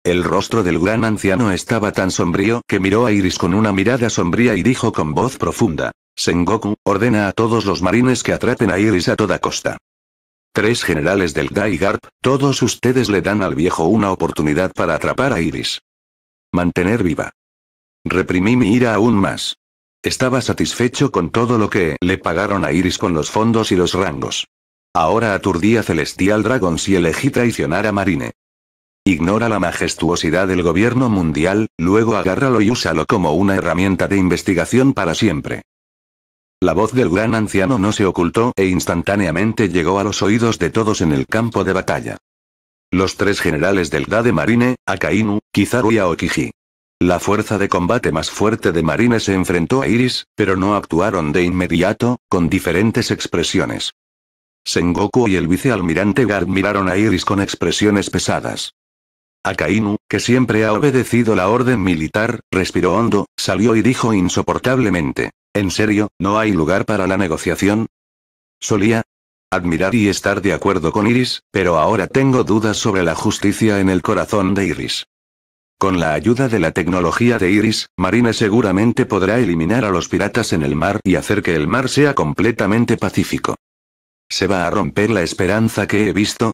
El rostro del gran anciano estaba tan sombrío que miró a Iris con una mirada sombría y dijo con voz profunda, Sengoku ordena a todos los marines que atrapen a Iris a toda costa. Tres generales del Dai todos ustedes le dan al viejo una oportunidad para atrapar a Iris. Mantener viva. Reprimí mi ira aún más. Estaba satisfecho con todo lo que le pagaron a Iris con los fondos y los rangos. Ahora aturdía Celestial Dragon si elegí traicionar a Marine. Ignora la majestuosidad del gobierno mundial, luego agárralo y úsalo como una herramienta de investigación para siempre. La voz del gran anciano no se ocultó e instantáneamente llegó a los oídos de todos en el campo de batalla. Los tres generales del de Marine, Akainu, Kizaru y Aokiji. La fuerza de combate más fuerte de Marine se enfrentó a Iris, pero no actuaron de inmediato, con diferentes expresiones. Sengoku y el vicealmirante Gard miraron a Iris con expresiones pesadas. Akainu, que siempre ha obedecido la orden militar, respiró hondo, salió y dijo insoportablemente. ¿En serio, no hay lugar para la negociación? Solía admirar y estar de acuerdo con Iris, pero ahora tengo dudas sobre la justicia en el corazón de Iris. Con la ayuda de la tecnología de Iris, Marine seguramente podrá eliminar a los piratas en el mar y hacer que el mar sea completamente pacífico. ¿Se va a romper la esperanza que he visto?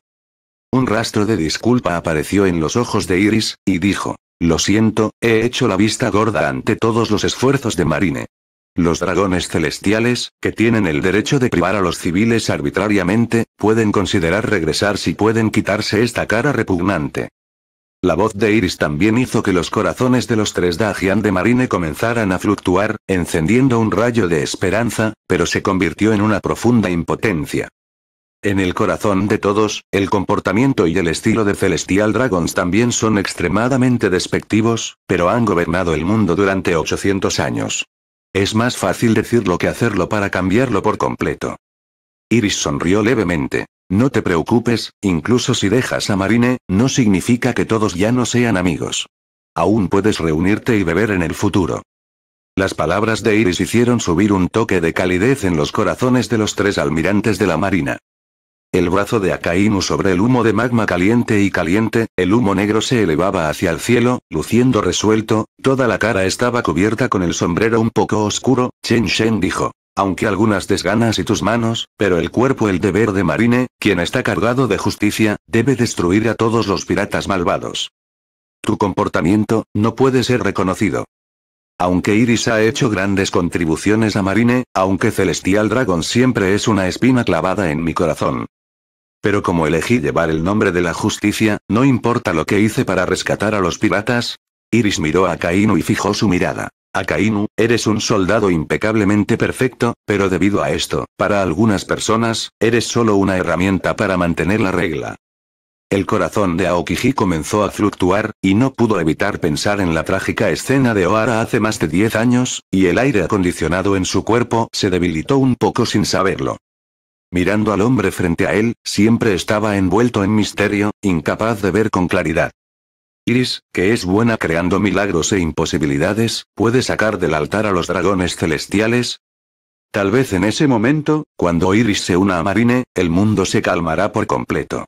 Un rastro de disculpa apareció en los ojos de Iris, y dijo, Lo siento, he hecho la vista gorda ante todos los esfuerzos de Marine. Los dragones celestiales, que tienen el derecho de privar a los civiles arbitrariamente, pueden considerar regresar si pueden quitarse esta cara repugnante. La voz de Iris también hizo que los corazones de los tres Dajian de Marine comenzaran a fluctuar, encendiendo un rayo de esperanza, pero se convirtió en una profunda impotencia. En el corazón de todos, el comportamiento y el estilo de Celestial Dragons también son extremadamente despectivos, pero han gobernado el mundo durante 800 años. Es más fácil decirlo que hacerlo para cambiarlo por completo. Iris sonrió levemente. No te preocupes, incluso si dejas a Marine, no significa que todos ya no sean amigos. Aún puedes reunirte y beber en el futuro. Las palabras de Iris hicieron subir un toque de calidez en los corazones de los tres almirantes de la Marina. El brazo de Akainu sobre el humo de magma caliente y caliente, el humo negro se elevaba hacia el cielo, luciendo resuelto, toda la cara estaba cubierta con el sombrero un poco oscuro, Chen Shen dijo. Aunque algunas desganas y tus manos, pero el cuerpo el deber de Marine, quien está cargado de justicia, debe destruir a todos los piratas malvados. Tu comportamiento, no puede ser reconocido. Aunque Iris ha hecho grandes contribuciones a Marine, aunque Celestial Dragon siempre es una espina clavada en mi corazón. Pero como elegí llevar el nombre de la justicia, no importa lo que hice para rescatar a los piratas. Iris miró a Kainu y fijó su mirada. Akainu, eres un soldado impecablemente perfecto, pero debido a esto, para algunas personas, eres solo una herramienta para mantener la regla. El corazón de Aokiji comenzó a fluctuar, y no pudo evitar pensar en la trágica escena de Ohara hace más de 10 años, y el aire acondicionado en su cuerpo se debilitó un poco sin saberlo. Mirando al hombre frente a él, siempre estaba envuelto en misterio, incapaz de ver con claridad. Iris, que es buena creando milagros e imposibilidades, puede sacar del altar a los dragones celestiales. Tal vez en ese momento, cuando Iris se una a Marine, el mundo se calmará por completo.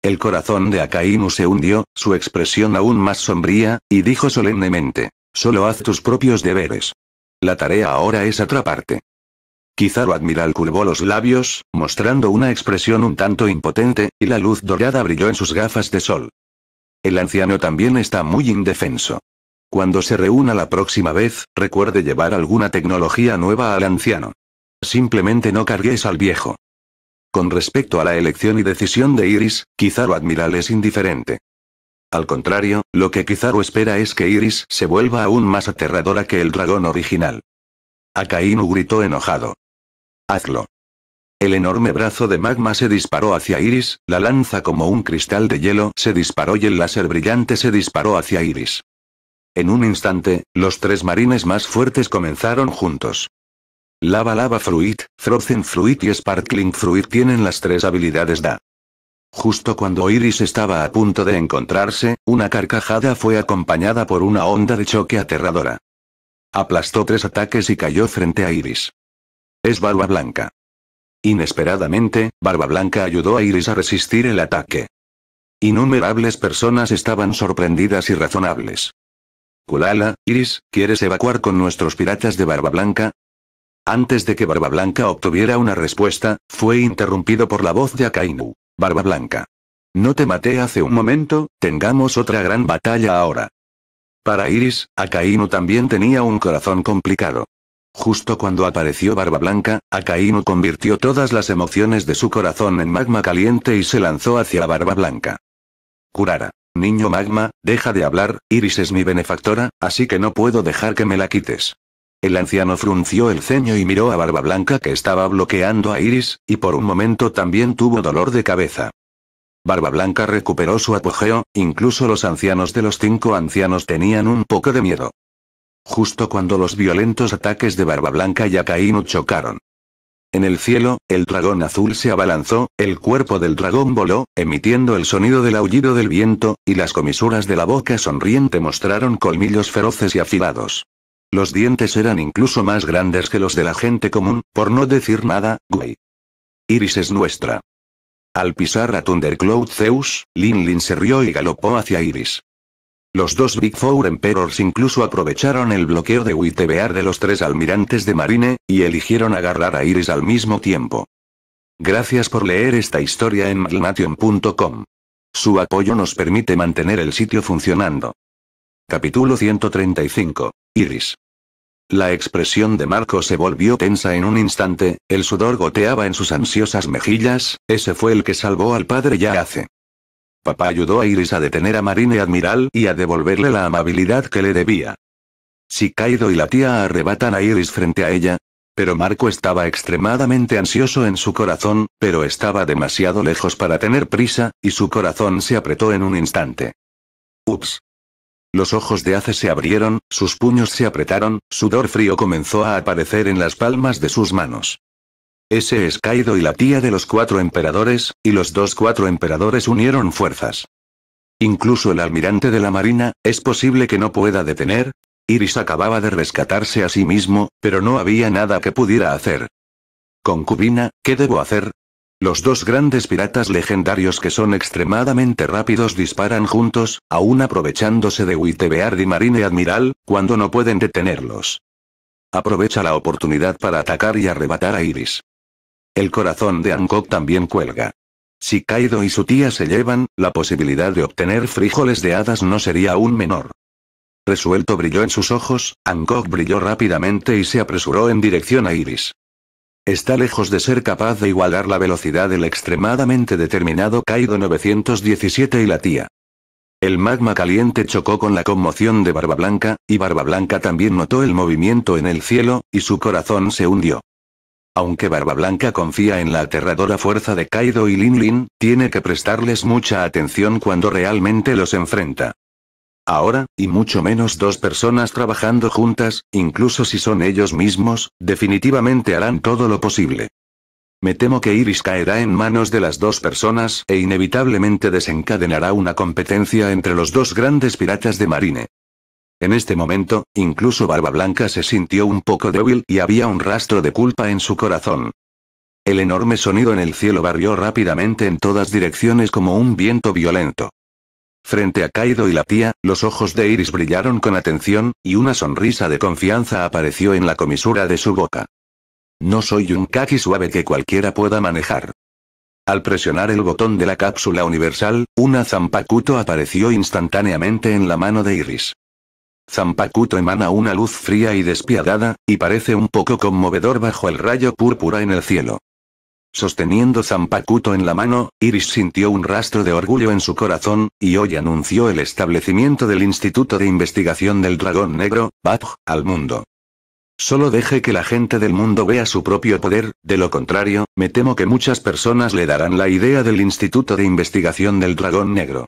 El corazón de Akainu se hundió, su expresión aún más sombría, y dijo solemnemente, solo haz tus propios deberes. La tarea ahora es atraparte. Kizaru Admiral curvó los labios, mostrando una expresión un tanto impotente, y la luz dorada brilló en sus gafas de sol. El anciano también está muy indefenso. Cuando se reúna la próxima vez, recuerde llevar alguna tecnología nueva al anciano. Simplemente no cargues al viejo. Con respecto a la elección y decisión de Iris, Kizaru Admiral es indiferente. Al contrario, lo que Kizaru espera es que Iris se vuelva aún más aterradora que el dragón original. Akainu gritó enojado. Hazlo. El enorme brazo de magma se disparó hacia Iris, la lanza como un cristal de hielo se disparó y el láser brillante se disparó hacia Iris. En un instante, los tres marines más fuertes comenzaron juntos. Lava Lava Fruit, Frozen Fruit y Sparkling Fruit tienen las tres habilidades da. Justo cuando Iris estaba a punto de encontrarse, una carcajada fue acompañada por una onda de choque aterradora. Aplastó tres ataques y cayó frente a Iris. Es Barba Blanca. Inesperadamente, Barba Blanca ayudó a Iris a resistir el ataque. Innumerables personas estaban sorprendidas y razonables. Kulala, Iris, ¿quieres evacuar con nuestros piratas de Barba Blanca? Antes de que Barba Blanca obtuviera una respuesta, fue interrumpido por la voz de Akainu. Barba Blanca. No te maté hace un momento, tengamos otra gran batalla ahora. Para Iris, Akainu también tenía un corazón complicado. Justo cuando apareció Barba Blanca, Akainu convirtió todas las emociones de su corazón en magma caliente y se lanzó hacia Barba Blanca. Curara. Niño magma, deja de hablar, Iris es mi benefactora, así que no puedo dejar que me la quites. El anciano frunció el ceño y miró a Barba Blanca que estaba bloqueando a Iris, y por un momento también tuvo dolor de cabeza. Barba Blanca recuperó su apogeo, incluso los ancianos de los cinco ancianos tenían un poco de miedo justo cuando los violentos ataques de Barba Blanca y Akainu chocaron. En el cielo, el dragón azul se abalanzó, el cuerpo del dragón voló, emitiendo el sonido del aullido del viento, y las comisuras de la boca sonriente mostraron colmillos feroces y afilados. Los dientes eran incluso más grandes que los de la gente común, por no decir nada, güey. Iris es nuestra. Al pisar a Thundercloud Zeus, Lin Lin se rió y galopó hacia Iris. Los dos Big Four Emperors incluso aprovecharon el bloqueo de Witebear de los tres almirantes de Marine, y eligieron agarrar a Iris al mismo tiempo. Gracias por leer esta historia en maglnation.com. Su apoyo nos permite mantener el sitio funcionando. Capítulo 135. Iris. La expresión de Marco se volvió tensa en un instante, el sudor goteaba en sus ansiosas mejillas, ese fue el que salvó al padre ya hace. Papá ayudó a Iris a detener a Marine Admiral y a devolverle la amabilidad que le debía. Si Kaido y la tía arrebatan a Iris frente a ella. Pero Marco estaba extremadamente ansioso en su corazón, pero estaba demasiado lejos para tener prisa, y su corazón se apretó en un instante. Ups. Los ojos de Ace se abrieron, sus puños se apretaron, sudor frío comenzó a aparecer en las palmas de sus manos. Ese es Kaido y la tía de los cuatro emperadores, y los dos cuatro emperadores unieron fuerzas. Incluso el almirante de la marina, es posible que no pueda detener. Iris acababa de rescatarse a sí mismo, pero no había nada que pudiera hacer. Concubina, ¿qué debo hacer? Los dos grandes piratas legendarios que son extremadamente rápidos disparan juntos, aún aprovechándose de Wittebeard y Marine Admiral, cuando no pueden detenerlos. Aprovecha la oportunidad para atacar y arrebatar a Iris. El corazón de Angkok también cuelga. Si Kaido y su tía se llevan, la posibilidad de obtener frijoles de hadas no sería aún menor. Resuelto brilló en sus ojos, Angkok brilló rápidamente y se apresuró en dirección a Iris. Está lejos de ser capaz de igualar la velocidad del extremadamente determinado Kaido 917 y la tía. El magma caliente chocó con la conmoción de Barba Blanca, y Barba Blanca también notó el movimiento en el cielo, y su corazón se hundió. Aunque Barba Blanca confía en la aterradora fuerza de Kaido y Lin Lin, tiene que prestarles mucha atención cuando realmente los enfrenta. Ahora, y mucho menos dos personas trabajando juntas, incluso si son ellos mismos, definitivamente harán todo lo posible. Me temo que Iris caerá en manos de las dos personas e inevitablemente desencadenará una competencia entre los dos grandes piratas de marine. En este momento, incluso Barba Blanca se sintió un poco débil y había un rastro de culpa en su corazón. El enorme sonido en el cielo barrió rápidamente en todas direcciones como un viento violento. Frente a Kaido y la tía, los ojos de Iris brillaron con atención, y una sonrisa de confianza apareció en la comisura de su boca. No soy un kaki suave que cualquiera pueda manejar. Al presionar el botón de la cápsula universal, una zampacuto apareció instantáneamente en la mano de Iris. Zampacuto emana una luz fría y despiadada, y parece un poco conmovedor bajo el rayo púrpura en el cielo. Sosteniendo Zampacuto en la mano, Iris sintió un rastro de orgullo en su corazón, y hoy anunció el establecimiento del Instituto de Investigación del Dragón Negro, BAPG, al mundo. Solo deje que la gente del mundo vea su propio poder, de lo contrario, me temo que muchas personas le darán la idea del Instituto de Investigación del Dragón Negro.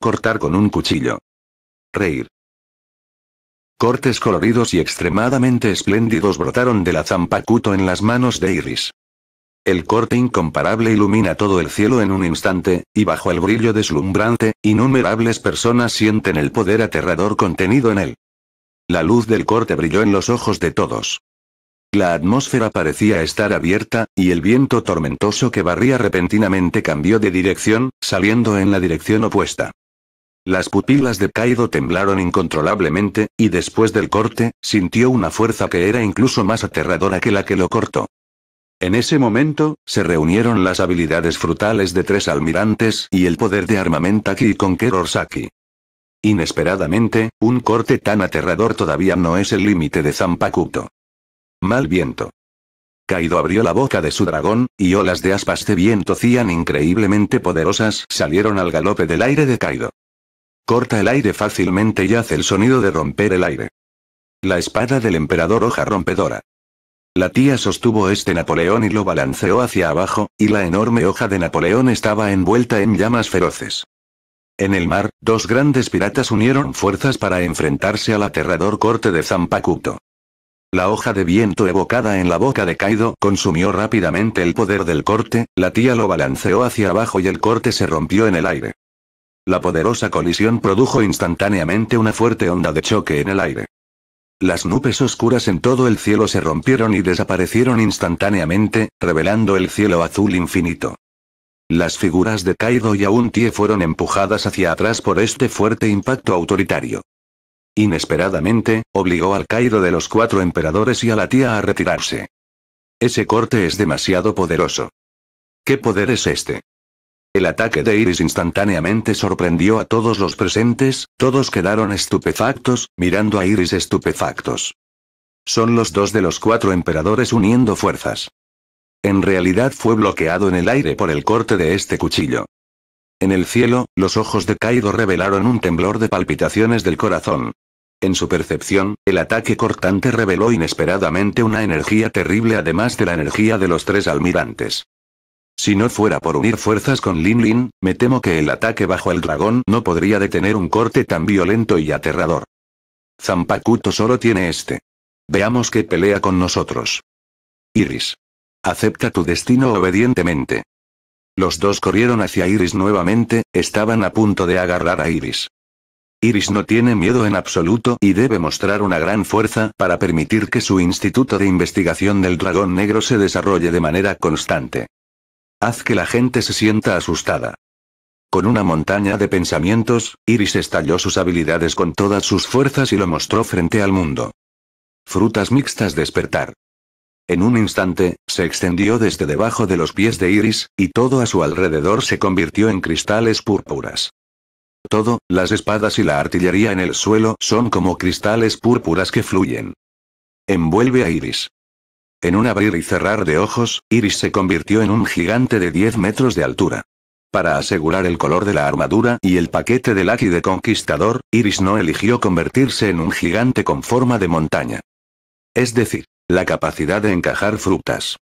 Cortar con un cuchillo. Reír. Cortes coloridos y extremadamente espléndidos brotaron de la zampacuto en las manos de Iris. El corte incomparable ilumina todo el cielo en un instante, y bajo el brillo deslumbrante, innumerables personas sienten el poder aterrador contenido en él. La luz del corte brilló en los ojos de todos. La atmósfera parecía estar abierta, y el viento tormentoso que barría repentinamente cambió de dirección, saliendo en la dirección opuesta. Las pupilas de Kaido temblaron incontrolablemente, y después del corte, sintió una fuerza que era incluso más aterradora que la que lo cortó. En ese momento, se reunieron las habilidades frutales de tres almirantes y el poder de Armamentaki y Conqueror Saki. Inesperadamente, un corte tan aterrador todavía no es el límite de Zampakuto. Mal viento. Kaido abrió la boca de su dragón, y olas de aspas de viento cían increíblemente poderosas salieron al galope del aire de Kaido. Corta el aire fácilmente y hace el sonido de romper el aire. La espada del emperador hoja rompedora. La tía sostuvo este Napoleón y lo balanceó hacia abajo, y la enorme hoja de Napoleón estaba envuelta en llamas feroces. En el mar, dos grandes piratas unieron fuerzas para enfrentarse al aterrador corte de Zampacuto. La hoja de viento evocada en la boca de Kaido consumió rápidamente el poder del corte, la tía lo balanceó hacia abajo y el corte se rompió en el aire. La poderosa colisión produjo instantáneamente una fuerte onda de choque en el aire. Las nubes oscuras en todo el cielo se rompieron y desaparecieron instantáneamente, revelando el cielo azul infinito. Las figuras de Kaido y Auntie fueron empujadas hacia atrás por este fuerte impacto autoritario. Inesperadamente, obligó al Kaido de los cuatro emperadores y a la tía a retirarse. Ese corte es demasiado poderoso. ¿Qué poder es este? El ataque de Iris instantáneamente sorprendió a todos los presentes, todos quedaron estupefactos, mirando a Iris estupefactos. Son los dos de los cuatro emperadores uniendo fuerzas. En realidad fue bloqueado en el aire por el corte de este cuchillo. En el cielo, los ojos de Kaido revelaron un temblor de palpitaciones del corazón. En su percepción, el ataque cortante reveló inesperadamente una energía terrible además de la energía de los tres almirantes. Si no fuera por unir fuerzas con Lin Lin, me temo que el ataque bajo el dragón no podría detener un corte tan violento y aterrador. Zampacuto solo tiene este. Veamos qué pelea con nosotros. Iris. Acepta tu destino obedientemente. Los dos corrieron hacia Iris nuevamente, estaban a punto de agarrar a Iris. Iris no tiene miedo en absoluto y debe mostrar una gran fuerza para permitir que su instituto de investigación del dragón negro se desarrolle de manera constante. Haz que la gente se sienta asustada. Con una montaña de pensamientos, Iris estalló sus habilidades con todas sus fuerzas y lo mostró frente al mundo. Frutas mixtas despertar. En un instante, se extendió desde debajo de los pies de Iris, y todo a su alrededor se convirtió en cristales púrpuras. Todo, las espadas y la artillería en el suelo son como cristales púrpuras que fluyen. Envuelve a Iris. En un abrir y cerrar de ojos, Iris se convirtió en un gigante de 10 metros de altura. Para asegurar el color de la armadura y el paquete del laki de Conquistador, Iris no eligió convertirse en un gigante con forma de montaña. Es decir, la capacidad de encajar frutas.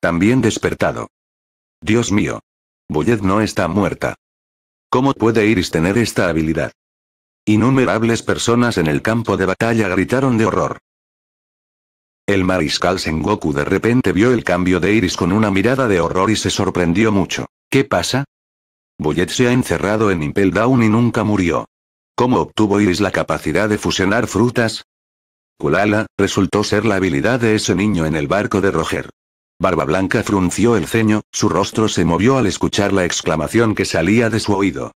También despertado. Dios mío. Bullet no está muerta. ¿Cómo puede Iris tener esta habilidad? Innumerables personas en el campo de batalla gritaron de horror. El mariscal Sengoku de repente vio el cambio de Iris con una mirada de horror y se sorprendió mucho. ¿Qué pasa? Bullet se ha encerrado en Impel Down y nunca murió. ¿Cómo obtuvo Iris la capacidad de fusionar frutas? Kulala, resultó ser la habilidad de ese niño en el barco de Roger. Barba Blanca frunció el ceño, su rostro se movió al escuchar la exclamación que salía de su oído.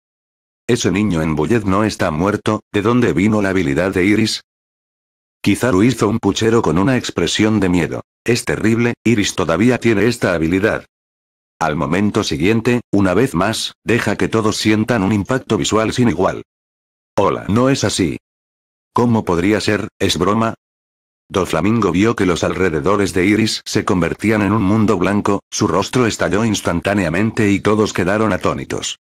Ese niño en Bullet no está muerto, ¿de dónde vino la habilidad de Iris? Kizaru hizo un puchero con una expresión de miedo. Es terrible, Iris todavía tiene esta habilidad. Al momento siguiente, una vez más, deja que todos sientan un impacto visual sin igual. Hola, no es así. ¿Cómo podría ser? ¿Es broma? Doflamingo vio que los alrededores de Iris se convertían en un mundo blanco, su rostro estalló instantáneamente y todos quedaron atónitos.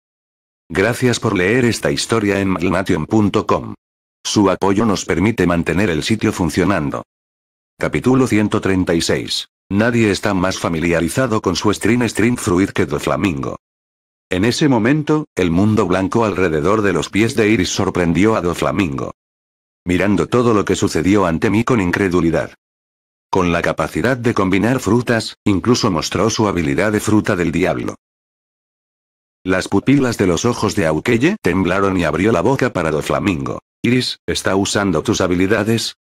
Gracias por leer esta historia en magnation.com. Su apoyo nos permite mantener el sitio funcionando. Capítulo 136. Nadie está más familiarizado con su string string fruit que Do Flamingo. En ese momento, el mundo blanco alrededor de los pies de Iris sorprendió a Do Flamingo. Mirando todo lo que sucedió ante mí con incredulidad. Con la capacidad de combinar frutas, incluso mostró su habilidad de fruta del diablo. Las pupilas de los ojos de Aukeye temblaron y abrió la boca para Doflamingo. Flamingo. Iris, ¿está usando tus habilidades?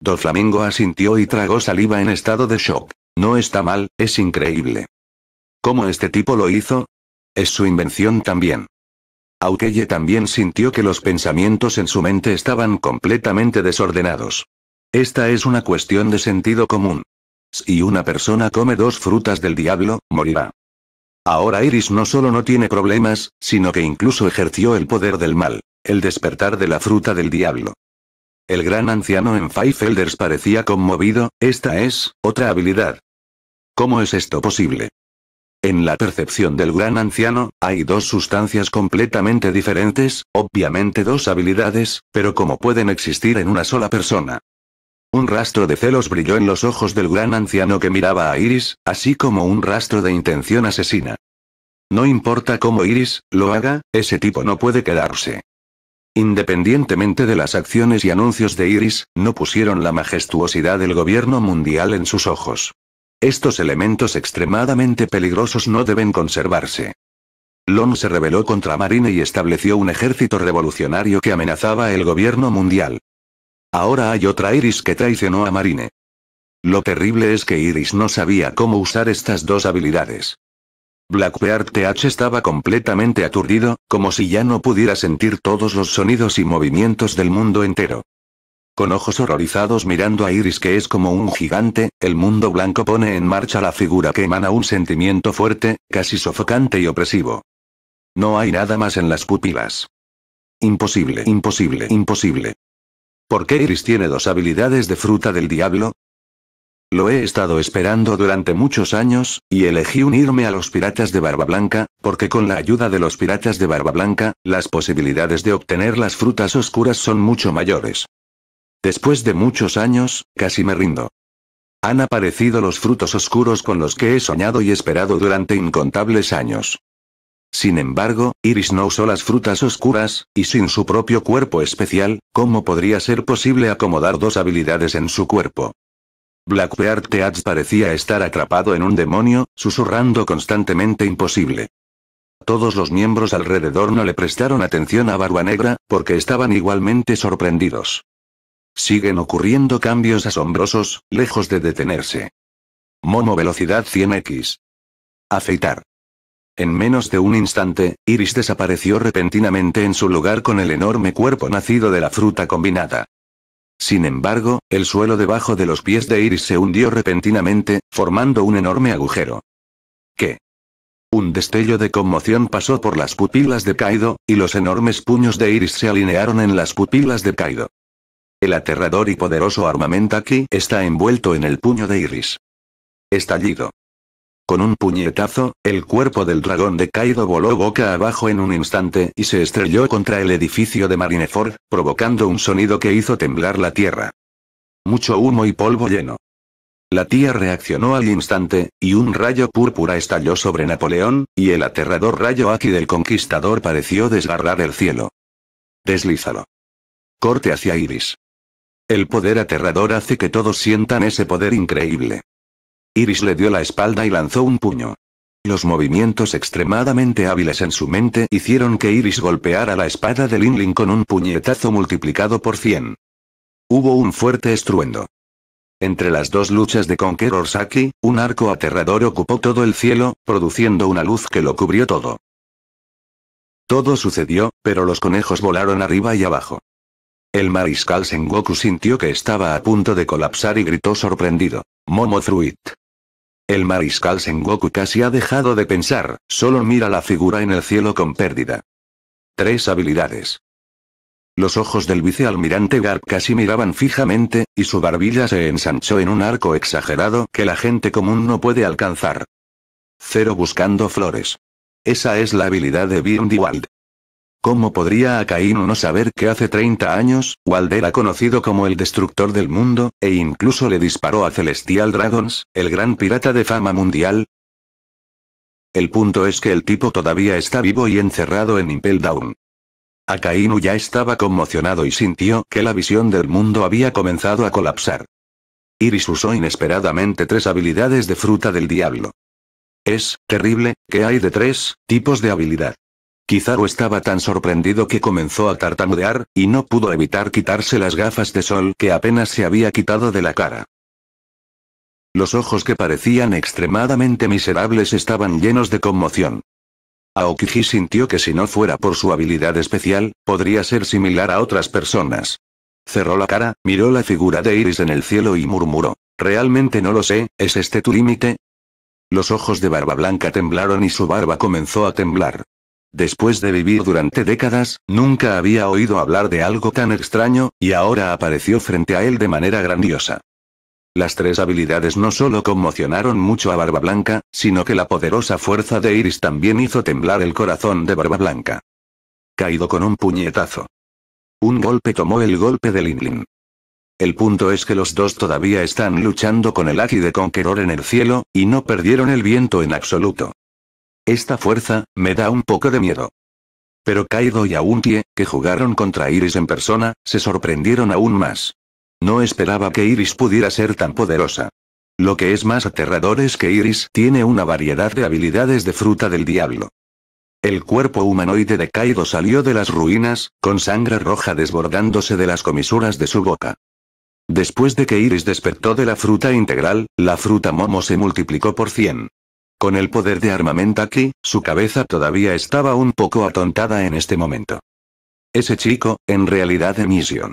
Doflamingo asintió y tragó saliva en estado de shock. No está mal, es increíble. ¿Cómo este tipo lo hizo? Es su invención también. Aukeye también sintió que los pensamientos en su mente estaban completamente desordenados. Esta es una cuestión de sentido común. Si una persona come dos frutas del diablo, morirá. Ahora Iris no solo no tiene problemas, sino que incluso ejerció el poder del mal. El despertar de la fruta del diablo. El gran anciano en Elders parecía conmovido, esta es, otra habilidad. ¿Cómo es esto posible? En la percepción del gran anciano, hay dos sustancias completamente diferentes, obviamente dos habilidades, pero ¿cómo pueden existir en una sola persona? Un rastro de celos brilló en los ojos del gran anciano que miraba a Iris, así como un rastro de intención asesina. No importa cómo Iris lo haga, ese tipo no puede quedarse. Independientemente de las acciones y anuncios de Iris, no pusieron la majestuosidad del gobierno mundial en sus ojos. Estos elementos extremadamente peligrosos no deben conservarse. Lon se rebeló contra Marine y estableció un ejército revolucionario que amenazaba el gobierno mundial. Ahora hay otra Iris que traicionó a Marine. Lo terrible es que Iris no sabía cómo usar estas dos habilidades. Blackbeard TH estaba completamente aturdido, como si ya no pudiera sentir todos los sonidos y movimientos del mundo entero. Con ojos horrorizados mirando a Iris que es como un gigante, el mundo blanco pone en marcha la figura que emana un sentimiento fuerte, casi sofocante y opresivo. No hay nada más en las pupilas. Imposible, imposible, imposible. ¿Por qué Iris tiene dos habilidades de fruta del diablo? Lo he estado esperando durante muchos años, y elegí unirme a los piratas de Barba Blanca, porque con la ayuda de los piratas de Barba Blanca, las posibilidades de obtener las frutas oscuras son mucho mayores. Después de muchos años, casi me rindo. Han aparecido los frutos oscuros con los que he soñado y esperado durante incontables años. Sin embargo, Iris no usó las frutas oscuras, y sin su propio cuerpo especial, ¿cómo podría ser posible acomodar dos habilidades en su cuerpo? Blackbeard Teats parecía estar atrapado en un demonio, susurrando constantemente imposible. Todos los miembros alrededor no le prestaron atención a Barba Negra, porque estaban igualmente sorprendidos. Siguen ocurriendo cambios asombrosos, lejos de detenerse. Momo velocidad 100x. Afeitar. En menos de un instante, Iris desapareció repentinamente en su lugar con el enorme cuerpo nacido de la fruta combinada. Sin embargo, el suelo debajo de los pies de Iris se hundió repentinamente, formando un enorme agujero. ¿Qué? Un destello de conmoción pasó por las pupilas de Kaido, y los enormes puños de Iris se alinearon en las pupilas de Kaido. El aterrador y poderoso armamento aquí está envuelto en el puño de Iris. Estallido. Con un puñetazo, el cuerpo del dragón de Kaido voló boca abajo en un instante y se estrelló contra el edificio de Marineford, provocando un sonido que hizo temblar la tierra. Mucho humo y polvo lleno. La tía reaccionó al instante, y un rayo púrpura estalló sobre Napoleón, y el aterrador rayo Aki del conquistador pareció desgarrar el cielo. Deslízalo. Corte hacia Iris. El poder aterrador hace que todos sientan ese poder increíble. Iris le dio la espalda y lanzó un puño. Los movimientos extremadamente hábiles en su mente hicieron que Iris golpeara la espada de Lin con un puñetazo multiplicado por 100. Hubo un fuerte estruendo. Entre las dos luchas de Conqueror Saki, un arco aterrador ocupó todo el cielo, produciendo una luz que lo cubrió todo. Todo sucedió, pero los conejos volaron arriba y abajo. El mariscal Sengoku sintió que estaba a punto de colapsar y gritó sorprendido. Momo Fruit. El mariscal Sengoku casi ha dejado de pensar, solo mira la figura en el cielo con pérdida. Tres habilidades. Los ojos del vicealmirante Garp casi miraban fijamente, y su barbilla se ensanchó en un arco exagerado que la gente común no puede alcanzar. Cero buscando flores. Esa es la habilidad de Bindywald. ¿Cómo podría Akainu no saber que hace 30 años, Walder era conocido como el destructor del mundo, e incluso le disparó a Celestial Dragons, el gran pirata de fama mundial? El punto es que el tipo todavía está vivo y encerrado en Impel Down. Akainu ya estaba conmocionado y sintió que la visión del mundo había comenzado a colapsar. Iris usó inesperadamente tres habilidades de fruta del diablo. Es terrible que hay de tres tipos de habilidad. Kizaru estaba tan sorprendido que comenzó a tartamudear, y no pudo evitar quitarse las gafas de sol que apenas se había quitado de la cara. Los ojos que parecían extremadamente miserables estaban llenos de conmoción. Aokiji sintió que si no fuera por su habilidad especial, podría ser similar a otras personas. Cerró la cara, miró la figura de Iris en el cielo y murmuró. Realmente no lo sé, ¿es este tu límite? Los ojos de Barba Blanca temblaron y su barba comenzó a temblar. Después de vivir durante décadas, nunca había oído hablar de algo tan extraño, y ahora apareció frente a él de manera grandiosa. Las tres habilidades no solo conmocionaron mucho a Barba Blanca, sino que la poderosa fuerza de Iris también hizo temblar el corazón de Barba Blanca. Caído con un puñetazo. Un golpe tomó el golpe de Linlin. El punto es que los dos todavía están luchando con el Aki de Conqueror en el cielo, y no perdieron el viento en absoluto. Esta fuerza, me da un poco de miedo. Pero Kaido y Auntie, que jugaron contra Iris en persona, se sorprendieron aún más. No esperaba que Iris pudiera ser tan poderosa. Lo que es más aterrador es que Iris tiene una variedad de habilidades de fruta del diablo. El cuerpo humanoide de Kaido salió de las ruinas, con sangre roja desbordándose de las comisuras de su boca. Después de que Iris despertó de la fruta integral, la fruta Momo se multiplicó por 100 con el poder de armamento aquí, su cabeza todavía estaba un poco atontada en este momento. Ese chico, en realidad de Mission.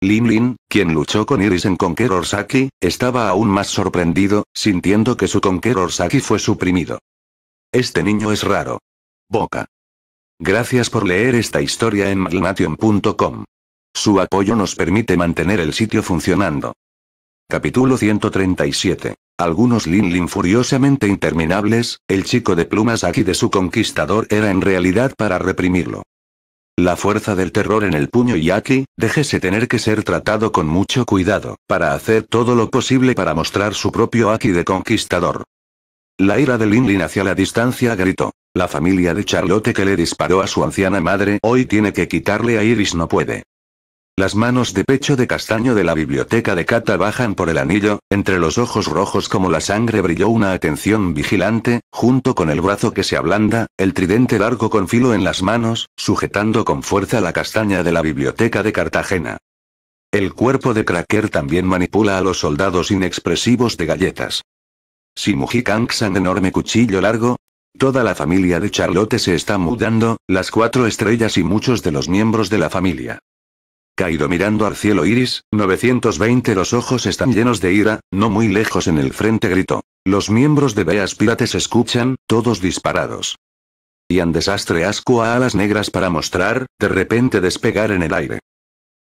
Lin Lin, quien luchó con Iris en Conqueror Saki, estaba aún más sorprendido, sintiendo que su Conqueror Saki fue suprimido. Este niño es raro. Boca. Gracias por leer esta historia en malnation.com. Su apoyo nos permite mantener el sitio funcionando. Capítulo 137 algunos Lin Lin furiosamente interminables, el chico de plumas aquí de su conquistador era en realidad para reprimirlo. La fuerza del terror en el puño y aquí, déjese tener que ser tratado con mucho cuidado, para hacer todo lo posible para mostrar su propio aquí de conquistador. La ira de Lin Lin hacia la distancia gritó. La familia de Charlotte que le disparó a su anciana madre hoy tiene que quitarle a Iris no puede. Las manos de pecho de castaño de la biblioteca de Cata bajan por el anillo, entre los ojos rojos como la sangre brilló una atención vigilante, junto con el brazo que se ablanda, el tridente largo con filo en las manos, sujetando con fuerza la castaña de la biblioteca de Cartagena. El cuerpo de Cracker también manipula a los soldados inexpresivos de galletas. Si Mujikangsan enorme cuchillo largo, toda la familia de Charlotte se está mudando, las cuatro estrellas y muchos de los miembros de la familia. Caído mirando al cielo iris, 920 los ojos están llenos de ira, no muy lejos en el frente gritó. Los miembros de Beas Pirates escuchan, todos disparados. Y han desastre asco a alas negras para mostrar, de repente despegar en el aire.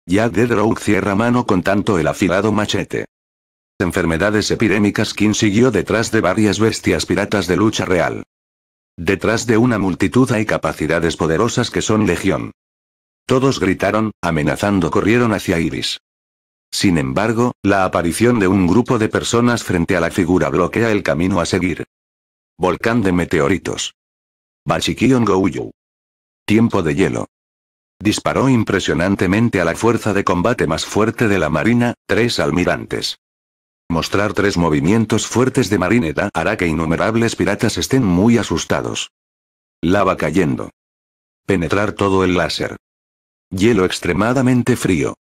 Ya rogue cierra mano con tanto el afilado machete. Enfermedades epidémicas King siguió detrás de varias bestias piratas de lucha real. Detrás de una multitud hay capacidades poderosas que son legión. Todos gritaron, amenazando corrieron hacia Iris. Sin embargo, la aparición de un grupo de personas frente a la figura bloquea el camino a seguir. Volcán de meteoritos. Bachikion Gouyou. Tiempo de hielo. Disparó impresionantemente a la fuerza de combate más fuerte de la Marina, tres almirantes. Mostrar tres movimientos fuertes de marineta hará que innumerables piratas estén muy asustados. Lava cayendo. Penetrar todo el láser. Hielo extremadamente frío.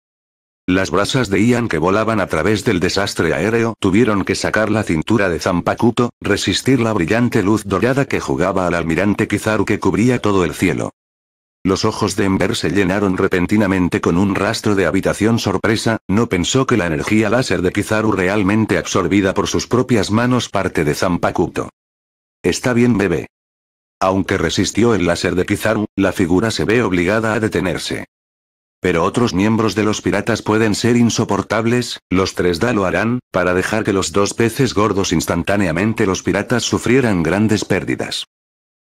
Las brasas de Ian que volaban a través del desastre aéreo tuvieron que sacar la cintura de Zampacuto, resistir la brillante luz dorada que jugaba al almirante Kizaru que cubría todo el cielo. Los ojos de Ember se llenaron repentinamente con un rastro de habitación sorpresa, no pensó que la energía láser de Kizaru realmente absorbida por sus propias manos parte de Zampacuto. Está bien bebé. Aunque resistió el láser de Kizaru, la figura se ve obligada a detenerse. Pero otros miembros de los piratas pueden ser insoportables, los tres Da lo harán, para dejar que los dos peces gordos instantáneamente los piratas sufrieran grandes pérdidas.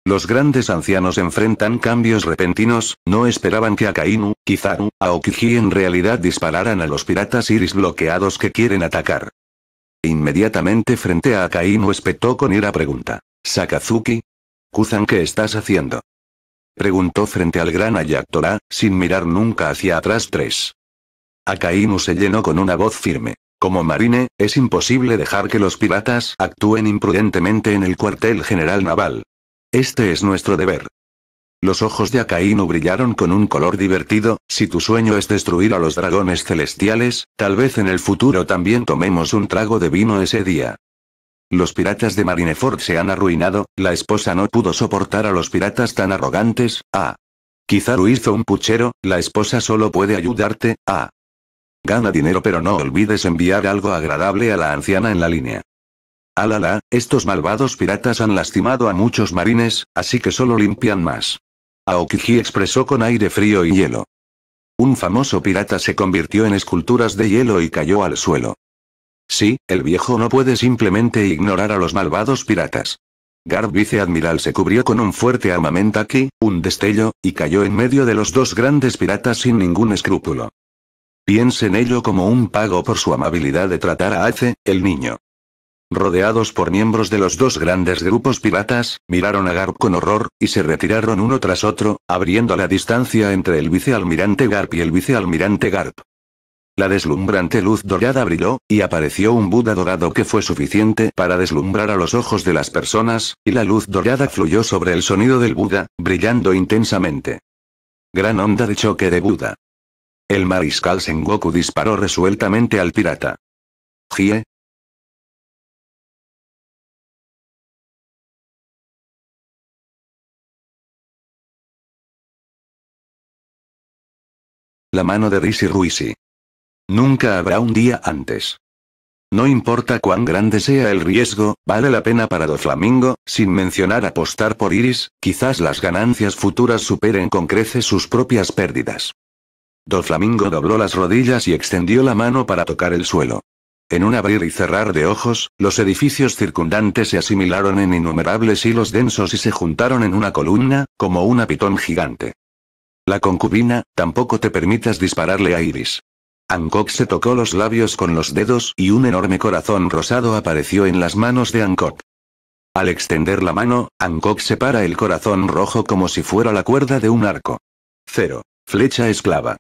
Los grandes ancianos enfrentan cambios repentinos, no esperaban que Akainu, Kizaru, Aokiji en realidad dispararan a los piratas iris bloqueados que quieren atacar. Inmediatamente frente a Akainu espetó con ira pregunta. Sakazuki. Kuzan ¿qué estás haciendo? Preguntó frente al gran Ayatolá, sin mirar nunca hacia atrás tres. Akainu se llenó con una voz firme. Como marine, es imposible dejar que los piratas actúen imprudentemente en el cuartel general naval. Este es nuestro deber. Los ojos de Akainu brillaron con un color divertido, si tu sueño es destruir a los dragones celestiales, tal vez en el futuro también tomemos un trago de vino ese día. Los piratas de Marineford se han arruinado, la esposa no pudo soportar a los piratas tan arrogantes, ah. Quizá lo hizo un puchero, la esposa solo puede ayudarte, ah. Gana dinero pero no olvides enviar algo agradable a la anciana en la línea. Alala, estos malvados piratas han lastimado a muchos marines, así que solo limpian más. Aokiji expresó con aire frío y hielo. Un famoso pirata se convirtió en esculturas de hielo y cayó al suelo. Sí, el viejo no puede simplemente ignorar a los malvados piratas. Garp viceadmiral se cubrió con un fuerte armamento aquí, un destello, y cayó en medio de los dos grandes piratas sin ningún escrúpulo. en ello como un pago por su amabilidad de tratar a Ace, el niño. Rodeados por miembros de los dos grandes grupos piratas, miraron a Garp con horror, y se retiraron uno tras otro, abriendo la distancia entre el vicealmirante Garp y el vicealmirante Garp. La deslumbrante luz dorada brilló, y apareció un Buda dorado que fue suficiente para deslumbrar a los ojos de las personas, y la luz dorada fluyó sobre el sonido del Buda, brillando intensamente. Gran onda de choque de Buda. El mariscal Sengoku disparó resueltamente al pirata. ¿Gie? La mano de Rishi Ruisi. Nunca habrá un día antes. No importa cuán grande sea el riesgo, vale la pena para Do Flamingo, sin mencionar apostar por Iris, quizás las ganancias futuras superen con creces sus propias pérdidas. Do Flamingo dobló las rodillas y extendió la mano para tocar el suelo. En un abrir y cerrar de ojos, los edificios circundantes se asimilaron en innumerables hilos densos y se juntaron en una columna, como una pitón gigante. La concubina, tampoco te permitas dispararle a Iris. Ankok se tocó los labios con los dedos y un enorme corazón rosado apareció en las manos de Ankok. Al extender la mano, Hancock separa el corazón rojo como si fuera la cuerda de un arco. Cero. Flecha esclava.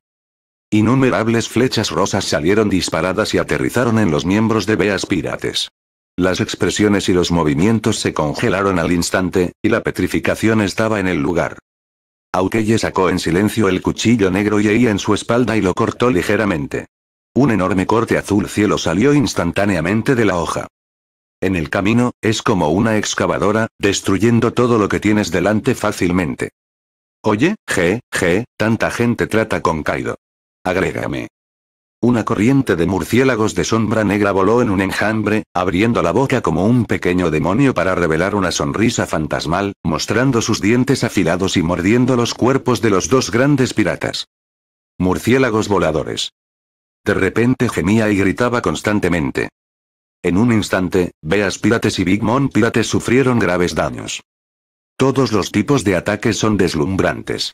Innumerables flechas rosas salieron disparadas y aterrizaron en los miembros de Beas Pirates. Las expresiones y los movimientos se congelaron al instante, y la petrificación estaba en el lugar. Aukeye sacó en silencio el cuchillo negro y en su espalda y lo cortó ligeramente. Un enorme corte azul cielo salió instantáneamente de la hoja. En el camino, es como una excavadora, destruyendo todo lo que tienes delante fácilmente. Oye, je, je, tanta gente trata con Kaido. Agrégame. Una corriente de murciélagos de sombra negra voló en un enjambre, abriendo la boca como un pequeño demonio para revelar una sonrisa fantasmal, mostrando sus dientes afilados y mordiendo los cuerpos de los dos grandes piratas. Murciélagos voladores. De repente gemía y gritaba constantemente. En un instante, Beas Pirates y Big Mom Pirates sufrieron graves daños. Todos los tipos de ataques son deslumbrantes.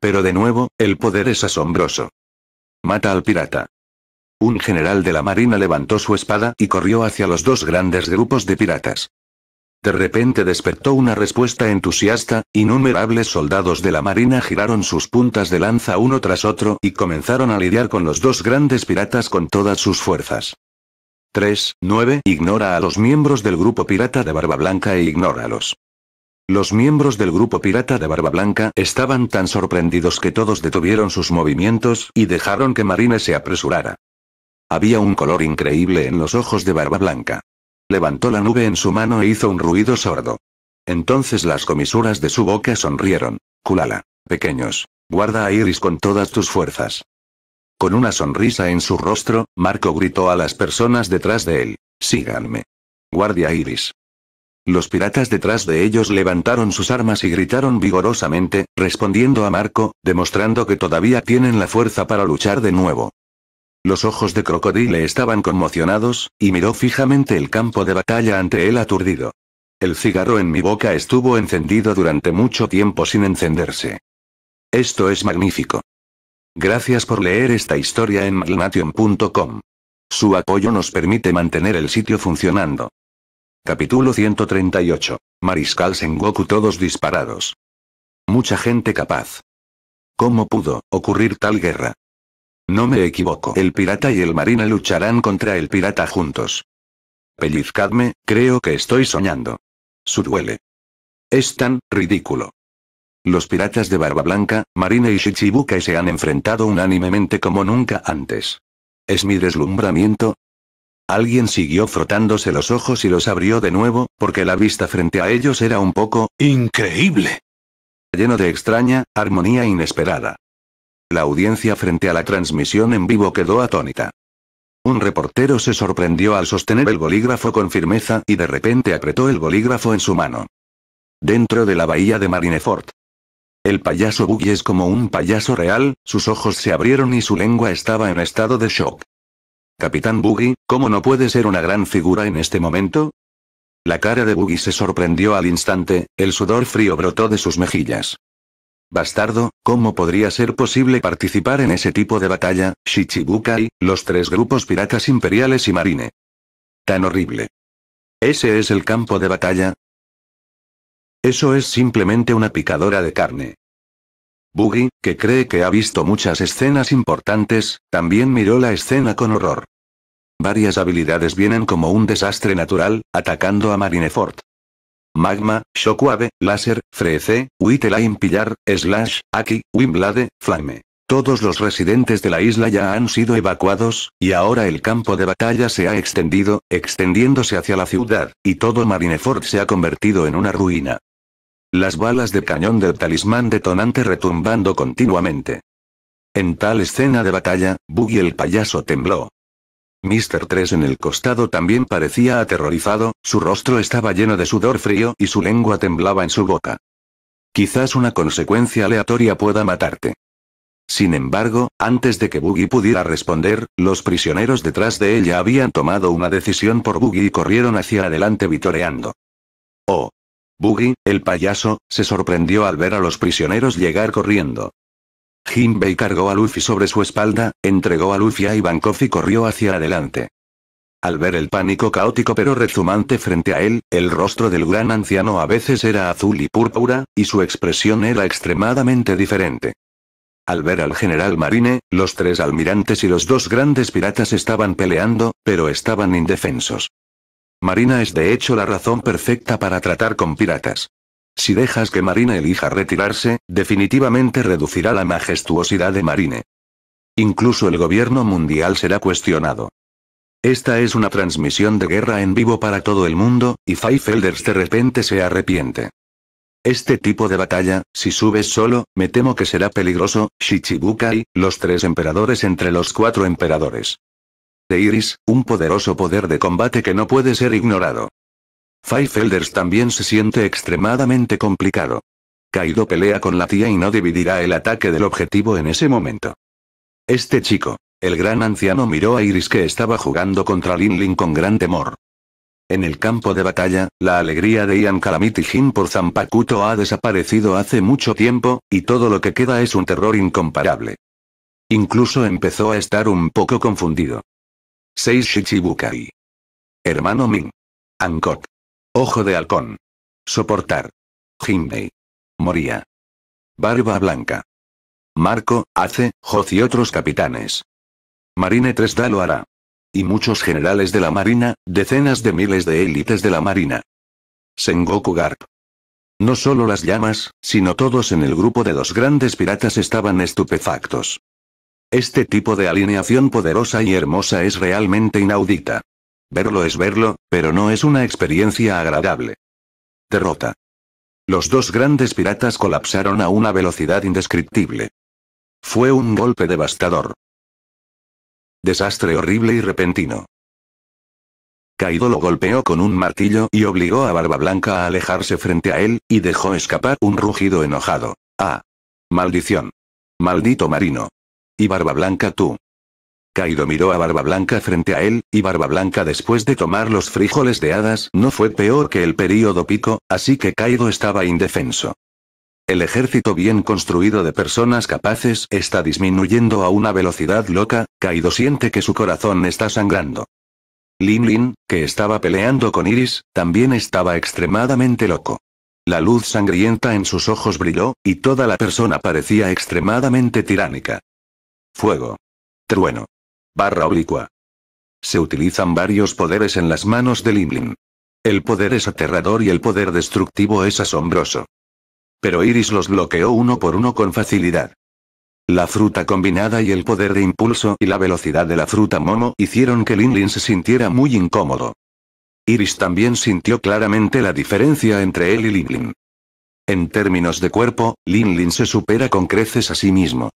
Pero de nuevo, el poder es asombroso. Mata al pirata. Un general de la marina levantó su espada y corrió hacia los dos grandes grupos de piratas. De repente despertó una respuesta entusiasta, innumerables soldados de la marina giraron sus puntas de lanza uno tras otro y comenzaron a lidiar con los dos grandes piratas con todas sus fuerzas. 3. 9. Ignora a los miembros del grupo pirata de Barba Blanca e ignóralos. Los miembros del grupo pirata de Barba Blanca estaban tan sorprendidos que todos detuvieron sus movimientos y dejaron que Marine se apresurara. Había un color increíble en los ojos de Barba Blanca. Levantó la nube en su mano e hizo un ruido sordo. Entonces las comisuras de su boca sonrieron. Kulala. Pequeños. Guarda a Iris con todas tus fuerzas. Con una sonrisa en su rostro, Marco gritó a las personas detrás de él. Síganme. Guardia Iris. Los piratas detrás de ellos levantaron sus armas y gritaron vigorosamente, respondiendo a Marco, demostrando que todavía tienen la fuerza para luchar de nuevo. Los ojos de Crocodile estaban conmocionados, y miró fijamente el campo de batalla ante él aturdido. El cigarro en mi boca estuvo encendido durante mucho tiempo sin encenderse. Esto es magnífico. Gracias por leer esta historia en Malmation.com. Su apoyo nos permite mantener el sitio funcionando. Capítulo 138. Mariscal Sengoku todos disparados. Mucha gente capaz. ¿Cómo pudo ocurrir tal guerra? No me equivoco. El pirata y el marina lucharán contra el pirata juntos. Pellizcadme, creo que estoy soñando. Su duele Es tan ridículo. Los piratas de Barba Blanca, Marina y Shichibukai se han enfrentado unánimemente como nunca antes. ¿Es mi deslumbramiento? Alguien siguió frotándose los ojos y los abrió de nuevo, porque la vista frente a ellos era un poco increíble. Lleno de extraña, armonía inesperada. La audiencia frente a la transmisión en vivo quedó atónita. Un reportero se sorprendió al sostener el bolígrafo con firmeza y de repente apretó el bolígrafo en su mano. Dentro de la bahía de Marineford. El payaso Buggy es como un payaso real, sus ojos se abrieron y su lengua estaba en estado de shock. Capitán Buggy, ¿cómo no puede ser una gran figura en este momento? La cara de Buggy se sorprendió al instante, el sudor frío brotó de sus mejillas. Bastardo, ¿cómo podría ser posible participar en ese tipo de batalla, Shichibukai, los tres grupos piratas imperiales y marine? Tan horrible. ¿Ese es el campo de batalla? Eso es simplemente una picadora de carne. Buggy, que cree que ha visto muchas escenas importantes, también miró la escena con horror. Varias habilidades vienen como un desastre natural, atacando a Marineford. Magma, Shockwave, Láser, Freeze, Whiteline Pillar, Slash, Aki, Wimblade, Flame. Todos los residentes de la isla ya han sido evacuados, y ahora el campo de batalla se ha extendido, extendiéndose hacia la ciudad, y todo Marineford se ha convertido en una ruina. Las balas de cañón del talismán detonante retumbando continuamente. En tal escena de batalla, Buggy el payaso tembló. Mr. 3 en el costado también parecía aterrorizado, su rostro estaba lleno de sudor frío y su lengua temblaba en su boca. Quizás una consecuencia aleatoria pueda matarte. Sin embargo, antes de que Boogie pudiera responder, los prisioneros detrás de ella habían tomado una decisión por Boogie y corrieron hacia adelante vitoreando. Oh. Boogie, el payaso, se sorprendió al ver a los prisioneros llegar corriendo. Jinbei cargó a Luffy sobre su espalda, entregó a Luffy a Ivankov y corrió hacia adelante. Al ver el pánico caótico pero rezumante frente a él, el rostro del gran anciano a veces era azul y púrpura, y su expresión era extremadamente diferente. Al ver al general Marine, los tres almirantes y los dos grandes piratas estaban peleando, pero estaban indefensos. Marina es de hecho la razón perfecta para tratar con piratas. Si dejas que Marine elija retirarse, definitivamente reducirá la majestuosidad de Marine. Incluso el gobierno mundial será cuestionado. Esta es una transmisión de guerra en vivo para todo el mundo, y Feifelders de repente se arrepiente. Este tipo de batalla, si subes solo, me temo que será peligroso, Shichibukai, los tres emperadores entre los cuatro emperadores. De Iris, un poderoso poder de combate que no puede ser ignorado. Five también se siente extremadamente complicado. Kaido pelea con la tía y no dividirá el ataque del objetivo en ese momento. Este chico, el gran anciano miró a Iris que estaba jugando contra Lin Lin con gran temor. En el campo de batalla, la alegría de Ian Calamity Jin por Zampakuto ha desaparecido hace mucho tiempo, y todo lo que queda es un terror incomparable. Incluso empezó a estar un poco confundido. 6 Shichibukai. Hermano Ming. Angkok. Ojo de halcón. Soportar. Jimbei. Moría. Barba Blanca. Marco, Ace, Hoz y otros capitanes. Marine 3 da lo hará. Y muchos generales de la Marina, decenas de miles de élites de la Marina. Sengoku Garp. No solo las llamas, sino todos en el grupo de los grandes piratas estaban estupefactos. Este tipo de alineación poderosa y hermosa es realmente inaudita. Verlo es verlo, pero no es una experiencia agradable. Derrota. Los dos grandes piratas colapsaron a una velocidad indescriptible. Fue un golpe devastador. Desastre horrible y repentino. Kaido lo golpeó con un martillo y obligó a Barba Blanca a alejarse frente a él, y dejó escapar un rugido enojado. ¡Ah! ¡Maldición! ¡Maldito marino! Y Barba Blanca tú, Kaido miró a Barba Blanca frente a él, y Barba Blanca después de tomar los frijoles de hadas no fue peor que el período pico, así que Kaido estaba indefenso. El ejército bien construido de personas capaces está disminuyendo a una velocidad loca, Kaido siente que su corazón está sangrando. Lin Lin, que estaba peleando con Iris, también estaba extremadamente loco. La luz sangrienta en sus ojos brilló, y toda la persona parecía extremadamente tiránica. Fuego. Trueno barra oblicua. Se utilizan varios poderes en las manos de Linlin. El poder es aterrador y el poder destructivo es asombroso. Pero Iris los bloqueó uno por uno con facilidad. La fruta combinada y el poder de impulso y la velocidad de la fruta mono hicieron que Linlin se sintiera muy incómodo. Iris también sintió claramente la diferencia entre él y Linlin. En términos de cuerpo, Linlin se supera con creces a sí mismo.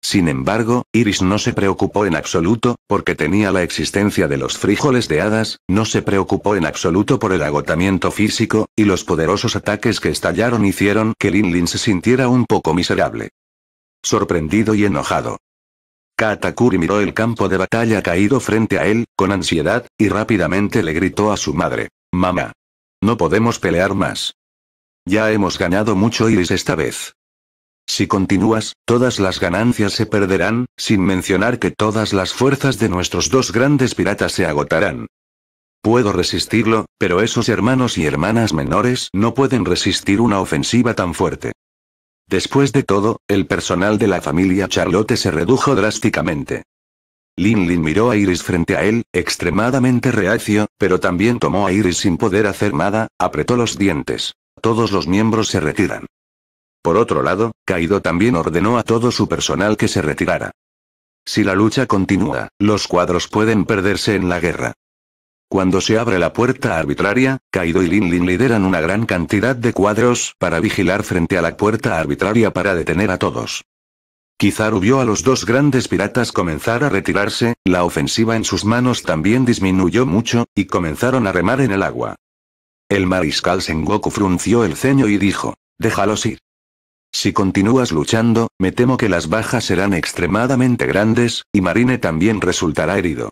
Sin embargo, Iris no se preocupó en absoluto, porque tenía la existencia de los frijoles de hadas, no se preocupó en absoluto por el agotamiento físico, y los poderosos ataques que estallaron hicieron que Lin Lin se sintiera un poco miserable. Sorprendido y enojado. Katakuri miró el campo de batalla caído frente a él, con ansiedad, y rápidamente le gritó a su madre. Mamá. No podemos pelear más. Ya hemos ganado mucho Iris esta vez. Si continúas, todas las ganancias se perderán, sin mencionar que todas las fuerzas de nuestros dos grandes piratas se agotarán. Puedo resistirlo, pero esos hermanos y hermanas menores no pueden resistir una ofensiva tan fuerte. Después de todo, el personal de la familia Charlotte se redujo drásticamente. Lin Lin miró a Iris frente a él, extremadamente reacio, pero también tomó a Iris sin poder hacer nada, apretó los dientes. Todos los miembros se retiran. Por otro lado, Kaido también ordenó a todo su personal que se retirara. Si la lucha continúa, los cuadros pueden perderse en la guerra. Cuando se abre la puerta arbitraria, Kaido y Lin Lin lideran una gran cantidad de cuadros para vigilar frente a la puerta arbitraria para detener a todos. Kizaru vio a los dos grandes piratas comenzar a retirarse, la ofensiva en sus manos también disminuyó mucho, y comenzaron a remar en el agua. El mariscal Sengoku frunció el ceño y dijo, déjalos ir. Si continúas luchando, me temo que las bajas serán extremadamente grandes, y Marine también resultará herido.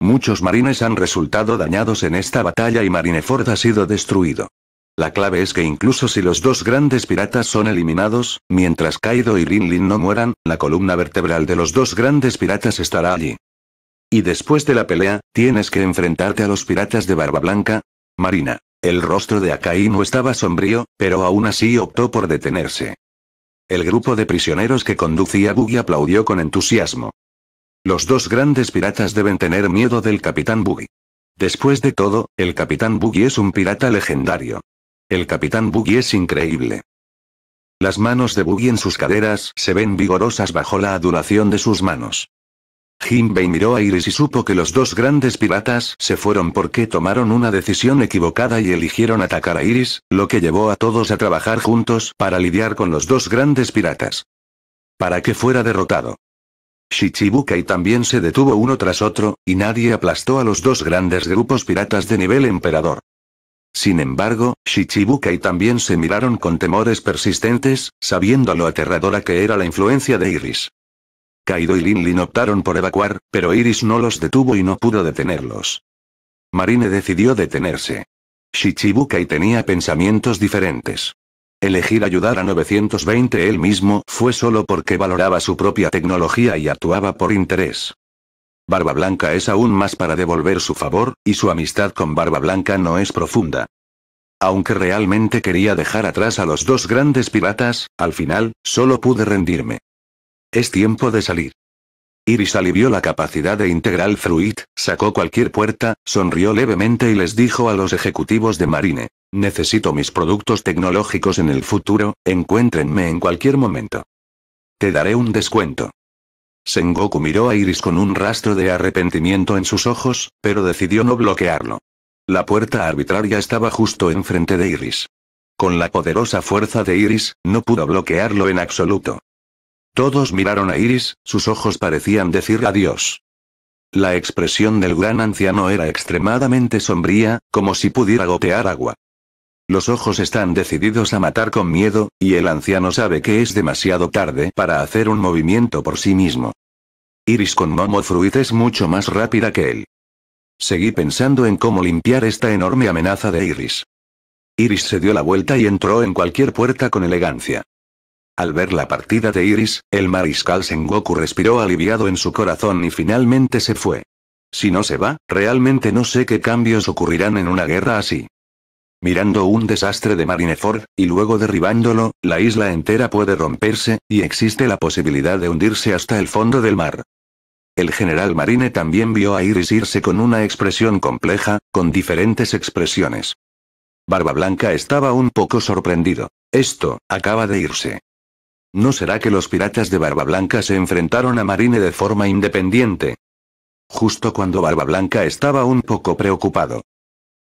Muchos marines han resultado dañados en esta batalla y Marineford ha sido destruido. La clave es que incluso si los dos grandes piratas son eliminados, mientras Kaido y Lin no mueran, la columna vertebral de los dos grandes piratas estará allí. Y después de la pelea, tienes que enfrentarte a los piratas de Barba Blanca. Marina. El rostro de Akainu estaba sombrío, pero aún así optó por detenerse. El grupo de prisioneros que conducía Boogie aplaudió con entusiasmo. Los dos grandes piratas deben tener miedo del capitán Boogie. Después de todo, el capitán Boogie es un pirata legendario. El capitán Boogie es increíble. Las manos de Boogie en sus caderas se ven vigorosas bajo la adulación de sus manos. Jinbei miró a Iris y supo que los dos grandes piratas se fueron porque tomaron una decisión equivocada y eligieron atacar a Iris, lo que llevó a todos a trabajar juntos para lidiar con los dos grandes piratas. Para que fuera derrotado. Shichibukai también se detuvo uno tras otro, y nadie aplastó a los dos grandes grupos piratas de nivel emperador. Sin embargo, Shichibukai también se miraron con temores persistentes, sabiendo lo aterradora que era la influencia de Iris. Kaido y Linlin optaron por evacuar, pero Iris no los detuvo y no pudo detenerlos. Marine decidió detenerse. Shichibukai tenía pensamientos diferentes. Elegir ayudar a 920 él mismo fue solo porque valoraba su propia tecnología y actuaba por interés. Barba Blanca es aún más para devolver su favor, y su amistad con Barba Blanca no es profunda. Aunque realmente quería dejar atrás a los dos grandes piratas, al final, solo pude rendirme. Es tiempo de salir. Iris alivió la capacidad de Integral Fruit, sacó cualquier puerta, sonrió levemente y les dijo a los ejecutivos de Marine. Necesito mis productos tecnológicos en el futuro, encuéntrenme en cualquier momento. Te daré un descuento. Sengoku miró a Iris con un rastro de arrepentimiento en sus ojos, pero decidió no bloquearlo. La puerta arbitraria estaba justo enfrente de Iris. Con la poderosa fuerza de Iris, no pudo bloquearlo en absoluto. Todos miraron a Iris, sus ojos parecían decir adiós. La expresión del gran anciano era extremadamente sombría, como si pudiera gotear agua. Los ojos están decididos a matar con miedo, y el anciano sabe que es demasiado tarde para hacer un movimiento por sí mismo. Iris con Momo Fruit es mucho más rápida que él. Seguí pensando en cómo limpiar esta enorme amenaza de Iris. Iris se dio la vuelta y entró en cualquier puerta con elegancia. Al ver la partida de Iris, el mariscal Sengoku respiró aliviado en su corazón y finalmente se fue. Si no se va, realmente no sé qué cambios ocurrirán en una guerra así. Mirando un desastre de Marineford, y luego derribándolo, la isla entera puede romperse, y existe la posibilidad de hundirse hasta el fondo del mar. El general Marine también vio a Iris irse con una expresión compleja, con diferentes expresiones. Barba Blanca estaba un poco sorprendido. Esto, acaba de irse. ¿No será que los piratas de Barba Blanca se enfrentaron a Marine de forma independiente? Justo cuando Barba Blanca estaba un poco preocupado.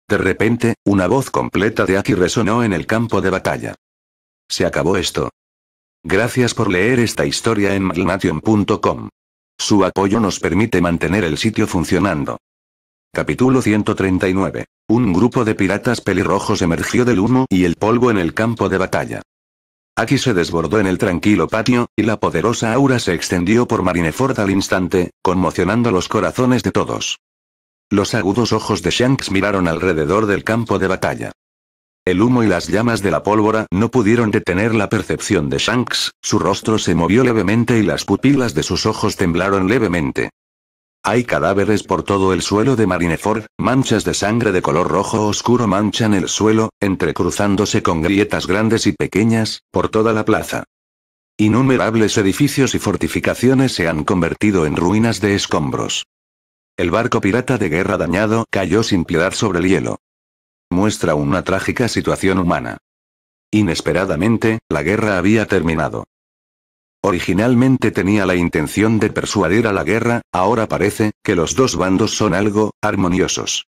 De repente, una voz completa de Aki resonó en el campo de batalla. Se acabó esto. Gracias por leer esta historia en malnation.com. Su apoyo nos permite mantener el sitio funcionando. Capítulo 139. Un grupo de piratas pelirrojos emergió del humo y el polvo en el campo de batalla. Aquí se desbordó en el tranquilo patio, y la poderosa aura se extendió por Marineford al instante, conmocionando los corazones de todos. Los agudos ojos de Shanks miraron alrededor del campo de batalla. El humo y las llamas de la pólvora no pudieron detener la percepción de Shanks, su rostro se movió levemente y las pupilas de sus ojos temblaron levemente. Hay cadáveres por todo el suelo de Marineford, manchas de sangre de color rojo oscuro manchan el suelo, entrecruzándose con grietas grandes y pequeñas, por toda la plaza. Innumerables edificios y fortificaciones se han convertido en ruinas de escombros. El barco pirata de guerra dañado cayó sin piedad sobre el hielo. Muestra una trágica situación humana. Inesperadamente, la guerra había terminado. Originalmente tenía la intención de persuadir a la guerra, ahora parece, que los dos bandos son algo, armoniosos.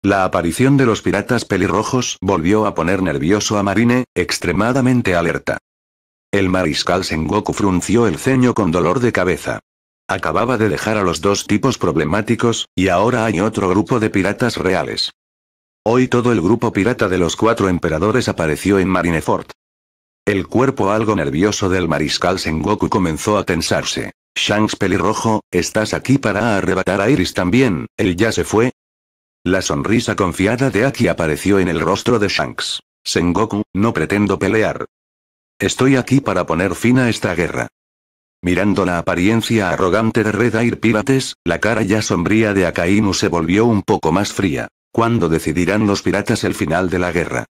La aparición de los piratas pelirrojos volvió a poner nervioso a Marine, extremadamente alerta. El mariscal Sengoku frunció el ceño con dolor de cabeza. Acababa de dejar a los dos tipos problemáticos, y ahora hay otro grupo de piratas reales. Hoy todo el grupo pirata de los cuatro emperadores apareció en Marineford. El cuerpo algo nervioso del mariscal Sengoku comenzó a tensarse. Shanks pelirrojo, ¿estás aquí para arrebatar a Iris también? ¿Él ya se fue? La sonrisa confiada de Aki apareció en el rostro de Shanks. Sengoku, no pretendo pelear. Estoy aquí para poner fin a esta guerra. Mirando la apariencia arrogante de Red Air Pirates, la cara ya sombría de Akainu se volvió un poco más fría. ¿Cuándo decidirán los piratas el final de la guerra?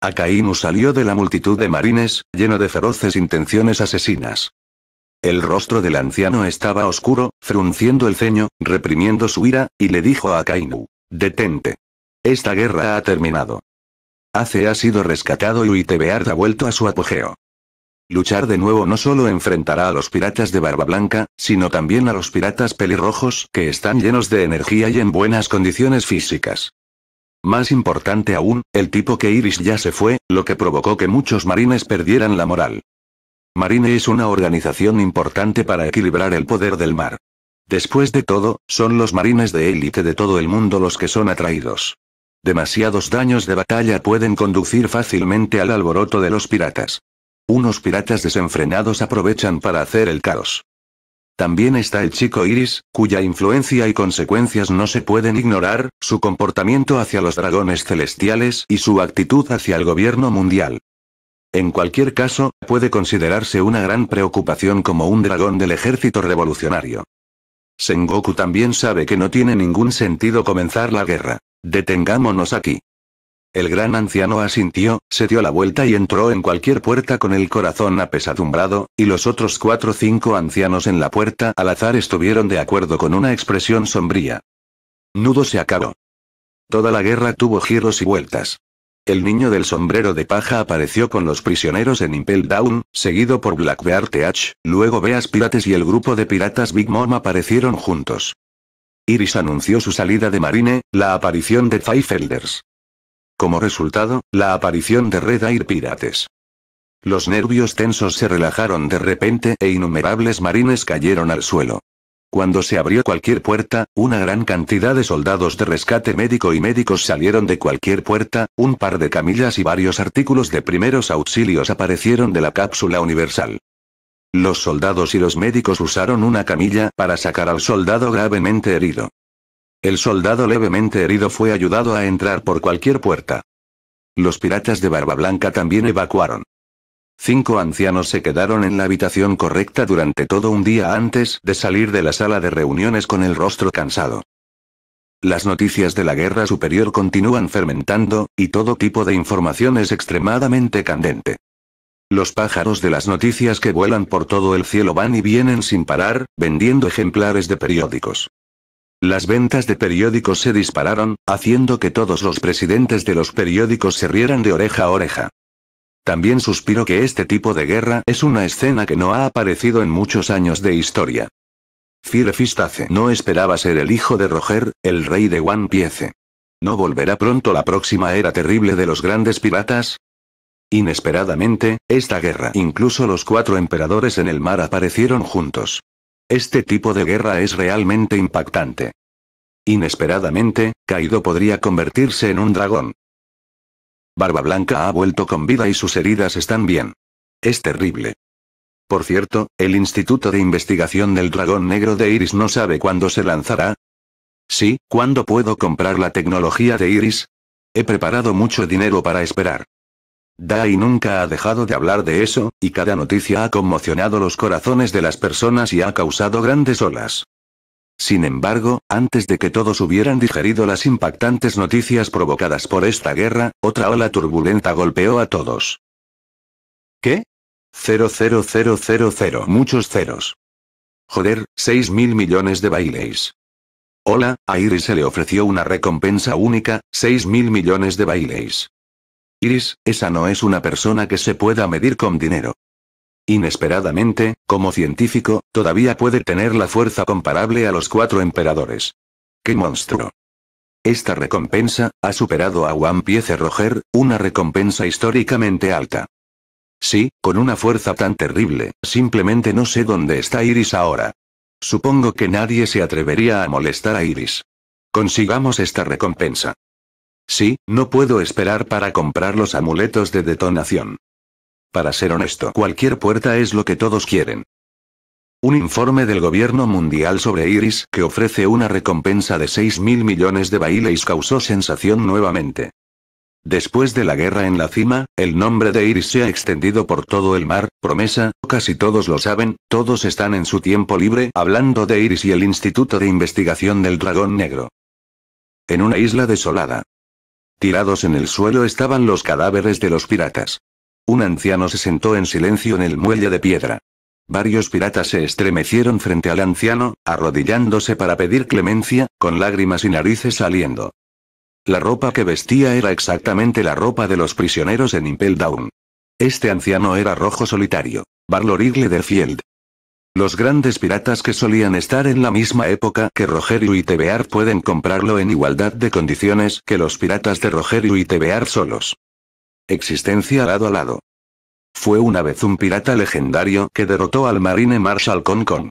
Akainu salió de la multitud de marines, lleno de feroces intenciones asesinas. El rostro del anciano estaba oscuro, frunciendo el ceño, reprimiendo su ira, y le dijo a Akainu, detente. Esta guerra ha terminado. Ace ha sido rescatado y Uitebeard ha vuelto a su apogeo. Luchar de nuevo no solo enfrentará a los piratas de barba blanca, sino también a los piratas pelirrojos que están llenos de energía y en buenas condiciones físicas. Más importante aún, el tipo que Iris ya se fue, lo que provocó que muchos marines perdieran la moral. Marine es una organización importante para equilibrar el poder del mar. Después de todo, son los marines de élite de todo el mundo los que son atraídos. Demasiados daños de batalla pueden conducir fácilmente al alboroto de los piratas. Unos piratas desenfrenados aprovechan para hacer el caos. También está el chico Iris, cuya influencia y consecuencias no se pueden ignorar, su comportamiento hacia los dragones celestiales y su actitud hacia el gobierno mundial. En cualquier caso, puede considerarse una gran preocupación como un dragón del ejército revolucionario. Sengoku también sabe que no tiene ningún sentido comenzar la guerra. Detengámonos aquí. El gran anciano asintió, se dio la vuelta y entró en cualquier puerta con el corazón apesadumbrado, y los otros cuatro o cinco ancianos en la puerta al azar estuvieron de acuerdo con una expresión sombría. Nudo se acabó. Toda la guerra tuvo giros y vueltas. El niño del sombrero de paja apareció con los prisioneros en Impel Down, seguido por Blackbeard Bear TH, luego Beas Pirates y el grupo de piratas Big Mom aparecieron juntos. Iris anunció su salida de Marine, la aparición de Elders. Como resultado, la aparición de Red Air Pirates. Los nervios tensos se relajaron de repente e innumerables marines cayeron al suelo. Cuando se abrió cualquier puerta, una gran cantidad de soldados de rescate médico y médicos salieron de cualquier puerta, un par de camillas y varios artículos de primeros auxilios aparecieron de la cápsula universal. Los soldados y los médicos usaron una camilla para sacar al soldado gravemente herido. El soldado levemente herido fue ayudado a entrar por cualquier puerta. Los piratas de Barba Blanca también evacuaron. Cinco ancianos se quedaron en la habitación correcta durante todo un día antes de salir de la sala de reuniones con el rostro cansado. Las noticias de la guerra superior continúan fermentando, y todo tipo de información es extremadamente candente. Los pájaros de las noticias que vuelan por todo el cielo van y vienen sin parar, vendiendo ejemplares de periódicos. Las ventas de periódicos se dispararon, haciendo que todos los presidentes de los periódicos se rieran de oreja a oreja. También suspiro que este tipo de guerra es una escena que no ha aparecido en muchos años de historia. Firefistace no esperaba ser el hijo de Roger, el rey de One Piece. ¿No volverá pronto la próxima era terrible de los grandes piratas? Inesperadamente, esta guerra, incluso los cuatro emperadores en el mar aparecieron juntos. Este tipo de guerra es realmente impactante. Inesperadamente, Kaido podría convertirse en un dragón. Barba Blanca ha vuelto con vida y sus heridas están bien. Es terrible. Por cierto, el Instituto de Investigación del Dragón Negro de Iris no sabe cuándo se lanzará. Sí, ¿cuándo puedo comprar la tecnología de Iris? He preparado mucho dinero para esperar. Dai nunca ha dejado de hablar de eso, y cada noticia ha conmocionado los corazones de las personas y ha causado grandes olas. Sin embargo, antes de que todos hubieran digerido las impactantes noticias provocadas por esta guerra, otra ola turbulenta golpeó a todos. ¿Qué? 00000 muchos ceros. Joder, 6 mil millones de bailes. Hola, a Iris se le ofreció una recompensa única, 6 mil millones de bailes. Iris, esa no es una persona que se pueda medir con dinero. Inesperadamente, como científico, todavía puede tener la fuerza comparable a los cuatro emperadores. ¡Qué monstruo! Esta recompensa, ha superado a One Piece Roger, una recompensa históricamente alta. Sí, con una fuerza tan terrible, simplemente no sé dónde está Iris ahora. Supongo que nadie se atrevería a molestar a Iris. Consigamos esta recompensa. Sí, no puedo esperar para comprar los amuletos de detonación. Para ser honesto, cualquier puerta es lo que todos quieren. Un informe del gobierno mundial sobre Iris, que ofrece una recompensa de 6 mil millones de bailes, causó sensación nuevamente. Después de la guerra en la cima, el nombre de Iris se ha extendido por todo el mar, promesa, casi todos lo saben, todos están en su tiempo libre hablando de Iris y el Instituto de Investigación del Dragón Negro. En una isla desolada, Tirados en el suelo estaban los cadáveres de los piratas. Un anciano se sentó en silencio en el muelle de piedra. Varios piratas se estremecieron frente al anciano, arrodillándose para pedir clemencia, con lágrimas y narices saliendo. La ropa que vestía era exactamente la ropa de los prisioneros en Impel Down. Este anciano era rojo solitario, Barlorigle de Field. Los grandes piratas que solían estar en la misma época que Rogerio y Tebear pueden comprarlo en igualdad de condiciones que los piratas de Rogerio y Tebear solos. Existencia lado a lado. Fue una vez un pirata legendario que derrotó al marine Marshal Concon. Con.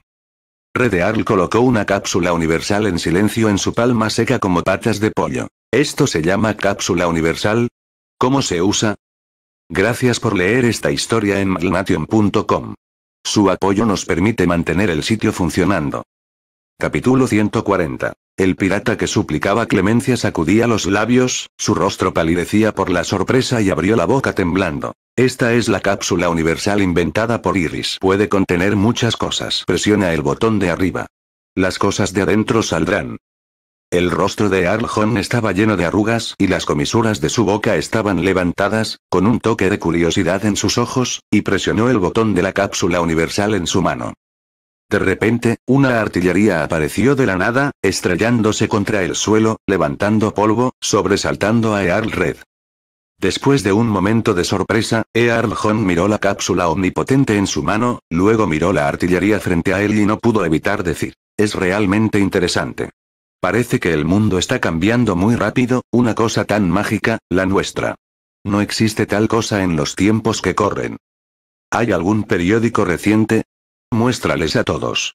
Redearl colocó una cápsula universal en silencio en su palma seca como patas de pollo. ¿Esto se llama cápsula universal? ¿Cómo se usa? Gracias por leer esta historia en magnation.com. Su apoyo nos permite mantener el sitio funcionando. Capítulo 140. El pirata que suplicaba clemencia sacudía los labios, su rostro palidecía por la sorpresa y abrió la boca temblando. Esta es la cápsula universal inventada por Iris. Puede contener muchas cosas. Presiona el botón de arriba. Las cosas de adentro saldrán. El rostro de John estaba lleno de arrugas y las comisuras de su boca estaban levantadas, con un toque de curiosidad en sus ojos, y presionó el botón de la cápsula universal en su mano. De repente, una artillería apareció de la nada, estrellándose contra el suelo, levantando polvo, sobresaltando a Earl Red. Después de un momento de sorpresa, Earl John miró la cápsula omnipotente en su mano, luego miró la artillería frente a él y no pudo evitar decir, es realmente interesante. Parece que el mundo está cambiando muy rápido, una cosa tan mágica, la nuestra. No existe tal cosa en los tiempos que corren. ¿Hay algún periódico reciente? Muéstrales a todos.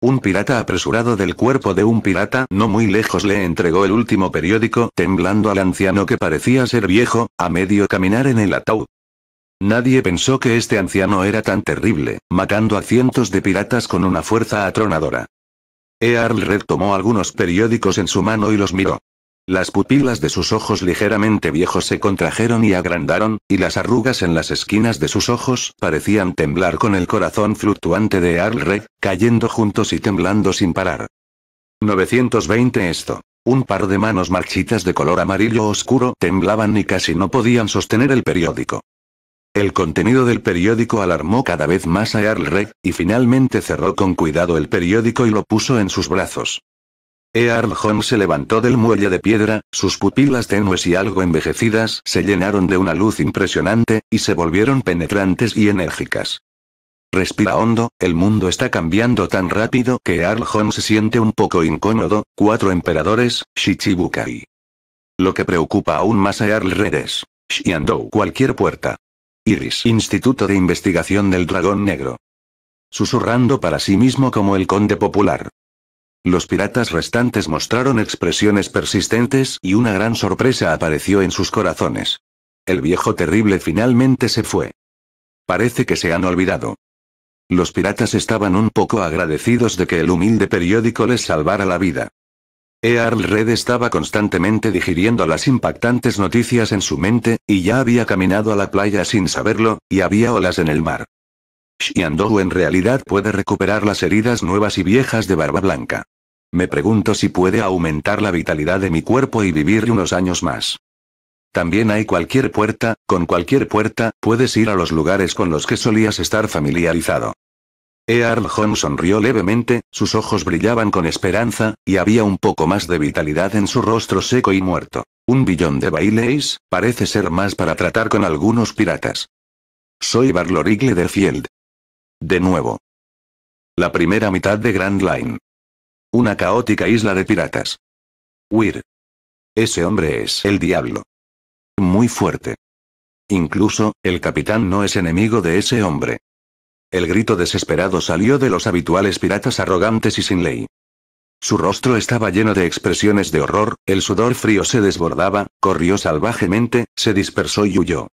Un pirata apresurado del cuerpo de un pirata no muy lejos le entregó el último periódico, temblando al anciano que parecía ser viejo, a medio caminar en el ataúd. Nadie pensó que este anciano era tan terrible, matando a cientos de piratas con una fuerza atronadora. Earl Red tomó algunos periódicos en su mano y los miró. Las pupilas de sus ojos ligeramente viejos se contrajeron y agrandaron, y las arrugas en las esquinas de sus ojos parecían temblar con el corazón fluctuante de Earl Red, cayendo juntos y temblando sin parar. 920 esto. Un par de manos marchitas de color amarillo oscuro temblaban y casi no podían sostener el periódico. El contenido del periódico alarmó cada vez más a Earl Red, y finalmente cerró con cuidado el periódico y lo puso en sus brazos. E. Earl red se levantó del muelle de piedra, sus pupilas tenues y algo envejecidas se llenaron de una luz impresionante, y se volvieron penetrantes y enérgicas. Respira hondo, el mundo está cambiando tan rápido que Earl se siente un poco incómodo, cuatro emperadores, Shichibukai. Lo que preocupa aún más a Earl Red es, cualquier puerta, Iris. Instituto de Investigación del Dragón Negro. Susurrando para sí mismo como el conde popular. Los piratas restantes mostraron expresiones persistentes y una gran sorpresa apareció en sus corazones. El viejo terrible finalmente se fue. Parece que se han olvidado. Los piratas estaban un poco agradecidos de que el humilde periódico les salvara la vida. Earl Red estaba constantemente digiriendo las impactantes noticias en su mente, y ya había caminado a la playa sin saberlo, y había olas en el mar. Xiandou en realidad puede recuperar las heridas nuevas y viejas de Barba Blanca. Me pregunto si puede aumentar la vitalidad de mi cuerpo y vivir unos años más. También hay cualquier puerta, con cualquier puerta, puedes ir a los lugares con los que solías estar familiarizado. Earl sonrió levemente, sus ojos brillaban con esperanza, y había un poco más de vitalidad en su rostro seco y muerto. Un billón de baileys, parece ser más para tratar con algunos piratas. Soy Barlorigle de Field. De nuevo. La primera mitad de Grand Line. Una caótica isla de piratas. Weir. Ese hombre es el diablo. Muy fuerte. Incluso, el capitán no es enemigo de ese hombre. El grito desesperado salió de los habituales piratas arrogantes y sin ley. Su rostro estaba lleno de expresiones de horror, el sudor frío se desbordaba, corrió salvajemente, se dispersó y huyó.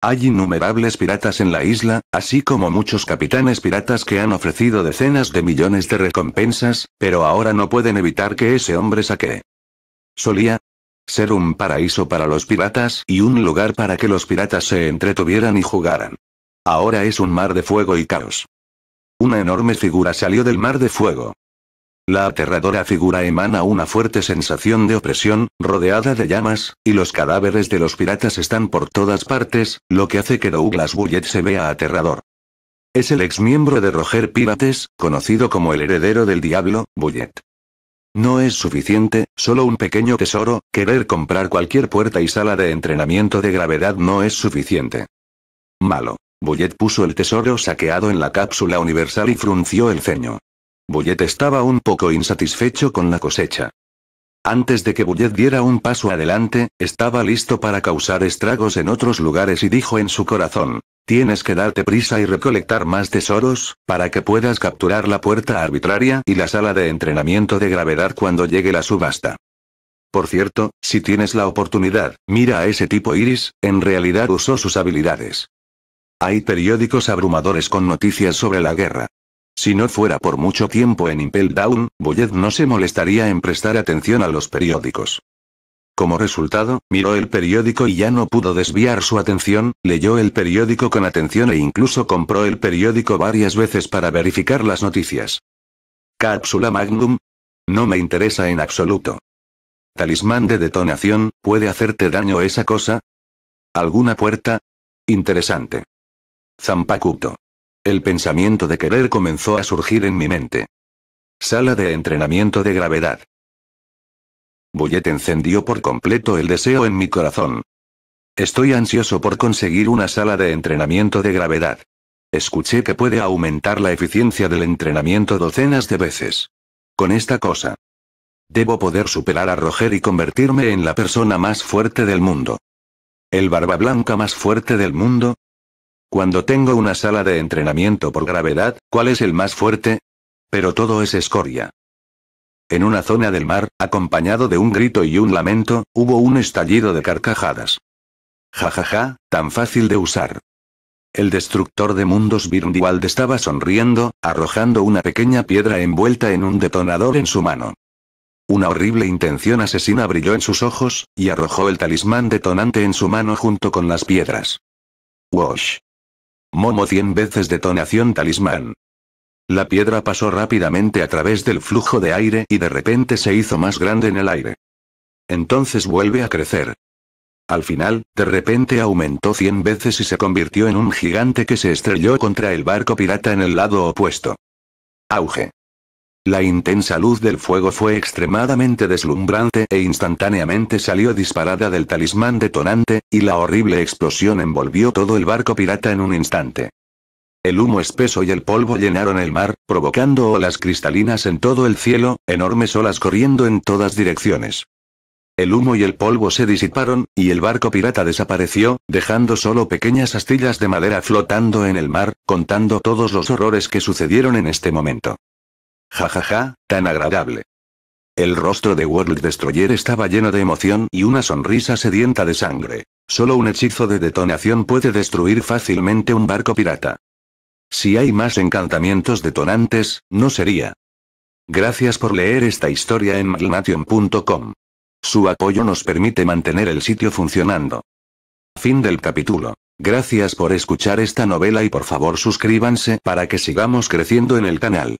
Hay innumerables piratas en la isla, así como muchos capitanes piratas que han ofrecido decenas de millones de recompensas, pero ahora no pueden evitar que ese hombre saque. Solía ser un paraíso para los piratas y un lugar para que los piratas se entretuvieran y jugaran. Ahora es un mar de fuego y caos. Una enorme figura salió del mar de fuego. La aterradora figura emana una fuerte sensación de opresión, rodeada de llamas, y los cadáveres de los piratas están por todas partes, lo que hace que Douglas Bullet se vea aterrador. Es el ex miembro de Roger Pirates, conocido como el heredero del diablo, Bullet. No es suficiente, solo un pequeño tesoro, querer comprar cualquier puerta y sala de entrenamiento de gravedad no es suficiente. Malo. Bullet puso el tesoro saqueado en la cápsula universal y frunció el ceño. Bullet estaba un poco insatisfecho con la cosecha. Antes de que Bullet diera un paso adelante, estaba listo para causar estragos en otros lugares y dijo en su corazón, tienes que darte prisa y recolectar más tesoros, para que puedas capturar la puerta arbitraria y la sala de entrenamiento de gravedad cuando llegue la subasta. Por cierto, si tienes la oportunidad, mira a ese tipo Iris, en realidad usó sus habilidades. Hay periódicos abrumadores con noticias sobre la guerra. Si no fuera por mucho tiempo en Impel Down, Boyet no se molestaría en prestar atención a los periódicos. Como resultado, miró el periódico y ya no pudo desviar su atención, leyó el periódico con atención e incluso compró el periódico varias veces para verificar las noticias. Cápsula Magnum. No me interesa en absoluto. Talismán de detonación, ¿puede hacerte daño esa cosa? ¿Alguna puerta? Interesante. Zampacuto. El pensamiento de querer comenzó a surgir en mi mente. Sala de entrenamiento de gravedad. Bullet encendió por completo el deseo en mi corazón. Estoy ansioso por conseguir una sala de entrenamiento de gravedad. Escuché que puede aumentar la eficiencia del entrenamiento docenas de veces. Con esta cosa. Debo poder superar a Roger y convertirme en la persona más fuerte del mundo. El barba blanca más fuerte del mundo, cuando tengo una sala de entrenamiento por gravedad, ¿cuál es el más fuerte? Pero todo es escoria. En una zona del mar, acompañado de un grito y un lamento, hubo un estallido de carcajadas. Jajaja, ja, ja, tan fácil de usar. El destructor de mundos Virundivalde estaba sonriendo, arrojando una pequeña piedra envuelta en un detonador en su mano. Una horrible intención asesina brilló en sus ojos, y arrojó el talismán detonante en su mano junto con las piedras. Wash. Momo cien veces detonación talismán. La piedra pasó rápidamente a través del flujo de aire y de repente se hizo más grande en el aire. Entonces vuelve a crecer. Al final, de repente aumentó cien veces y se convirtió en un gigante que se estrelló contra el barco pirata en el lado opuesto. Auge. La intensa luz del fuego fue extremadamente deslumbrante e instantáneamente salió disparada del talismán detonante, y la horrible explosión envolvió todo el barco pirata en un instante. El humo espeso y el polvo llenaron el mar, provocando olas cristalinas en todo el cielo, enormes olas corriendo en todas direcciones. El humo y el polvo se disiparon, y el barco pirata desapareció, dejando solo pequeñas astillas de madera flotando en el mar, contando todos los horrores que sucedieron en este momento. Jajaja, ja, ja, tan agradable. El rostro de World Destroyer estaba lleno de emoción y una sonrisa sedienta de sangre. Solo un hechizo de detonación puede destruir fácilmente un barco pirata. Si hay más encantamientos detonantes, no sería. Gracias por leer esta historia en magnation.com. Su apoyo nos permite mantener el sitio funcionando. Fin del capítulo. Gracias por escuchar esta novela y por favor suscríbanse para que sigamos creciendo en el canal.